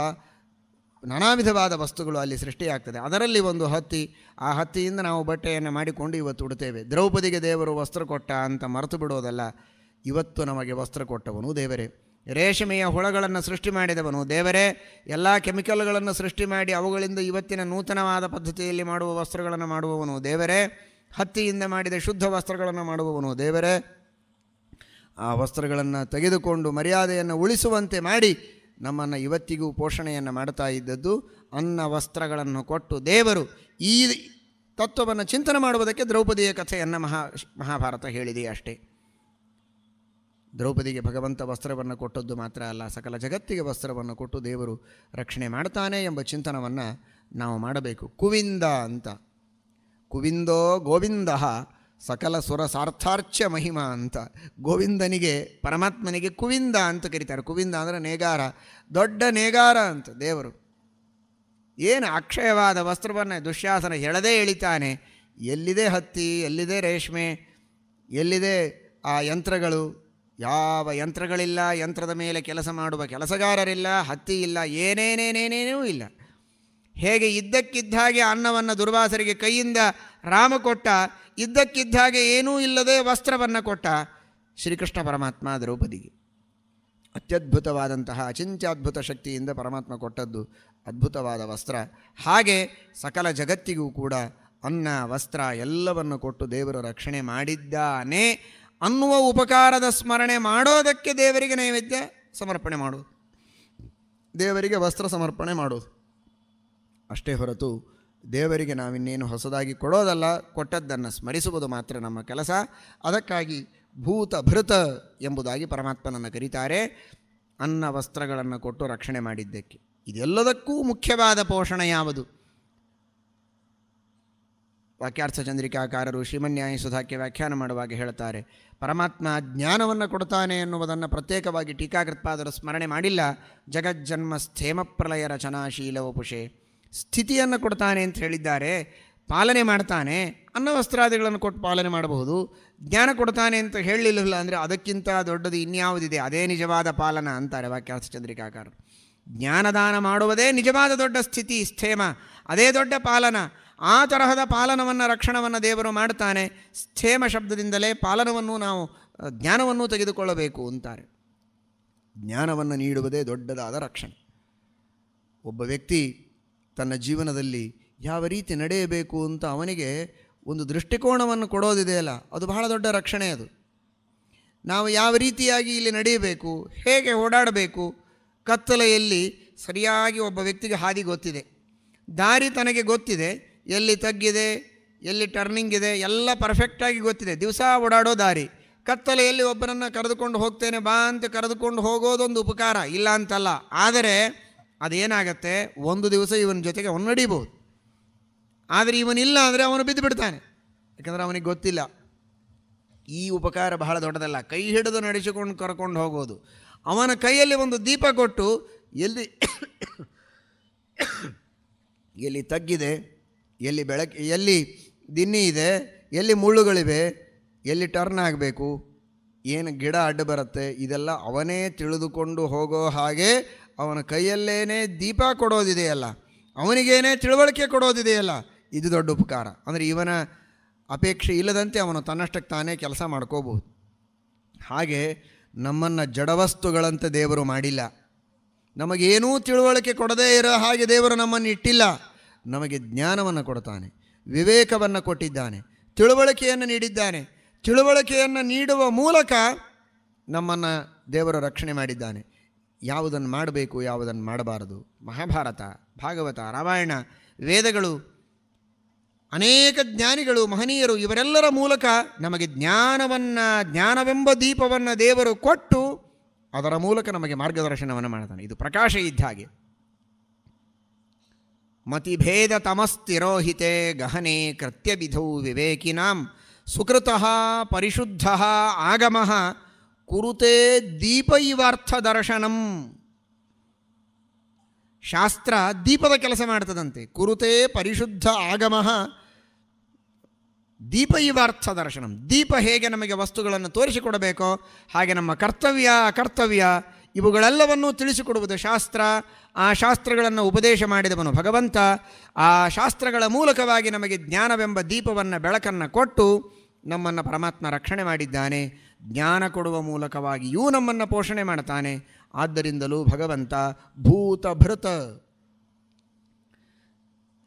ನಾನಾ ವಿಧವಾದ ವಸ್ತುಗಳು ಅಲ್ಲಿ ಸೃಷ್ಟಿಯಾಗ್ತದೆ ಅದರಲ್ಲಿ ಒಂದು ಹತ್ತಿ ಆ ಹತ್ತಿಯಿಂದ ನಾವು ಬಟ್ಟೆಯನ್ನು ಮಾಡಿಕೊಂಡು ಇವತ್ತು ಉಡುತ್ತೇವೆ ದ್ರೌಪದಿಗೆ ದೇವರು ವಸ್ತ್ರ ಕೊಟ್ಟ ಅಂತ ಮರೆತು ಬಿಡೋದಲ್ಲ ಇವತ್ತು ನಮಗೆ ವಸ್ತ್ರ ಕೊಟ್ಟವನು ದೇವರೇ ರೇಷ್ಮೆಯ ಹುಳಗಳನ್ನು ಸೃಷ್ಟಿ ಮಾಡಿದವನು ದೇವರೇ ಎಲ್ಲ ಕೆಮಿಕಲ್ಗಳನ್ನು ಸೃಷ್ಟಿ ಮಾಡಿ ಅವುಗಳಿಂದ ಇವತ್ತಿನ ನೂತನವಾದ ಪದ್ಧತಿಯಲ್ಲಿ ಮಾಡುವ ವಸ್ತ್ರಗಳನ್ನು ಮಾಡುವವನು ದೇವರೇ ಹತ್ತಿಯಿಂದ ಮಾಡಿದ ಶುದ್ಧ ವಸ್ತ್ರಗಳನ್ನು ಮಾಡುವವನು ದೇವರೇ ಆ ವಸ್ತ್ರಗಳನ್ನು ತೆಗೆದುಕೊಂಡು ಮರ್ಯಾದೆಯನ್ನು ಉಳಿಸುವಂತೆ ಮಾಡಿ ನಮ್ಮನ್ನು ಇವತ್ತಿಗೂ ಪೋಷಣೆಯನ್ನು ಮಾಡ್ತಾ ಇದ್ದದ್ದು ಅನ್ನ ವಸ್ತ್ರಗಳನ್ನು ಕೊಟ್ಟು ದೇವರು ಈ ತತ್ವವನ್ನು ಚಿಂತನೆ ಮಾಡುವುದಕ್ಕೆ ದ್ರೌಪದಿಯ ಕಥೆಯನ್ನು ಮಹಾ ಮಹಾಭಾರತ ಹೇಳಿದೆಯಷ್ಟೇ ಅಷ್ಟೇ ದ್ರೌಪದಿಗೆ ಭಗವಂತ ವಸ್ತ್ರವನ್ನು ಕೊಟ್ಟದ್ದು ಮಾತ್ರ ಅಲ್ಲ ಸಕಲ ಜಗತ್ತಿಗೆ ವಸ್ತ್ರವನ್ನು ಕೊಟ್ಟು ದೇವರು ರಕ್ಷಣೆ ಮಾಡ್ತಾನೆ ಎಂಬ ಚಿಂತನವನ್ನು ನಾವು ಮಾಡಬೇಕು ಕುವಿಂದ ಅಂತ ಕುವಿಂದೋ ಗೋವಿಂದ ಸಕಲ ಸುರ ಸಾರ್ಥಾರ್ಚ್ಯ ಮಹಿಮಾ ಅಂತ ಗೋವಿಂದನಿಗೆ ಪರಮಾತ್ಮನಿಗೆ ಕುವಿಂದ ಅಂತ ಕರೀತಾರೆ ಕುವಿಂದ ಅಂದರೆ ನೇಗಾರ ದೊಡ್ಡ ನೇಗಾರ ಅಂತ ದೇವರು ಏನು ಅಕ್ಷಯವಾದ ವಸ್ತ್ರವನ್ನು ದುಶ್ಯಾಸನ ಹೇಳದೇ ಇಳಿತಾನೆ ಎಲ್ಲಿದೆ ಹತ್ತಿ ಎಲ್ಲಿದೆ ರೇಷ್ಮೆ ಎಲ್ಲಿದೆ ಆ ಯಂತ್ರಗಳು ಯಾವ ಯಂತ್ರಗಳಿಲ್ಲ ಯಂತ್ರದ ಮೇಲೆ ಕೆಲಸ ಮಾಡುವ ಕೆಲಸಗಾರರಿಲ್ಲ ಹತ್ತಿ ಇಲ್ಲ ಏನೇನೇನೇನೇನೂ ಇಲ್ಲ ಹೇಗೆ ಇದ್ದಕ್ಕಿದ್ದಾಗೆ ಅನ್ನವನ್ನು ದುರ್ವಾಸರಿಗೆ ಕೈಯಿಂದ ರಾಮ ಕೊಟ್ಟ ಇದ್ದಕ್ಕಿದ್ದಾಗೆ ಏನೂ ಇಲ್ಲದೆ ವಸ್ತ್ರವನ್ನು ಕೊಟ್ಟ ಶ್ರೀಕೃಷ್ಣ ಪರಮಾತ್ಮ ದ್ರೌಪದಿಗೆ ಅತ್ಯದ್ಭುತವಾದಂತಹ ಅಚಿಂತ್ಯದ್ಭುತ ಶಕ್ತಿಯಿಂದ ಪರಮಾತ್ಮ ಕೊಟ್ಟದ್ದು ಅದ್ಭುತವಾದ ವಸ್ತ್ರ ಹಾಗೆ ಸಕಲ ಜಗತ್ತಿಗೂ ಕೂಡ ಅನ್ನ ವಸ್ತ್ರ ಎಲ್ಲವನ್ನು ಕೊಟ್ಟು ದೇವರು ರಕ್ಷಣೆ ಮಾಡಿದ್ದಾನೆ ಅನ್ನುವ ಉಪಕಾರದ ಸ್ಮರಣೆ ಮಾಡೋದಕ್ಕೆ ದೇವರಿಗೆ ನೈವೇದ್ಯ ಸಮರ್ಪಣೆ ಮಾಡೋದು ದೇವರಿಗೆ ವಸ್ತ್ರ ಸಮರ್ಪಣೆ ಮಾಡೋದು ಅಷ್ಟೇ ಹೊರತು ದೇವರಿಗೆ ನಾವಿನ್ನೇನು ಹೊಸದಾಗಿ ಕೊಡೋದಲ್ಲ ಕೊಟ್ಟದ್ದನ್ನು ಸ್ಮರಿಸುವುದು ಮಾತ್ರ ನಮ್ಮ ಕೆಲಸ ಅದಕ್ಕಾಗಿ ಭೂತ ಭೃತ ಎಂಬುದಾಗಿ ಪರಮಾತ್ಮನನ್ನು ಕರೀತಾರೆ ಅನ್ನ ವಸ್ತ್ರಗಳನ್ನು ಕೊಟ್ಟು ರಕ್ಷಣೆ ಮಾಡಿದ್ದಕ್ಕೆ ಇದೆಲ್ಲದಕ್ಕೂ ಮುಖ್ಯವಾದ ಪೋಷಣ ಯಾವುದು ವಾಕ್ಯಾರ್ಥ ಚಂದ್ರಿಕಾಕಾರರು ಶ್ರೀಮನ್ಯಾಯಿ ಸುಧಾಕ್ಕೆ ವ್ಯಾಖ್ಯಾನ ಮಾಡುವಾಗ ಹೇಳ್ತಾರೆ ಪರಮಾತ್ಮ ಜ್ಞಾನವನ್ನು ಕೊಡ್ತಾನೆ ಎನ್ನುವುದನ್ನು ಪ್ರತ್ಯೇಕವಾಗಿ ಟೀಕಾಕೃತ್ಪಾದರು ಸ್ಮರಣೆ ಮಾಡಿಲ್ಲ ಜಗಜ್ಜನ್ಮ ಸ್ಥೇಮ ಪ್ರಲಯ ರಚನಾಶೀಲ ಉಪುಷೆ ಸ್ಥಿತಿಯನ್ನು ಕೊಡ್ತಾನೆ ಅಂತ ಹೇಳಿದ್ದಾರೆ ಪಾಲನೆ ಮಾಡ್ತಾನೆ ಅನ್ನವಸ್ತ್ರಾದಿಗಳನ್ನು ವಸ್ತ್ರಾದಿಗಳನ್ನು ಕೊಟ್ಟು ಪಾಲನೆ ಮಾಡಬಹುದು ಜ್ಞಾನ ಕೊಡ್ತಾನೆ ಅಂತ ಹೇಳಲಿಲ್ಲ ಅಂದರೆ ಅದಕ್ಕಿಂತ ದೊಡ್ಡದು ಇನ್ಯಾವುದಿದೆ ಅದೇ ನಿಜವಾದ ಪಾಲನ ಅಂತಾರೆ ವಾಕ್ಯಾರ್ಥ ಚಂದ್ರಿಕಾಕಾರರು ಜ್ಞಾನದಾನ ಮಾಡುವುದೇ ನಿಜವಾದ ದೊಡ್ಡ ಸ್ಥಿತಿ ಸ್ಥೇಮ ಅದೇ ದೊಡ್ಡ ಪಾಲನ ಆ ತರಹದ ಪಾಲನವನ್ನು ರಕ್ಷಣವನ್ನು ದೇವರು ಮಾಡ್ತಾನೆ ಸ್ಥೇಮ ಶಬ್ದದಿಂದಲೇ ಪಾಲನವನ್ನು ನಾವು ಜ್ಞಾನವನ್ನು ತೆಗೆದುಕೊಳ್ಳಬೇಕು ಅಂತಾರೆ ಜ್ಞಾನವನ್ನು ನೀಡುವುದೇ ದೊಡ್ಡದಾದ ರಕ್ಷಣೆ ಒಬ್ಬ ವ್ಯಕ್ತಿ ತನ್ನ ಜೀವನದಲ್ಲಿ ಯಾವ ರೀತಿ ನಡೆಯಬೇಕು ಅಂತ ಅವನಿಗೆ ಒಂದು ದೃಷ್ಟಿಕೋನವನ್ನು ಕೊಡೋದಿದೆಯಲ್ಲ ಅದು ಬಹಳ ದೊಡ್ಡ ರಕ್ಷಣೆ ಅದು ನಾವು ಯಾವ ರೀತಿಯಾಗಿ ಇಲ್ಲಿ ನಡೆಯಬೇಕು ಹೇಗೆ ಓಡಾಡಬೇಕು ಕತ್ತಲೆಯಲ್ಲಿ ಸರಿಯಾಗಿ ಒಬ್ಬ ವ್ಯಕ್ತಿಗೆ ಹಾದಿ ಗೊತ್ತಿದೆ ದಾರಿ ತನಗೆ ಗೊತ್ತಿದೆ ಎಲ್ಲಿ ತಗ್ಗಿದೆ ಎಲ್ಲಿ ಟರ್ನಿಂಗ್ ಇದೆ ಎಲ್ಲ ಪರ್ಫೆಕ್ಟಾಗಿ ಗೊತ್ತಿದೆ ದಿವಸ ಓಡಾಡೋ ದಾರಿ ಕತ್ತಲೆಯಲ್ಲಿ ಒಬ್ಬರನ್ನು ಕರೆದುಕೊಂಡು ಹೋಗ್ತೇನೆ ಬಾ ಅಂತ ಕರೆದುಕೊಂಡು ಹೋಗೋದೊಂದು ಉಪಕಾರ ಇಲ್ಲ ಅಂತಲ್ಲ ಆದರೆ ಅದೇನಾಗತ್ತೆ ಒಂದು ದಿವಸ ಇವನ ಜೊತೆಗೆ ಅವನು ನಡೀಬೋದು ಆದರೆ ಇವನಿಲ್ಲ ಅಂದರೆ ಅವನು ಬಿದ್ದು ಬಿಡ್ತಾನೆ ಯಾಕಂದರೆ ಅವನಿಗೆ ಗೊತ್ತಿಲ್ಲ ಈ ಉಪಕಾರ ಬಹಳ ದೊಡ್ಡದಲ್ಲ ಕೈ ಹಿಡಿದು ನಡೆಸಿಕೊಂಡು ಕರ್ಕೊಂಡು ಹೋಗೋದು ಅವನ ಕೈಯಲ್ಲಿ ಒಂದು ದೀಪ ಕೊಟ್ಟು ಎಲ್ಲಿ ಎಲ್ಲಿ ತಗ್ಗಿದೆ ಎಲ್ಲಿ ಬೆಳಕು ಎಲ್ಲಿ ದಿನ್ನಿ ಇದೆ ಎಲ್ಲಿ ಮುಳ್ಳುಗಳಿವೆ ಎಲ್ಲಿ ಟರ್ನ್ ಆಗಬೇಕು ಏನು ಗಿಡ ಅಡ್ಡ ಬರುತ್ತೆ ಇದೆಲ್ಲ ಅವನೇ ತಿಳಿದುಕೊಂಡು ಹೋಗೋ ಹಾಗೆ ಅವನ ಕೈಯಲ್ಲೇನೇ ದೀಪ ಕೊಡೋದಿದೆಯಲ್ಲ ಅವನಿಗೇನೇ ತಿಳುವಳಿಕೆ ಕೊಡೋದಿದೆಯಲ್ಲ ಇದು ದೊಡ್ಡ ಉಪಕಾರ ಅಂದರೆ ಇವನ ಅಪೇಕ್ಷೆ ಇಲ್ಲದಂತೆ ಅವನು ತನ್ನಷ್ಟಕ್ಕೆ ತಾನೇ ಕೆಲಸ ಮಾಡ್ಕೋಬಹುದು ಹಾಗೆ ನಮ್ಮನ್ನು ಜಡವಸ್ತುಗಳಂತೆ ದೇವರು ಮಾಡಿಲ್ಲ ನಮಗೇನೂ ತಿಳುವಳಿಕೆ ಕೊಡದೇ ಇರೋ ಹಾಗೆ ದೇವರು ನಮ್ಮನ್ನು ಇಟ್ಟಿಲ್ಲ ನಮಗೆ ಜ್ಞಾನವನ್ನು ಕೊಡ್ತಾನೆ ವಿವೇಕವನ್ನು ಕೊಟ್ಟಿದ್ದಾನೆ ತಿಳುವಳಿಕೆಯನ್ನು ನೀಡಿದ್ದಾನೆ ತಿಳುವಳಿಕೆಯನ್ನು ನೀಡುವ ಮೂಲಕ ನಮ್ಮನ್ನು ದೇವರು ರಕ್ಷಣೆ ಮಾಡಿದ್ದಾನೆ ಯಾವುದನ್ನು ಮಾಡಬೇಕು ಯಾವುದನ್ನು ಮಾಡಬಾರದು ಮಹಾಭಾರತ ಭಾಗವತ ರಾಮಾಯಣ ವೇದಗಳು ಅನೇಕ ಜ್ಞಾನಿಗಳು ಮಹನೀಯರು ಇವರೆಲ್ಲರ ಮೂಲಕ ನಮಗೆ ಜ್ಞಾನವನ್ನು ಜ್ಞಾನವೆಂಬ ದೀಪವನ್ನು ದೇವರು ಕೊಟ್ಟು ಅದರ ಮೂಲಕ ನಮಗೆ ಮಾರ್ಗದರ್ಶನವನ್ನು ಮಾಡ್ತಾನೆ ಇದು ಪ್ರಕಾಶ ಇದ್ದ ಹಾಗೆ ಮತಿಭೇದ ತಮಸ್ತಿರೋಹಿತೆ ಗಹನೆ ಕೃತ್ಯವಿಧೌ ವಿವೇಕಿನಾಂ ಸುಕೃತ ಪರಿಶುದ್ಧ ಆಗಮ ಕುರುತೆ ದೀಪ ಇವಾರ್ಥದರ್ಶನಂ ಶಾಸ್ತ್ರ ದೀಪದ ಕೆಲಸ ಮಾಡ್ತದಂತೆ ಕುರುತೆ ಪರಿಶುದ್ಧ ಆಗಮ ದೀಪ ಇವಾರ್ಥ ದರ್ಶನಂ ದೀಪ ಹೇಗೆ ನಮಗೆ ವಸ್ತುಗಳನ್ನು ತೋರಿಸಿಕೊಡಬೇಕೋ ಹಾಗೆ ನಮ್ಮ ಕರ್ತವ್ಯ ಅಕರ್ತವ್ಯ ಇವುಗಳೆಲ್ಲವನ್ನೂ ತಿಳಿಸಿಕೊಡುವುದು ಶಾಸ್ತ್ರ ಆ ಶಾಸ್ತ್ರಗಳನ್ನು ಉಪದೇಶ ಮಾಡಿದವನು ಭಗವಂತ ಆ ಶಾಸ್ತ್ರಗಳ ಮೂಲಕವಾಗಿ ನಮಗೆ ಜ್ಞಾನವೆಂಬ ದೀಪವನ್ನು ಬೆಳಕನ್ನು ಕೊಟ್ಟು ನಮ್ಮನ್ನು ಪರಮಾತ್ಮ ರಕ್ಷಣೆ ಮಾಡಿದ್ದಾನೆ ಜ್ಞಾನ ಕೊಡುವ ಮೂಲಕವಾಗಿಯೂ ನಮ್ಮನ್ನು ಪೋಷಣೆ ಮಾಡ್ತಾನೆ ಆದ್ದರಿಂದಲೂ ಭಗವಂತ ಭೂತಭೃತ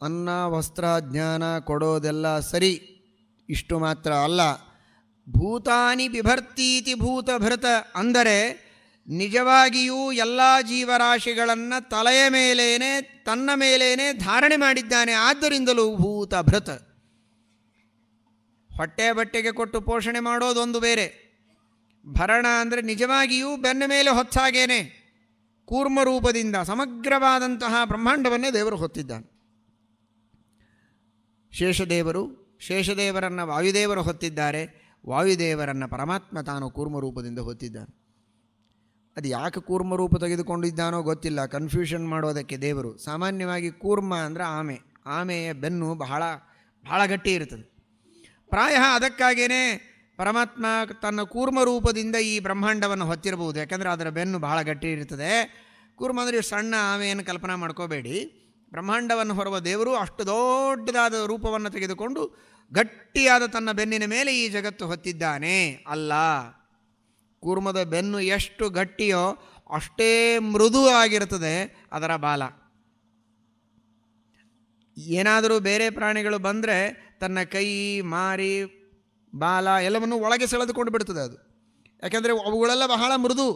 ಅನ್ನ ವಸ್ತ್ರ ಜ್ಞಾನ ಕೊಡೋದೆಲ್ಲ ಸರಿ ಇಷ್ಟು ಮಾತ್ರ ಅಲ್ಲ ಭೂತಾನಿ ಬಿಭರ್ತೀತಿ ಭೂತಭೃತ ಅಂದರೆ ನಿಜವಾಗಿಯೂ ಎಲ್ಲ ಜೀವರಾಶಿಗಳನ್ನು ತಲೆಯ ಮೇಲೇನೆ ತನ್ನ ಮೇಲೇನೆ ಧಾರಣೆ ಮಾಡಿದ್ದಾನೆ ಆದ್ದರಿಂದಲೂ ಭೂತ ಭೃತ ಹೊಟ್ಟೆ ಬಟ್ಟೆಗೆ ಕೊಟ್ಟು ಪೋಷಣೆ ಮಾಡೋದೊಂದು ಬೇರೆ ಭರಣ ಅಂದರೆ ನಿಜವಾಗಿಯೂ ಬೆನ್ನ ಮೇಲೆ ಹೊತ್ತಾಗೇನೆ ಕೂರ್ಮರೂಪದಿಂದ ಸಮಗ್ರವಾದಂತಹ ಬ್ರಹ್ಮಾಂಡವನ್ನೇ ದೇವರು ಹೊತ್ತಿದ್ದಾನೆ ಶೇಷದೇವರು ಶೇಷದೇವರನ್ನು ವಾಯುದೇವರು ಹೊತ್ತಿದ್ದಾರೆ ವಾಯುದೇವರನ್ನು ಪರಮಾತ್ಮ ತಾನು ಕೂರ್ಮರೂಪದಿಂದ ಹೊತ್ತಿದ್ದಾನೆ ಅದು ಯಾಕೆ ಕೂರ್ಮ ರೂಪ ತೆಗೆದುಕೊಂಡಿದ್ದಾನೋ ಗೊತ್ತಿಲ್ಲ ಕನ್ಫ್ಯೂಷನ್ ಮಾಡೋದಕ್ಕೆ ದೇವರು ಸಾಮಾನ್ಯವಾಗಿ ಕೂರ್ಮ ಅಂದರೆ ಆಮೆ ಆಮೆಯ ಬೆನ್ನು ಬಹಳ ಬಹಳ ಗಟ್ಟಿ ಇರ್ತದೆ ಪ್ರಾಯ ಅದಕ್ಕಾಗೇ ಪರಮಾತ್ಮ ತನ್ನ ಕೂರ್ಮ ರೂಪದಿಂದ ಈ ಬ್ರಹ್ಮಾಂಡವನ್ನು ಹೊತ್ತಿರಬಹುದು ಯಾಕಂದರೆ ಅದರ ಬೆನ್ನು ಬಹಳ ಗಟ್ಟಿ ಇರ್ತದೆ ಕೂರ್ಮ ಅಂದರೆ ಸಣ್ಣ ಆಮೆಯನ್ನು ಕಲ್ಪನಾ ಮಾಡ್ಕೋಬೇಡಿ ಬ್ರಹ್ಮಾಂಡವನ್ನು ಹೊರುವ ದೇವರು ಅಷ್ಟು ದೊಡ್ಡದಾದ ರೂಪವನ್ನು ತೆಗೆದುಕೊಂಡು ಗಟ್ಟಿಯಾದ ತನ್ನ ಬೆನ್ನಿನ ಮೇಲೆ ಈ ಜಗತ್ತು ಹೊತ್ತಿದ್ದಾನೆ ಅಲ್ಲ ಕೂರ್ಮದ ಬೆನ್ನು ಎಷ್ಟು ಗಟ್ಟಿಯೋ ಅಷ್ಟೇ ಮೃದು ಆಗಿರ್ತದೆ ಅದರ ಬಾಲ ಏನಾದರೂ ಬೇರೆ ಪ್ರಾಣಿಗಳು ಬಂದರೆ ತನ್ನ ಕೈ ಮಾರಿ ಬಾಲ ಎಲ್ಲವನ್ನು ಒಳಗೆ ಸೆಳೆದುಕೊಂಡು ಬಿಡ್ತದೆ ಅದು ಯಾಕೆಂದರೆ ಅವುಗಳೆಲ್ಲ ಬಹಳ ಮೃದು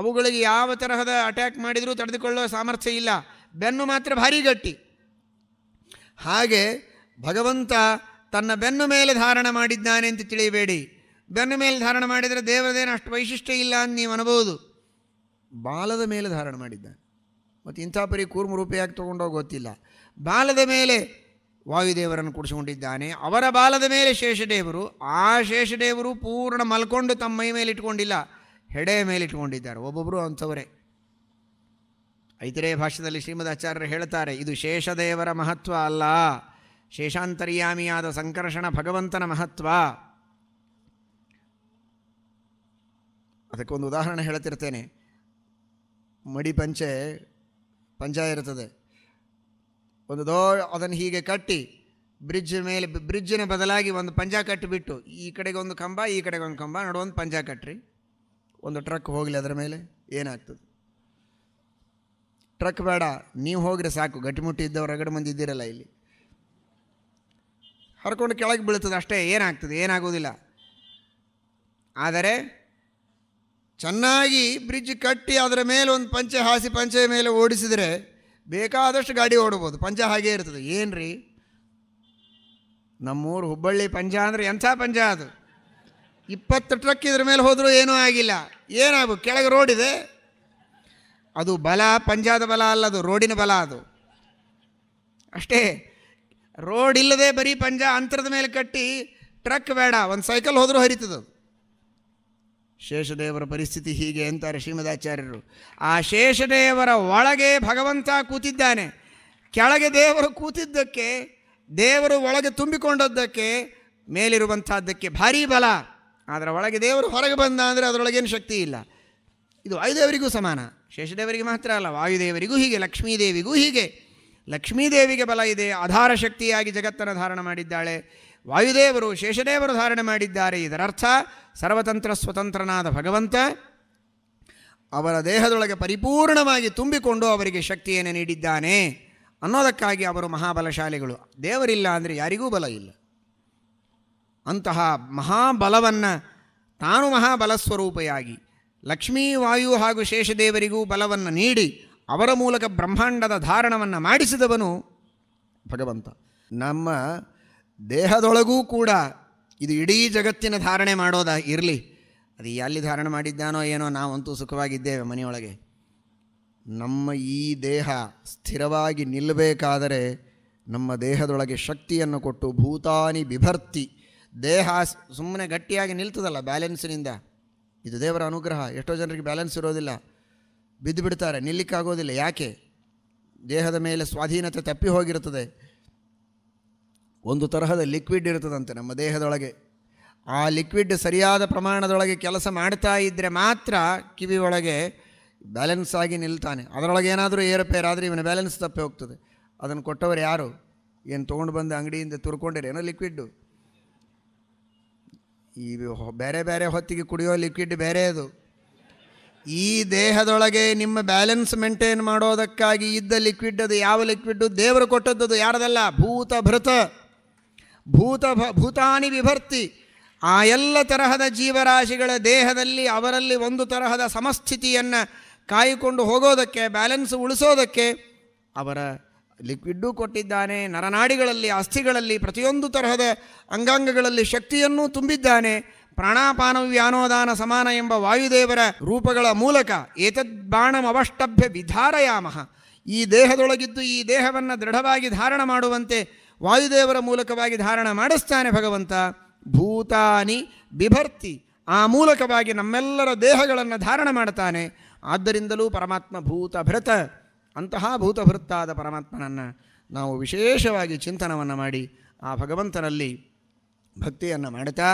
ಅವುಗಳಿಗೆ ಯಾವ ತರಹದ ಅಟ್ಯಾಕ್ ಮಾಡಿದರೂ ತಡೆದುಕೊಳ್ಳುವ ಸಾಮರ್ಥ್ಯ ಇಲ್ಲ ಬೆನ್ನು ಮಾತ್ರ ಭಾರಿ ಗಟ್ಟಿ ಹಾಗೆ ಭಗವಂತ ತನ್ನ ಬೆನ್ನು ಮೇಲೆ ಧಾರಣ ಮಾಡಿದ್ದಾನೆ ಅಂತ ತಿಳಿಯಬೇಡಿ ಬೆನ್ನ ಮೇಲೆ ಧಾರಣ ಮಾಡಿದರೆ ದೇವರದೇನು ಅಷ್ಟು ವೈಶಿಷ್ಟ್ಯ ಇಲ್ಲ ಅಂತ ನೀವು ಅನ್ಬೋದು ಬಾಲದ ಮೇಲೆ ಧಾರಣ ಮಾಡಿದ್ದಾನೆ ಮತ್ತು ಇಂಥ ಪರಿ ಕೂರ್ಮ ರೂಪಿಯಾಗಿ ತೊಗೊಂಡೋಗಿ ಗೊತ್ತಿಲ್ಲ ಬಾಲದ ಮೇಲೆ ವಾಯುದೇವರನ್ನು ಕುಡಿಸಿಕೊಂಡಿದ್ದಾನೆ ಅವರ ಬಾಲದ ಮೇಲೆ ಶೇಷದೇವರು ಆ ಶೇಷದೇವರು ಪೂರ್ಣ ಮಲ್ಕೊಂಡು ತಮ್ಮ ಮೈ ಮೇಲೆ ಇಟ್ಕೊಂಡಿಲ್ಲ ಹೆಡೆ ಮೇಲೆ ಇಟ್ಕೊಂಡಿದ್ದಾರೆ ಒಬ್ಬೊಬ್ಬರು ಅಂಥವರೇ ಐತರೇ ಶ್ರೀಮದ್ ಆಚಾರ್ಯರು ಹೇಳ್ತಾರೆ ಇದು ಶೇಷದೇವರ ಮಹತ್ವ ಅಲ್ಲ ಶೇಷಾಂತರ್ಯಾಮಿಯಾದ ಸಂಕರ್ಷಣ ಭಗವಂತನ ಮಹತ್ವ ಒಂದು ಉದಾಹರಣೆ ಹೇಳ್ತಿರ್ತೇನೆ ಮಡಿ ಪಂಚೆ ಪಂಚ ಇರ್ತದೆ ಒಂದು ದೋ ಅದನ್ನು ಹೀಗೆ ಕಟ್ಟಿ ಬ್ರಿಡ್ಜ್ ಮೇಲೆ ಬ್ರಿಡ್ಜಿನ ಬದಲಾಗಿ ಒಂದು ಪಂಜ ಕಟ್ಟಿಬಿಟ್ಟು ಈ ಕಡೆಗೆ ಒಂದು ಕಂಬ ಈ ಕಡೆಗೆ ಒಂದು ಕಂಬ ಒಂದು ಪಂಜ ಕಟ್ಟ್ರಿ ಒಂದು ಟ್ರಕ್ ಹೋಗಲಿ ಅದರ ಮೇಲೆ ಏನಾಗ್ತದೆ ಟ್ರಕ್ ಬೇಡ ನೀವು ಹೋಗ್ರೆ ಸಾಕು ಗಟ್ಟಿಮುಟ್ಟಿ ಇದ್ದವ್ರು ರಗಡೆ ಮಂದಿ ಇದ್ದೀರಲ್ಲ ಇಲ್ಲಿ ಹರ್ಕೊಂಡು ಕೆಳಗೆ ಬೀಳ್ತದೆ ಅಷ್ಟೇ ಏನಾಗ್ತದೆ ಏನಾಗೋದಿಲ್ಲ ಆದರೆ ಚೆನ್ನಾಗಿ ಬ್ರಿಡ್ಜ್ ಕಟ್ಟಿ ಅದರ ಮೇಲೆ ಒಂದು ಪಂಚೆ ಹಾಸಿ ಪಂಚೆಯ ಮೇಲೆ ಓಡಿಸಿದರೆ ಬೇಕಾದಷ್ಟು ಗಾಡಿ ಓಡ್ಬೋದು ಪಂಚ ಹಾಗೇ ಇರ್ತದೆ ಏನು ರೀ ನಮ್ಮೂರು ಹುಬ್ಬಳ್ಳಿ ಪಂಜ ಅಂದರೆ ಎಂಥ ಪಂಜ ಅದು ಇಪ್ಪತ್ತು ಟ್ರಕ್ ಇದ್ರ ಮೇಲೆ ಹೋದರೂ ಏನೂ ಆಗಿಲ್ಲ ಏನಾಗು ಕೆಳಗೆ ರೋಡಿದೆ ಅದು ಬಲ ಪಂಜಾದ ಬಲ ಅಲ್ಲ ಅದು ರೋಡಿನ ಬಲ ಅದು ಅಷ್ಟೇ ರೋಡ್ ಇಲ್ಲದೆ ಬರೀ ಪಂಜ ಅಂತರದ ಮೇಲೆ ಕಟ್ಟಿ ಟ್ರಕ್ ಬೇಡ ಒಂದು ಸೈಕಲ್ ಹೋದರೂ ಹರಿತದದು ಶೇಷದೇವರ ಪರಿಸ್ಥಿತಿ ಹೀಗೆ ಅಂತಾರೆ ಶ್ರೀಮದಾಚಾರ್ಯರು ಆ ಶೇಷದೇವರ ಒಳಗೆ ಭಗವಂತ ಕೂತಿದ್ದಾನೆ ಕೆಳಗೆ ದೇವರು ಕೂತಿದ್ದಕ್ಕೆ ದೇವರು ಒಳಗೆ ತುಂಬಿಕೊಂಡದ್ದಕ್ಕೆ ಮೇಲಿರುವಂಥದ್ದಕ್ಕೆ ಭಾರೀ ಬಲ ಆದರೆ ಒಳಗೆ ದೇವರು ಹೊರಗೆ ಬಂದ ಅಂದರೆ ಅದರೊಳಗೇನು ಶಕ್ತಿ ಇಲ್ಲ ಇದು ವಾಯುದೇವರಿಗೂ ಸಮಾನ ಶೇಷದೇವರಿಗೆ ಮಾತ್ರ ಅಲ್ಲ ವಾಯುದೇವರಿಗೂ ಹೀಗೆ ಲಕ್ಷ್ಮೀದೇವಿಗೂ ಹೀಗೆ ಲಕ್ಷ್ಮೀದೇವಿಗೆ ಬಲ ಇದೆ ಆಧಾರ ಶಕ್ತಿಯಾಗಿ ಜಗತ್ತನ್ನು ಧಾರಣ ಮಾಡಿದ್ದಾಳೆ ವಾಯುದೇವರು ಶೇಷದೇವರು ಧಾರಣೆ ಮಾಡಿದ್ದಾರೆ ಇದರರ್ಥ ಸರ್ವತಂತ್ರ ಸ್ವತಂತ್ರನಾದ ಭಗವಂತ ಅವರ ದೇಹದೊಳಗೆ ಪರಿಪೂರ್ಣವಾಗಿ ತುಂಬಿಕೊಂಡು ಅವರಿಗೆ ಶಕ್ತಿಯನ್ನು ನೀಡಿದ್ದಾನೆ ಅನ್ನೋದಕ್ಕಾಗಿ ಅವರು ಮಹಾಬಲಶಾಲಿಗಳು ದೇವರಿಲ್ಲ ಅಂದರೆ ಯಾರಿಗೂ ಬಲ ಇಲ್ಲ ಅಂತಹ ಮಹಾಬಲವನ್ನು ತಾನು ಸ್ವರೂಪಿಯಾಗಿ ಲಕ್ಷ್ಮೀ ವಾಯು ಹಾಗೂ ಶೇಷದೇವರಿಗೂ ಬಲವನ್ನು ನೀಡಿ ಅವರ ಮೂಲಕ ಬ್ರಹ್ಮಾಂಡದ ಧಾರಣವನ್ನು ಮಾಡಿಸಿದವನು ಭಗವಂತ ನಮ್ಮ ದೇಹದೊಳಗೂ ಕೂಡ ಇದು ಇಡೀ ಜಗತ್ತಿನ ಧಾರಣೆ ಮಾಡೋದಾ ಇರಲಿ ಅದು ಎಲ್ಲಿ ಧಾರಣೆ ಮಾಡಿದ್ದಾನೋ ಏನೋ ನಾವಂತೂ ಸುಖವಾಗಿದ್ದೇವೆ ಮನೆಯೊಳಗೆ ನಮ್ಮ ಈ ದೇಹ ಸ್ಥಿರವಾಗಿ ನಿಲ್ಲಬೇಕಾದರೆ ನಮ್ಮ ದೇಹದೊಳಗೆ ಶಕ್ತಿಯನ್ನು ಕೊಟ್ಟು ಭೂತಾನಿ ಬಿಭರ್ತಿ ದೇಹ ಸುಮ್ಮನೆ ಗಟ್ಟಿಯಾಗಿ ನಿಲ್ತದಲ್ಲ ಬ್ಯಾಲೆನ್ಸಿನಿಂದ ಇದು ದೇವರ ಅನುಗ್ರಹ ಎಷ್ಟೋ ಜನರಿಗೆ ಬ್ಯಾಲೆನ್ಸ್ ಇರೋದಿಲ್ಲ ಬಿದ್ದು ಬಿಡ್ತಾರೆ ನಿಲ್ಲಿಕ್ಕಾಗೋದಿಲ್ಲ ಯಾಕೆ ದೇಹದ ಮೇಲೆ ಸ್ವಾಧೀನತೆ ತಪ್ಪಿ ಹೋಗಿರುತ್ತದೆ ಒಂದು ತರಹದ ಲಿಕ್ವಿಡ್ ಇರ್ತದಂತೆ ನಮ್ಮ ದೇಹದೊಳಗೆ ಆ ಲಿಕ್ವಿಡ್ ಸರಿಯಾದ ಪ್ರಮಾಣದೊಳಗೆ ಕೆಲಸ ಮಾಡ್ತಾ ಇದ್ದರೆ ಮಾತ್ರ ಕಿವಿ ಒಳಗೆ ಬ್ಯಾಲೆನ್ಸ್ ಆಗಿ ನಿಲ್ತಾನೆ ಅದರೊಳಗೆ ಏನಾದರೂ ಏರುಪೇರಾದರೆ ಇವನ ಬ್ಯಾಲೆನ್ಸ್ ತಪ್ಪಿ ಹೋಗ್ತದೆ ಅದನ್ನು ಕೊಟ್ಟವರು ಯಾರು ಏನು ತೊಗೊಂಡು ಬಂದು ಅಂಗಡಿಯಿಂದ ತುರ್ಕೊಂಡಿರಿ ಏನೋ ಲಿಕ್ವಿಡ್ಡು ಈ ಬೇರೆ ಬೇರೆ ಹೊತ್ತಿಗೆ ಕುಡಿಯೋ ಲಿಕ್ವಿಡ್ ಬೇರೆ ಅದು ಈ ದೇಹದೊಳಗೆ ನಿಮ್ಮ ಬ್ಯಾಲೆನ್ಸ್ ಮೇಂಟೈನ್ ಮಾಡೋದಕ್ಕಾಗಿ ಇದ್ದ ಲಿಕ್ವಿಡ್ ಅದು ಯಾವ ಲಿಕ್ವಿಡ್ಡು ದೇವರು ಕೊಟ್ಟದ್ದು ಯಾರದಲ್ಲ ಭೂತ ಭೃತ ಭೂತ ಭೂತಾನಿ ವಿಭರ್ತಿ ಆ ಎಲ್ಲ ತರಹದ ಜೀವರಾಶಿಗಳ ದೇಹದಲ್ಲಿ ಅವರಲ್ಲಿ ಒಂದು ತರಹದ ಸಮಸ್ಥಿತಿಯನ್ನು ಕಾಯಿಕೊಂಡು ಹೋಗೋದಕ್ಕೆ ಬ್ಯಾಲೆನ್ಸ್ ಉಳಿಸೋದಕ್ಕೆ ಅವರ ಲಿಕ್ವಿಡ್ಡೂ ಕೊಟ್ಟಿದ್ದಾನೆ ನರನಾಡಿಗಳಲ್ಲಿ ಅಸ್ಥಿಗಳಲ್ಲಿ ಪ್ರತಿಯೊಂದು ತರಹದ ಅಂಗಾಂಗಗಳಲ್ಲಿ ಶಕ್ತಿಯನ್ನೂ ತುಂಬಿದ್ದಾನೆ ಪ್ರಾಣಾಪಾನ ವ್ಯಾನೋದಾನ ಸಮಾನ ಎಂಬ ವಾಯುದೇವರ ರೂಪಗಳ ಮೂಲಕ ಏತದ್ ಬಾಣಮವಷ್ಟಭ್ಯ ವಿಧಾರಯಾಮಃ ಈ ದೇಹದೊಳಗಿದ್ದು ಈ ದೇಹವನ್ನು ದೃಢವಾಗಿ ಧಾರಣ ಮಾಡುವಂತೆ ವಾಯುದೇವರ ಮೂಲಕವಾಗಿ ಧಾರಣ ಮಾಡಿಸ್ತಾನೆ ಭಗವಂತ ಭೂತಾನಿ ಬಿಭರ್ತಿ ಆ ಮೂಲಕವಾಗಿ ನಮ್ಮೆಲ್ಲರ ದೇಹಗಳನ್ನು ಧಾರಣ ಮಾಡ್ತಾನೆ ಆದ್ದರಿಂದಲೂ ಪರಮಾತ್ಮ ಭೂತಭೃತ ಅಂತಹ ಭೂತಭೃತ್ತಾದ ಪರಮಾತ್ಮನನ್ನು ನಾವು ವಿಶೇಷವಾಗಿ ಚಿಂತನವನ್ನು ಮಾಡಿ ಆ ಭಗವಂತನಲ್ಲಿ ಭಕ್ತಿಯನ್ನು ಮಾಡುತ್ತಾ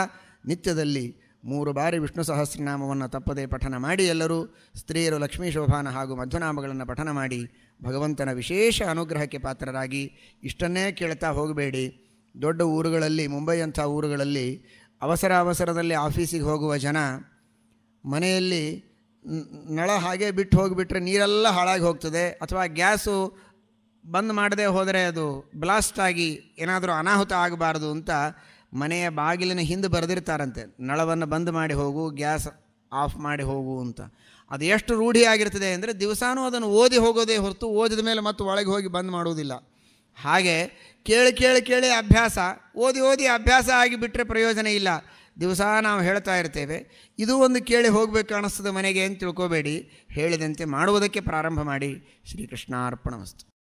ನಿತ್ಯದಲ್ಲಿ ಮೂರು ಬಾರಿ ವಿಷ್ಣು ಸಹಸ್ರನಾಮವನ್ನು ತಪ್ಪದೇ ಪಠನ ಮಾಡಿ ಎಲ್ಲರೂ ಸ್ತ್ರೀಯರು ಲಕ್ಷ್ಮೀ ಶೋಭಾನ ಹಾಗೂ ಮಧ್ವನಾಮಗಳನ್ನು ಪಠನ ಮಾಡಿ ಭಗವಂತನ ವಿಶೇಷ ಅನುಗ್ರಹಕ್ಕೆ ಪಾತ್ರರಾಗಿ ಇಷ್ಟನ್ನೇ ಕೇಳ್ತಾ ಹೋಗಬೇಡಿ ದೊಡ್ಡ ಊರುಗಳಲ್ಲಿ ಮುಂಬೈ ಅಂಥ ಊರುಗಳಲ್ಲಿ ಅವಸರ ಅವಸರದಲ್ಲಿ ಆಫೀಸಿಗೆ ಹೋಗುವ ಜನ ಮನೆಯಲ್ಲಿ ನಳ ಹಾಗೆ ಬಿಟ್ಟು ಹೋಗಿಬಿಟ್ರೆ ನೀರೆಲ್ಲ ಹಾಳಾಗಿ ಹೋಗ್ತದೆ ಅಥವಾ ಗ್ಯಾಸು ಬಂದ್ ಮಾಡದೆ ಹೋದರೆ ಅದು ಬ್ಲಾಸ್ಟ್ ಆಗಿ ಏನಾದರೂ ಅನಾಹುತ ಆಗಬಾರ್ದು ಅಂತ ಮನೆಯ ಬಾಗಿಲಿನ ಹಿಂದೆ ಬರೆದಿರ್ತಾರಂತೆ ನಳವನ್ನು ಬಂದ್ ಮಾಡಿ ಹೋಗು ಗ್ಯಾಸ್ ಆಫ್ ಮಾಡಿ ಹೋಗು ಅಂತ ಅದು ಎಷ್ಟು ರೂಢಿಯಾಗಿರ್ತದೆ ಅಂದರೆ ದಿವಸಾನೂ ಅದನ್ನು ಓದಿ ಹೋಗೋದೇ ಹೊರತು ಓದಿದ ಮೇಲೆ ಮತ್ತು ಒಳಗೆ ಹೋಗಿ ಬಂದ್ ಮಾಡುವುದಿಲ್ಲ ಹಾಗೆ ಕೇಳಿ ಕೇಳಿ ಕೇಳಿ ಅಭ್ಯಾಸ ಓದಿ ಓದಿ ಅಭ್ಯಾಸ ಆಗಿಬಿಟ್ರೆ ಪ್ರಯೋಜನ ಇಲ್ಲ ದಿವಸ ನಾವು ಹೇಳ್ತಾ ಇರ್ತೇವೆ ಇದು ಒಂದು ಕೇಳಿ ಹೋಗಬೇಕು ಅನ್ನಿಸ್ತದೆ ಮನೆಗೆ ಅಂತ ತಿಳ್ಕೋಬೇಡಿ ಹೇಳಿದಂತೆ ಮಾಡುವುದಕ್ಕೆ ಪ್ರಾರಂಭ ಮಾಡಿ ಶ್ರೀಕೃಷ್ಣಾರ್ಪಣ ವಸ್ತು